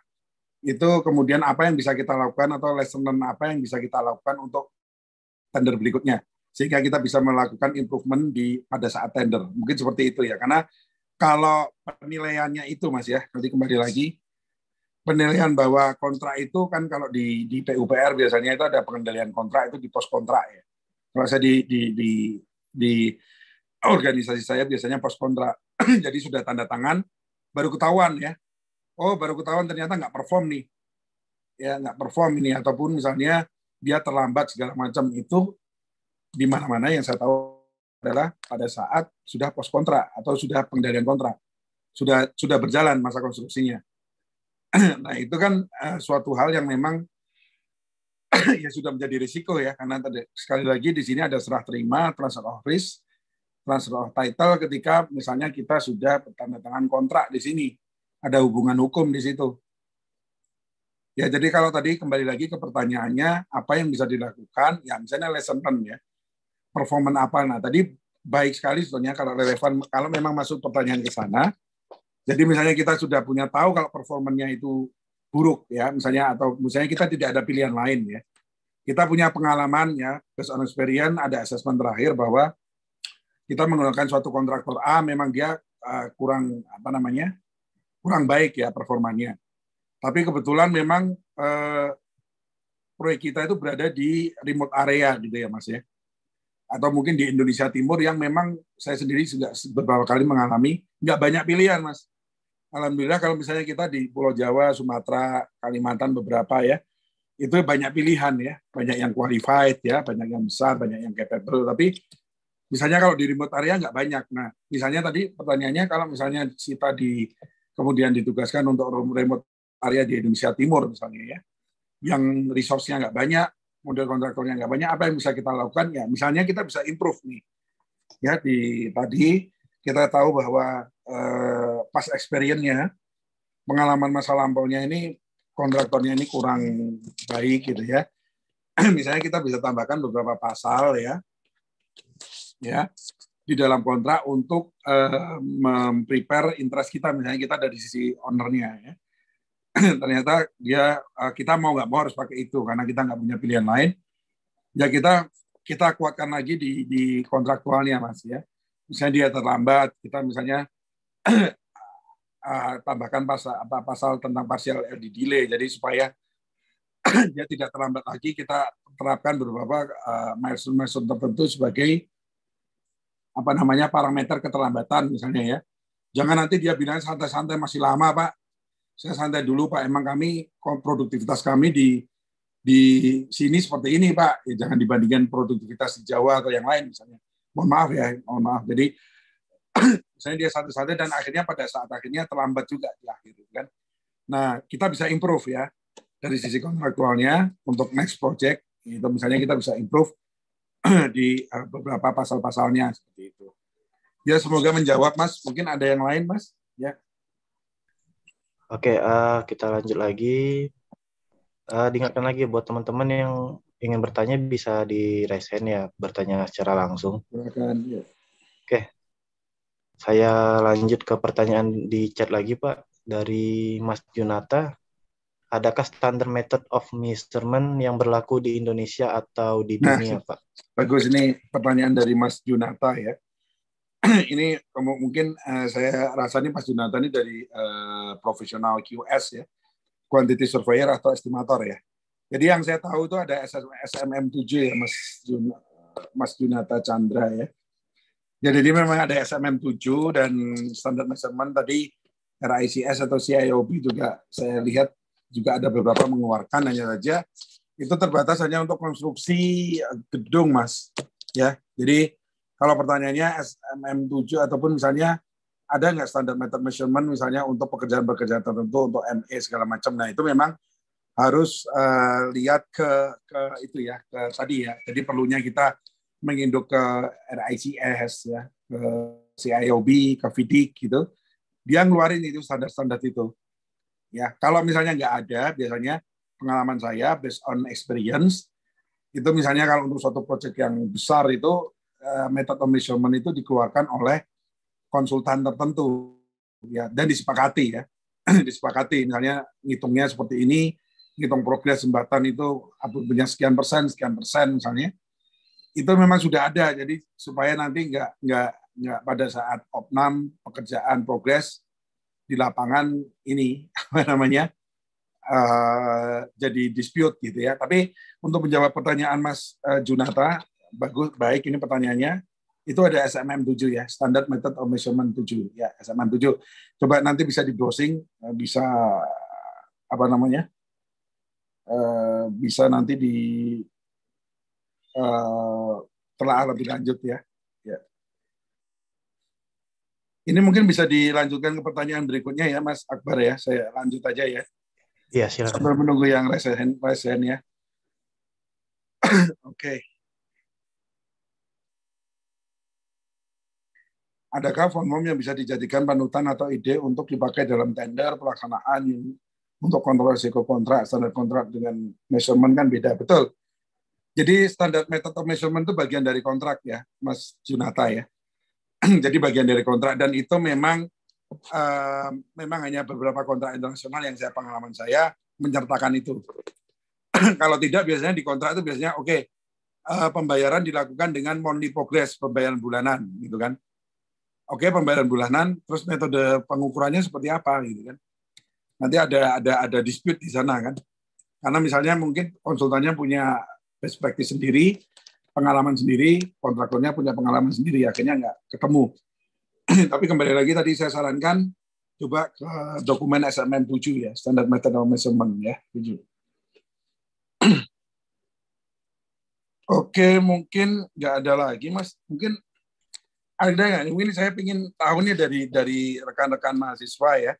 itu kemudian apa yang bisa kita lakukan atau lesson learn apa yang bisa kita lakukan untuk tender berikutnya sehingga kita bisa melakukan improvement di pada saat tender. Mungkin seperti itu ya. Karena kalau penilaiannya itu Mas ya, nanti kembali lagi penilaian bahwa kontrak itu kan kalau di di PUPR biasanya itu ada pengendalian kontrak itu di pos kontrak ya. Kalau saya di di di di organisasi saya biasanya pos kontrak. *clears throat* Jadi sudah tanda tangan baru ketahuan ya. Oh, baru ketahuan ternyata nggak perform nih. Ya, nggak perform ini ataupun misalnya dia terlambat segala macam itu di mana-mana yang saya tahu adalah pada saat sudah pos kontrak atau sudah pengendalian kontrak. Sudah sudah berjalan masa konstruksinya. *clears throat* nah, itu kan uh, suatu hal yang memang *clears throat* ya sudah menjadi risiko ya karena tadi sekali lagi di sini ada serah terima transfer of risk transfer of title ketika misalnya kita sudah bertanda tangan kontrak di sini. Ada hubungan hukum di situ. Ya, jadi kalau tadi kembali lagi ke pertanyaannya, apa yang bisa dilakukan? Ya, misalnya lesson plan ya. Performan apa? Nah, tadi baik sekali sebetulnya kalau relevan, kalau memang masuk pertanyaan ke sana. Jadi misalnya kita sudah punya tahu kalau performanya itu buruk ya, misalnya atau misalnya kita tidak ada pilihan lain ya. Kita punya pengalaman ya, based on experience ada assessment terakhir bahwa kita menggunakan suatu kontraktor A memang dia uh, kurang apa namanya kurang baik ya performanya. Tapi kebetulan memang uh, proyek kita itu berada di remote area gitu ya Mas ya. Atau mungkin di Indonesia Timur yang memang saya sendiri sudah beberapa kali mengalami nggak banyak pilihan Mas. Alhamdulillah kalau misalnya kita di Pulau Jawa, Sumatera, Kalimantan beberapa ya, itu banyak pilihan ya, banyak yang qualified ya, banyak yang besar, banyak yang capable. Tapi Misalnya kalau di remote area nggak banyak. Nah, misalnya tadi pertanyaannya kalau misalnya kita di kemudian ditugaskan untuk remote area di Indonesia Timur misalnya ya, yang resource-nya nggak banyak, model kontraktornya nggak banyak, apa yang bisa kita lakukan? Ya, misalnya kita bisa improve nih. Ya, di tadi kita tahu bahwa eh, pas experience-nya, pengalaman masa lampaunya ini kontraktornya ini kurang baik gitu ya. *clears throat* misalnya kita bisa tambahkan beberapa pasal ya ya di dalam kontrak untuk uh, memprepare interest kita misalnya kita dari sisi ownernya ya *clears throat* ternyata dia uh, kita mau nggak mau harus pakai itu karena kita nggak punya pilihan lain ya kita kita kuatkan lagi di di kontraktualnya mas ya misalnya dia terlambat kita misalnya uh, *clears throat* tambahkan pasal apa pasal tentang parsial LD delay jadi supaya *clears throat* dia tidak terlambat lagi kita terapkan beberapa uh, milestone-milestone tertentu sebagai apa namanya parameter keterlambatan misalnya ya. Jangan nanti dia bilang santai-santai masih lama Pak. Saya santai dulu Pak. Emang kami produktivitas kami di di sini seperti ini Pak. Ya, jangan dibandingkan produktivitas di Jawa atau yang lain misalnya. Mohon maaf ya, mohon maaf. Jadi *clears throat* misalnya dia santai-santai dan akhirnya pada saat akhirnya terlambat juga di akhir kan. Nah, kita bisa improve ya dari sisi kontraktualnya untuk next project itu misalnya kita bisa improve *clears throat* di eh, beberapa pasal-pasalnya seperti itu. Ya semoga menjawab Mas. Mungkin ada yang lain Mas? Ya. Oke, uh, kita lanjut lagi. Uh, diingatkan lagi buat teman-teman yang ingin bertanya bisa di raise hand ya, bertanya secara langsung. Silakan, ya. Oke. Saya lanjut ke pertanyaan di chat lagi, Pak, dari Mas Junata adakah standar method of measurement yang berlaku di Indonesia atau di nah, dunia, nah, Pak? Bagus ini pertanyaan dari Mas Junata ya. *clears throat* ini mungkin uh, saya ini Mas Junata ini dari uh, profesional QS ya, quantity surveyor atau estimator ya. Jadi yang saya tahu itu ada SMM7 ya Mas Jun Mas Junata Chandra ya. Jadi memang ada SMM7 dan standar measurement tadi RICS atau CIOB juga saya lihat juga ada beberapa mengeluarkan hanya saja itu terbatas hanya untuk konstruksi gedung, Mas. Ya, jadi kalau pertanyaannya SMM7 ataupun misalnya ada nggak standar method measurement misalnya untuk pekerjaan-pekerjaan tertentu untuk ME segala macam. Nah itu memang harus uh, lihat ke ke itu ya ke tadi ya. Jadi perlunya kita menginduk ke RICS ya ke CIOB, ke FIDIC gitu. Dia ngeluarin itu standar-standar itu. Ya, kalau misalnya nggak ada, biasanya pengalaman saya based on experience itu misalnya kalau untuk suatu proyek yang besar itu eh, metode measurement itu dikeluarkan oleh konsultan tertentu ya dan disepakati ya *clears throat* disepakati misalnya ngitungnya seperti ini ngitung progres jembatan itu punya sekian persen sekian persen misalnya itu memang sudah ada jadi supaya nanti nggak nggak nggak pada saat opnam pekerjaan progres di lapangan ini *laughs* apa namanya uh, jadi dispute gitu ya. Tapi untuk menjawab pertanyaan Mas eh, Junata bagus baik ini pertanyaannya itu ada SMM 7 ya, Standard Method of Measurement 7 ya, SMM 7. Coba nanti bisa di browsing, eh, bisa apa namanya? bisa nanti di uh, telah lebih lanjut ya. Ini mungkin bisa dilanjutkan ke pertanyaan berikutnya ya, Mas Akbar ya. Saya lanjut aja ya. Iya, silakan. Sambil menunggu yang resen, resen ya. *clears throat* Oke. Okay. Adakah form yang bisa dijadikan panutan atau ide untuk dipakai dalam tender pelaksanaan untuk kontrol risiko kontrak, standar kontrak dengan measurement kan beda, betul. Jadi standar method of measurement itu bagian dari kontrak ya, Mas Junata ya. *clears throat* jadi bagian dari kontrak dan itu memang uh, memang hanya beberapa kontrak internasional yang saya pengalaman saya menyertakan itu. *clears throat* Kalau tidak biasanya di kontrak itu biasanya oke okay, uh, eh, pembayaran dilakukan dengan monthly progress pembayaran bulanan gitu kan. Oke okay, pembayaran bulanan terus metode pengukurannya seperti apa gitu kan. Nanti ada ada ada dispute di sana kan. Karena misalnya mungkin konsultannya punya perspektif sendiri, pengalaman sendiri, kontraktornya punya pengalaman sendiri, akhirnya nggak ketemu. *clears throat* Tapi kembali lagi tadi saya sarankan coba ke dokumen SMM 7 ya, Standard Method of Measurement ya, 7. *clears throat* Oke, mungkin nggak ada lagi, Mas. Mungkin ada nggak? Mungkin saya ingin tahu nih dari dari rekan-rekan mahasiswa ya.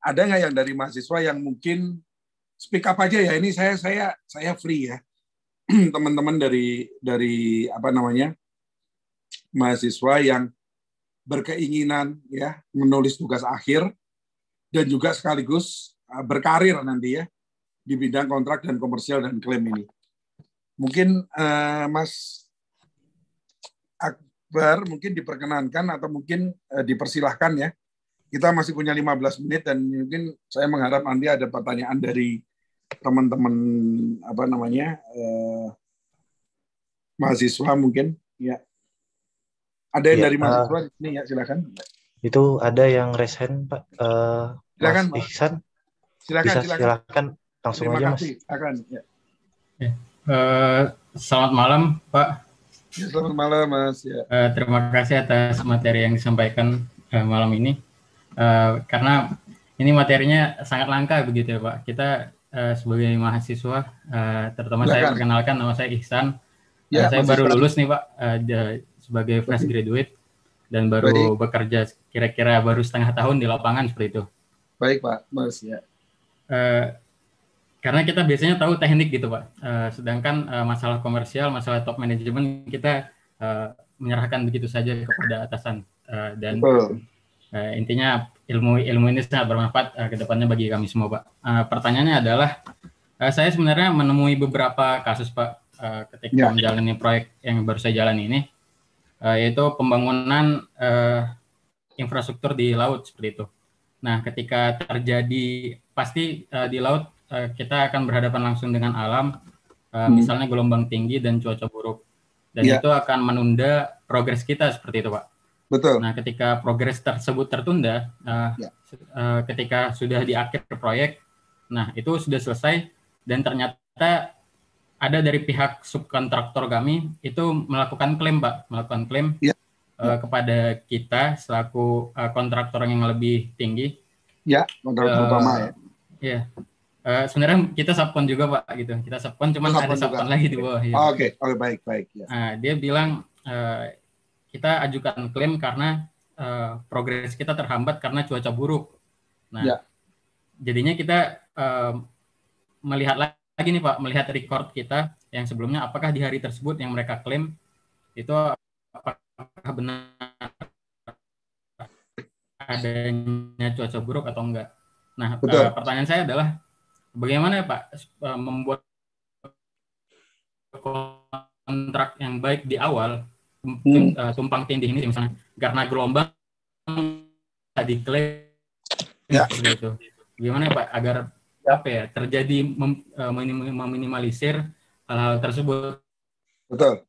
Ada nggak yang dari mahasiswa yang mungkin speak up aja ya? Ini saya saya saya free ya. *clears throat* teman-teman dari dari apa namanya mahasiswa yang berkeinginan ya menulis tugas akhir dan juga sekaligus eh, berkarir nanti ya di bidang kontrak dan komersial dan klaim ini. Mungkin uh, Mas Akbar mungkin diperkenankan atau mungkin uh, dipersilahkan ya. Kita masih punya 15 menit dan mungkin saya mengharap nanti ada pertanyaan dari teman-teman apa namanya eh, mahasiswa mungkin ya ada yang ya, dari eh, mahasiswa uh, ini ya silakan itu ada yang resen pak eh, silakan Mas Ihsan silakan, bisa silakan. silakan langsung Terima aja kasih. mas akan, ya. Uh, selamat malam pak ya, selamat malam mas ya. uh, terima kasih atas materi yang disampaikan uh, malam ini uh, karena ini materinya sangat langka begitu ya pak kita Eh, sebagai mahasiswa. Uh, terutama saya perkenalkan nama saya Ihsan. Ya, uh, saya baru lulus nih Pak uh, sebagai fresh graduate dan baru Baik. bekerja kira-kira baru setengah tahun di lapangan seperti itu. Baik Pak, Mas ya. Uh, karena kita biasanya tahu teknik gitu Pak. Uh, sedangkan uh, masalah komersial, masalah top management kita uh, menyerahkan begitu saja kepada atasan uh, dan uh, intinya ilmu ilmu ini sangat bermanfaat uh, depannya bagi kami semua pak. Uh, pertanyaannya adalah uh, saya sebenarnya menemui beberapa kasus pak uh, ketika ya. menjalani proyek yang baru saya jalan ini uh, yaitu pembangunan uh, infrastruktur di laut seperti itu. Nah ketika terjadi pasti uh, di laut uh, kita akan berhadapan langsung dengan alam uh, hmm. misalnya gelombang tinggi dan cuaca buruk dan ya. itu akan menunda progres kita seperti itu pak. Betul. Nah, ketika progres tersebut tertunda, uh, ya. uh, ketika sudah di akhir proyek, nah itu sudah selesai dan ternyata ada dari pihak subkontraktor kami itu melakukan klaim, Pak, melakukan klaim ya. Uh, kepada kita selaku uh, kontraktor yang lebih tinggi. Ya, kontraktor uh, utama ya. Iya. Uh, sebenarnya kita subkon juga pak gitu kita subkon cuma ada subkon lagi di bawah ya. oke okay. oke baik baik ya. Yes. Nah, dia bilang uh, kita ajukan klaim karena uh, progres kita terhambat karena cuaca buruk. Nah, ya. jadinya kita uh, melihat lagi nih Pak, melihat record kita yang sebelumnya apakah di hari tersebut yang mereka klaim itu apakah benar adanya cuaca buruk atau enggak. Nah, eh, Betul. pertanyaan saya adalah bagaimana Pak Pak membuat kontrak yang baik di awal tumpang hmm. eh, tindih ini misalnya karena gelombang tadi klaim ya. Gimana ya, Pak agar ya. apa ya terjadi mem, eh, meminimalisir hal-hal tersebut? Betul.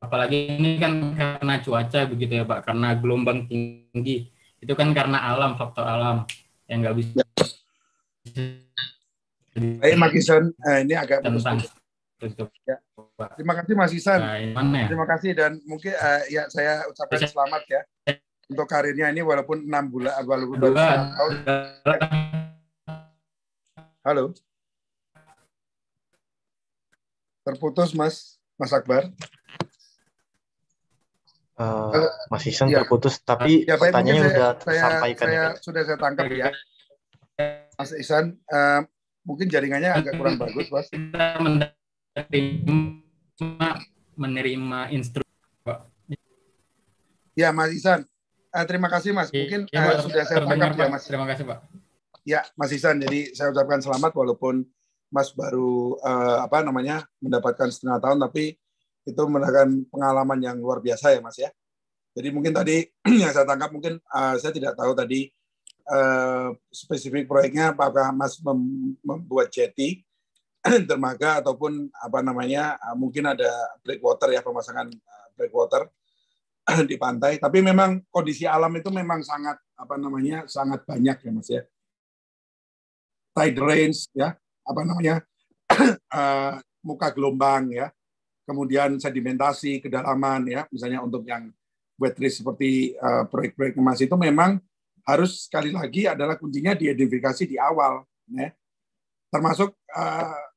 Apalagi ini kan karena cuaca begitu ya Pak, karena gelombang tinggi itu kan karena alam faktor alam yang nggak bisa. Ya. Baik, eh, Makison, ini agak tentang. Ya. Terima kasih Mas Isan. Nah, ya? Terima kasih dan mungkin uh, ya saya ucapkan selamat ya untuk karirnya ini walaupun enam bulan eh, walaupun baru tahun. Halo. Terputus Mas Mas Akbar. Uh, Mas Isan ya. terputus tapi ya, baik, saya, sudah saya, sampaikan. Saya, ya. Sudah saya tangkap ya. Mas Isan uh, mungkin jaringannya agak kurang bagus, Mas menerima menerima instruksi Pak. Ya Mas Isan, uh, eh, terima kasih Mas. Iya, mungkin ya, uh, sudah saya tangkap ya Mas. Terima kasih Pak. Ya Mas Isan, jadi saya ucapkan selamat walaupun Mas baru uh, apa namanya mendapatkan setengah tahun, tapi itu merupakan pengalaman yang luar biasa ya Mas ya. Jadi mungkin tadi *clears throat* yang saya tangkap mungkin uh, saya tidak tahu tadi uh, spesifik proyeknya apakah Mas mem membuat jetty *clears throat* dermaga ataupun apa namanya eh, mungkin ada breakwater ya pemasangan eh, breakwater *clears throat* di pantai tapi memang kondisi alam itu memang sangat apa namanya sangat banyak ya Mas ya tide range ya apa namanya *clears throat* eh, muka gelombang ya kemudian sedimentasi kedalaman ya misalnya untuk yang wet risk seperti proyek proyek-proyek emas itu memang harus sekali lagi adalah kuncinya diidentifikasi di awal ya termasuk uh,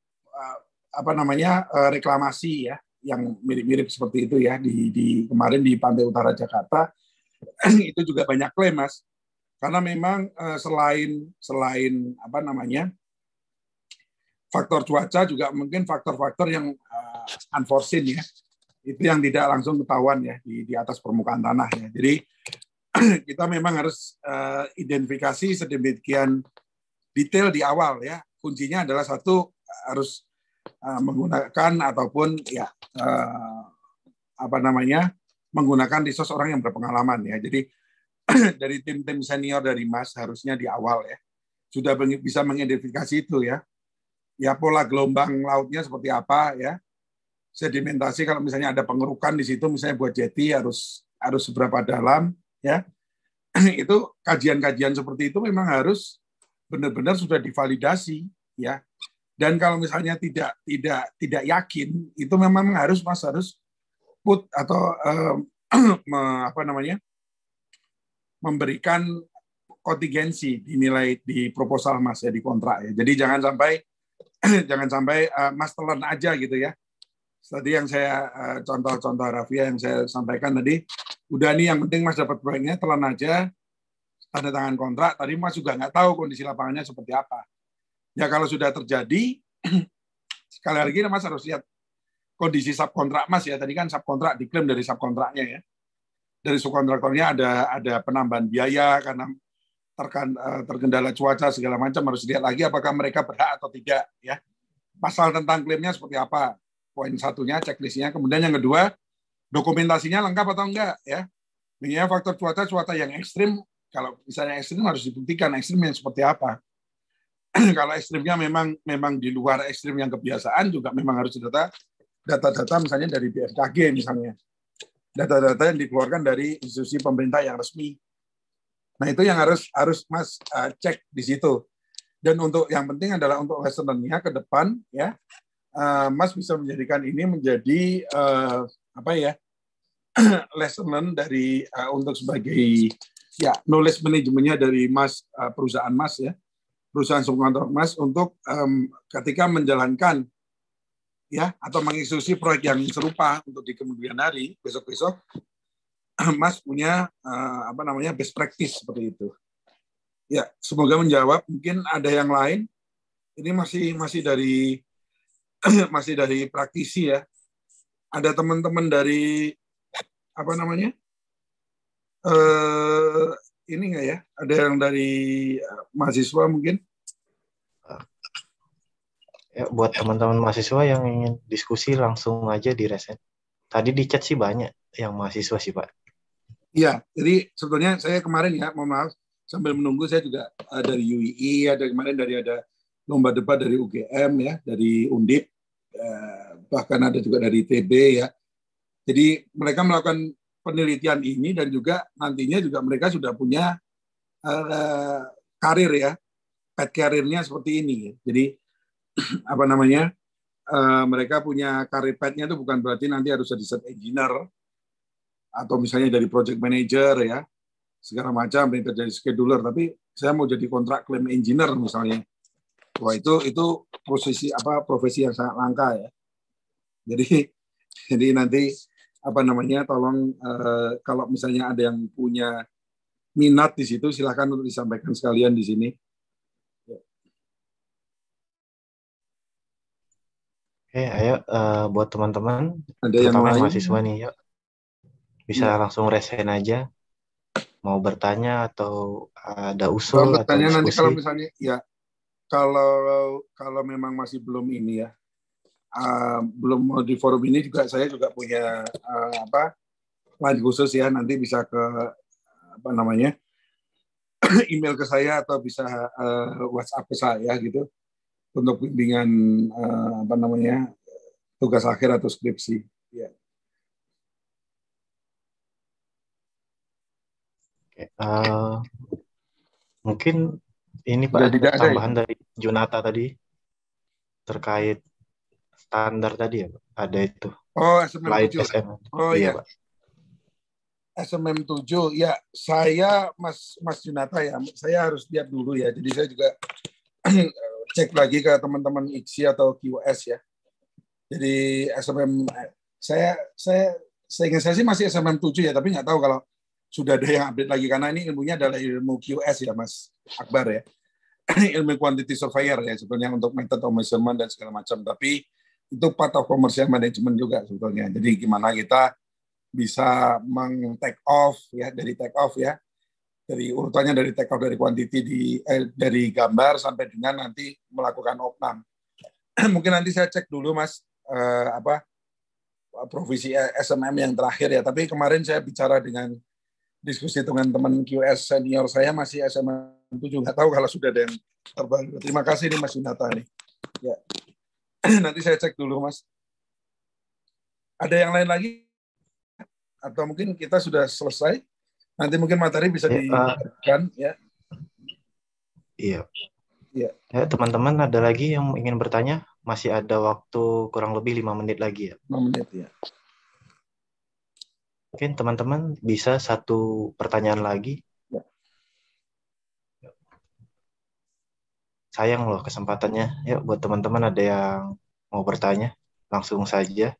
apa namanya eh, reklamasi ya yang mirip-mirip seperti itu ya di, di kemarin di pantai utara Jakarta *clears throat* itu juga banyak klaim mas karena memang eh, selain selain apa namanya faktor cuaca juga mungkin faktor-faktor yang uh, unforeseen ya itu yang tidak langsung ketahuan ya di, di atas permukaan tanah ya jadi *clears throat* kita memang harus uh, identifikasi sedemikian detail di awal ya kuncinya adalah satu harus Eh, menggunakan ataupun ya uh, apa namanya menggunakan resource orang yang berpengalaman ya. Jadi *clears throat* dari tim-tim senior dari Mas harusnya di awal ya sudah bisa mengidentifikasi itu ya. Ya pola gelombang lautnya seperti apa ya. Sedimentasi kalau misalnya ada pengerukan di situ misalnya buat jeti harus harus seberapa dalam ya. *clears throat* itu kajian-kajian seperti itu memang harus benar-benar sudah divalidasi ya dan kalau misalnya tidak tidak tidak yakin, itu memang harus Mas harus put atau eh, *clears throat* apa namanya memberikan kontingensi dinilai di proposal Mas ya di kontrak ya. Jadi jangan sampai *clears throat* jangan sampai eh, Mas telan aja gitu ya. Tadi yang saya contoh eh, contoh-contoh Rafia yang saya sampaikan tadi, udah nih yang penting Mas dapat proyeknya telan aja tanda tangan kontrak. Tadi Mas juga nggak tahu kondisi lapangannya seperti apa. Ya kalau sudah terjadi, *clears throat* sekali lagi Mas harus lihat kondisi subkontrak Mas ya. Tadi kan subkontrak diklaim dari subkontraknya ya. Dari subkontraktornya ada ada penambahan biaya karena terkan, eh, terkendala cuaca segala macam harus lihat lagi apakah mereka berhak atau tidak ya. Pasal tentang klaimnya seperti apa? Poin satunya checklistnya. Kemudian yang kedua dokumentasinya lengkap atau enggak ya. Misalnya faktor cuaca cuaca yang ekstrim kalau misalnya ekstrim harus dibuktikan ekstrim yang seperti apa *clears throat* kalau ekstrimnya memang memang di luar ekstrim yang kebiasaan juga memang harus data data-data misalnya dari BMKG misalnya data-data yang dikeluarkan dari institusi pemerintah yang resmi nah itu yang harus harus mas uh, cek di situ dan untuk yang penting adalah untuk westernnya ke depan ya uh, mas bisa menjadikan ini menjadi uh, apa ya *clears throat* lesson learned dari uh, untuk sebagai ya knowledge manajemennya dari mas uh, perusahaan mas ya perusahaan subkontrak emas untuk um, ketika menjalankan ya atau mengeksekusi proyek yang serupa untuk di kemudian hari besok-besok *clears throat* emas punya uh, apa namanya best practice seperti itu. Ya, semoga menjawab. Mungkin ada yang lain. Ini masih masih dari *clears throat* masih dari praktisi ya. Ada teman-teman dari apa namanya? Eh, ini nggak ya? Ada yang dari eh, mahasiswa mungkin? Ya, buat teman-teman mahasiswa yang ingin diskusi langsung aja di resen. Tadi di chat sih banyak yang mahasiswa sih Pak. Iya, jadi sebetulnya saya kemarin ya, mohon maaf, sambil menunggu saya juga ada eh, dari UII, ada kemarin dari ada lomba debat dari UGM ya, dari Undip, eh, bahkan ada juga dari TB ya. Jadi mereka melakukan penelitian ini dan juga nantinya juga mereka sudah punya uh, karir ya pet karirnya seperti ini jadi *clears throat* apa namanya uh, mereka punya karir petnya itu bukan berarti nanti harus jadi set engineer atau misalnya dari project manager ya segala macam yang terjadi scheduler tapi saya mau jadi kontrak claim engineer misalnya wah itu itu posisi apa profesi yang sangat langka ya jadi *laughs* jadi nanti apa namanya tolong uh, kalau misalnya ada yang punya minat di situ silahkan untuk disampaikan sekalian di sini. Oke, hey, ayo uh, buat teman-teman, ada yang lain? mahasiswa nih, yuk bisa ya. langsung resen aja. Mau bertanya atau ada usul? Kalau bertanya atau nanti kalau misalnya ya kalau kalau memang masih belum ini ya uh, belum di forum ini juga saya juga punya uh, apa slide khusus ya nanti bisa ke apa namanya *clears throat* email ke saya atau bisa uh, WhatsApp ke saya gitu untuk bimbingan uh, apa namanya tugas akhir atau skripsi. uh, mungkin ini Pak ada ya? tambahan dari Junata tadi terkait standar tadi ya Pak? Ada itu. Oh, SMM Light 7. SMM. Oh iya, ya. Pak. SMM 7 ya saya Mas Mas Junata ya saya harus lihat dulu ya jadi saya juga *clears throat* cek lagi ke teman-teman IKSI atau QS ya jadi SMM saya saya saya ingin saya sih masih SMM 7 ya tapi nggak tahu kalau sudah ada yang update lagi karena ini ilmunya adalah ilmu QS ya Mas Akbar ya *clears throat* ilmu quantity surveyor ya sebenarnya untuk method of measurement dan segala macam tapi itu part of commercial management juga sebetulnya. Jadi gimana kita bisa meng take off ya dari take off ya dari urutannya dari take off dari quantity di eh, dari gambar sampai dengan nanti melakukan opnam. *clears throat* Mungkin nanti saya cek dulu Mas eh, apa provisi eh, SMM yang terakhir ya. Tapi kemarin saya bicara dengan diskusi dengan teman QS senior saya masih SMM tujuh. nggak tahu kalau sudah ada yang terbang. Terima kasih nih Mas Yunata nih. Ya. *clears throat* Nanti saya cek dulu, Mas. Ada yang lain lagi? Atau mungkin kita sudah selesai? Nanti mungkin materi bisa ya, eh, diberikan uh, ya. Iya. Iya. Ya, teman-teman ada lagi yang ingin bertanya? Masih ada waktu kurang lebih lima menit lagi ya. lima menit ya. Mungkin teman-teman bisa satu pertanyaan lagi sayang loh kesempatannya. Ya buat teman-teman ada yang mau bertanya, langsung saja.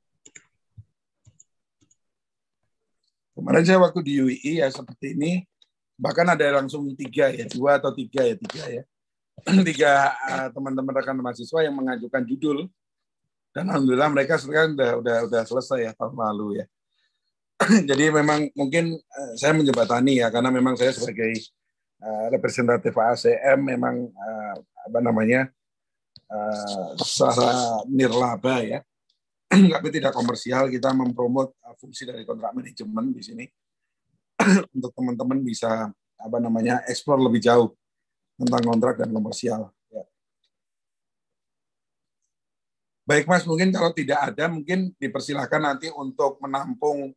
Kemarin saya waktu di UII ya seperti ini, bahkan ada langsung tiga ya, dua atau tiga ya, tiga ya. *clears throat* Tiga eh, teman-teman rekan mahasiswa yang mengajukan judul, dan alhamdulillah mereka sekarang udah, udah, udah selesai ya tahun lalu ya. *clears throat* Jadi memang mungkin eh, saya menjebatani ya, karena memang saya sebagai Eh, representatif ACM memang uh, apa namanya uh, secara nirlaba ya *clears throat* tapi tidak komersial kita mempromot fungsi dari kontrak manajemen di sini *clears throat* untuk teman-teman bisa apa namanya eksplor lebih jauh tentang kontrak dan komersial. Ya. Baik Mas, mungkin kalau tidak ada mungkin dipersilahkan nanti untuk menampung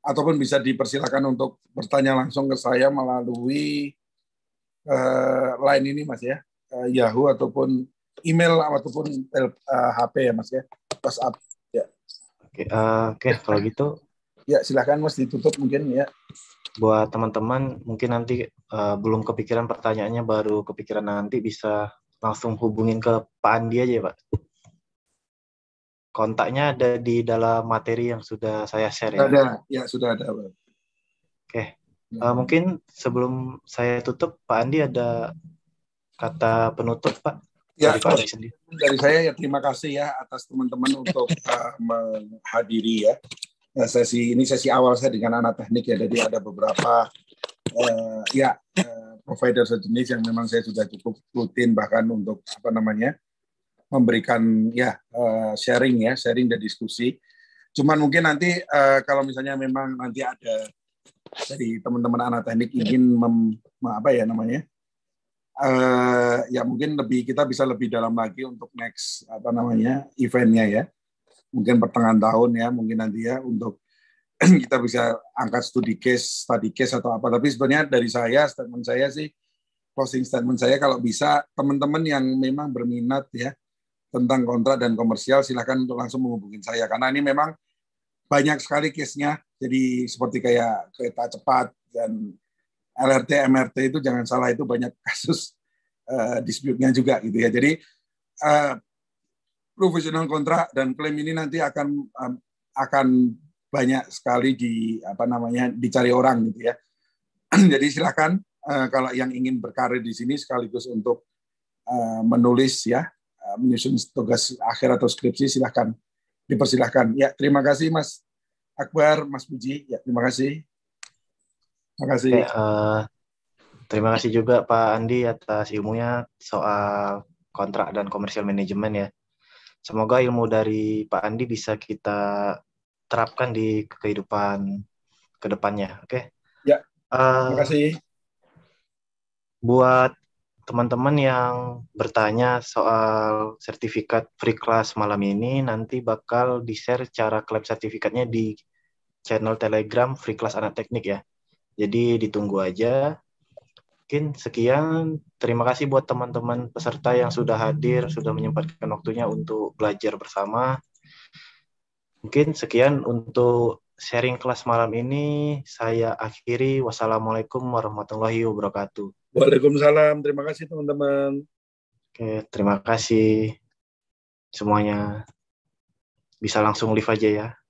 ataupun bisa dipersilahkan untuk bertanya langsung ke saya melalui uh, line ini Mas ya, uh, Yahoo ataupun email ataupun uh, eh, HP ya Mas ya, WhatsApp. Ya. Oke, okay, uh, okay, kalau gitu. Ya silahkan Mas ditutup mungkin ya. Buat teman-teman mungkin nanti uh, belum kepikiran pertanyaannya baru kepikiran nanti bisa langsung hubungin ke Pak Andi aja ya Pak kontaknya ada di dalam materi yang sudah saya share ya? Ada, ya sudah ada. Oke, Uh, mungkin sebelum saya tutup, Pak Andi ada kata penutup, Pak. Ya, dari, Pak dari saya ya terima kasih ya atas teman-teman untuk uh, menghadiri ya eh, sesi ini sesi awal saya dengan anak teknik ya. Jadi ada beberapa uh, ya uh, provider sejenis yang memang saya sudah cukup rutin bahkan untuk apa namanya memberikan ya uh, sharing ya sharing dan diskusi. Cuman mungkin nanti uh, kalau misalnya memang nanti ada dari teman-teman anak teknik ingin mem, apa ya namanya uh, ya mungkin lebih kita bisa lebih dalam lagi untuk next apa namanya eventnya ya mungkin pertengahan tahun ya mungkin nanti ya untuk *clears throat* kita bisa angkat studi case study case atau apa tapi sebenarnya dari saya statement saya sih closing statement saya kalau bisa teman-teman yang memang berminat ya tentang kontrak dan komersial silahkan untuk langsung menghubungi saya karena ini memang banyak sekali case-nya. Jadi seperti kayak kereta cepat dan LRT, MRT itu jangan salah itu banyak kasus uh, dispute-nya juga gitu ya. Jadi uh, provisional kontrak dan klaim ini nanti akan um, akan banyak sekali di apa namanya dicari orang gitu ya. *clears throat* Jadi silakan uh, kalau yang ingin berkarir di sini sekaligus untuk uh, menulis ya uh, menyusun tugas akhir atau skripsi silahkan dipersilahkan. Ya, terima kasih Mas Akbar, Mas Puji. Ya, terima kasih. Terima kasih. Oke, uh, terima kasih juga Pak Andi atas ilmunya soal kontrak dan komersial manajemen ya. Semoga ilmu dari Pak Andi bisa kita terapkan di kehidupan kedepannya. Oke. Okay? Ya. Eh, terima kasih. buat teman-teman yang bertanya soal sertifikat free class malam ini nanti bakal di-share cara klaim sertifikatnya di channel Telegram Free Class Anak Teknik ya. Jadi ditunggu aja. Mungkin sekian. Terima kasih buat teman-teman peserta yang sudah hadir, sudah menyempatkan waktunya untuk belajar bersama. Mungkin sekian untuk sharing kelas malam ini. Saya akhiri. Wassalamualaikum warahmatullahi wabarakatuh. Waalaikumsalam. Terima kasih teman-teman. Oke, terima kasih semuanya. Bisa langsung live aja ya.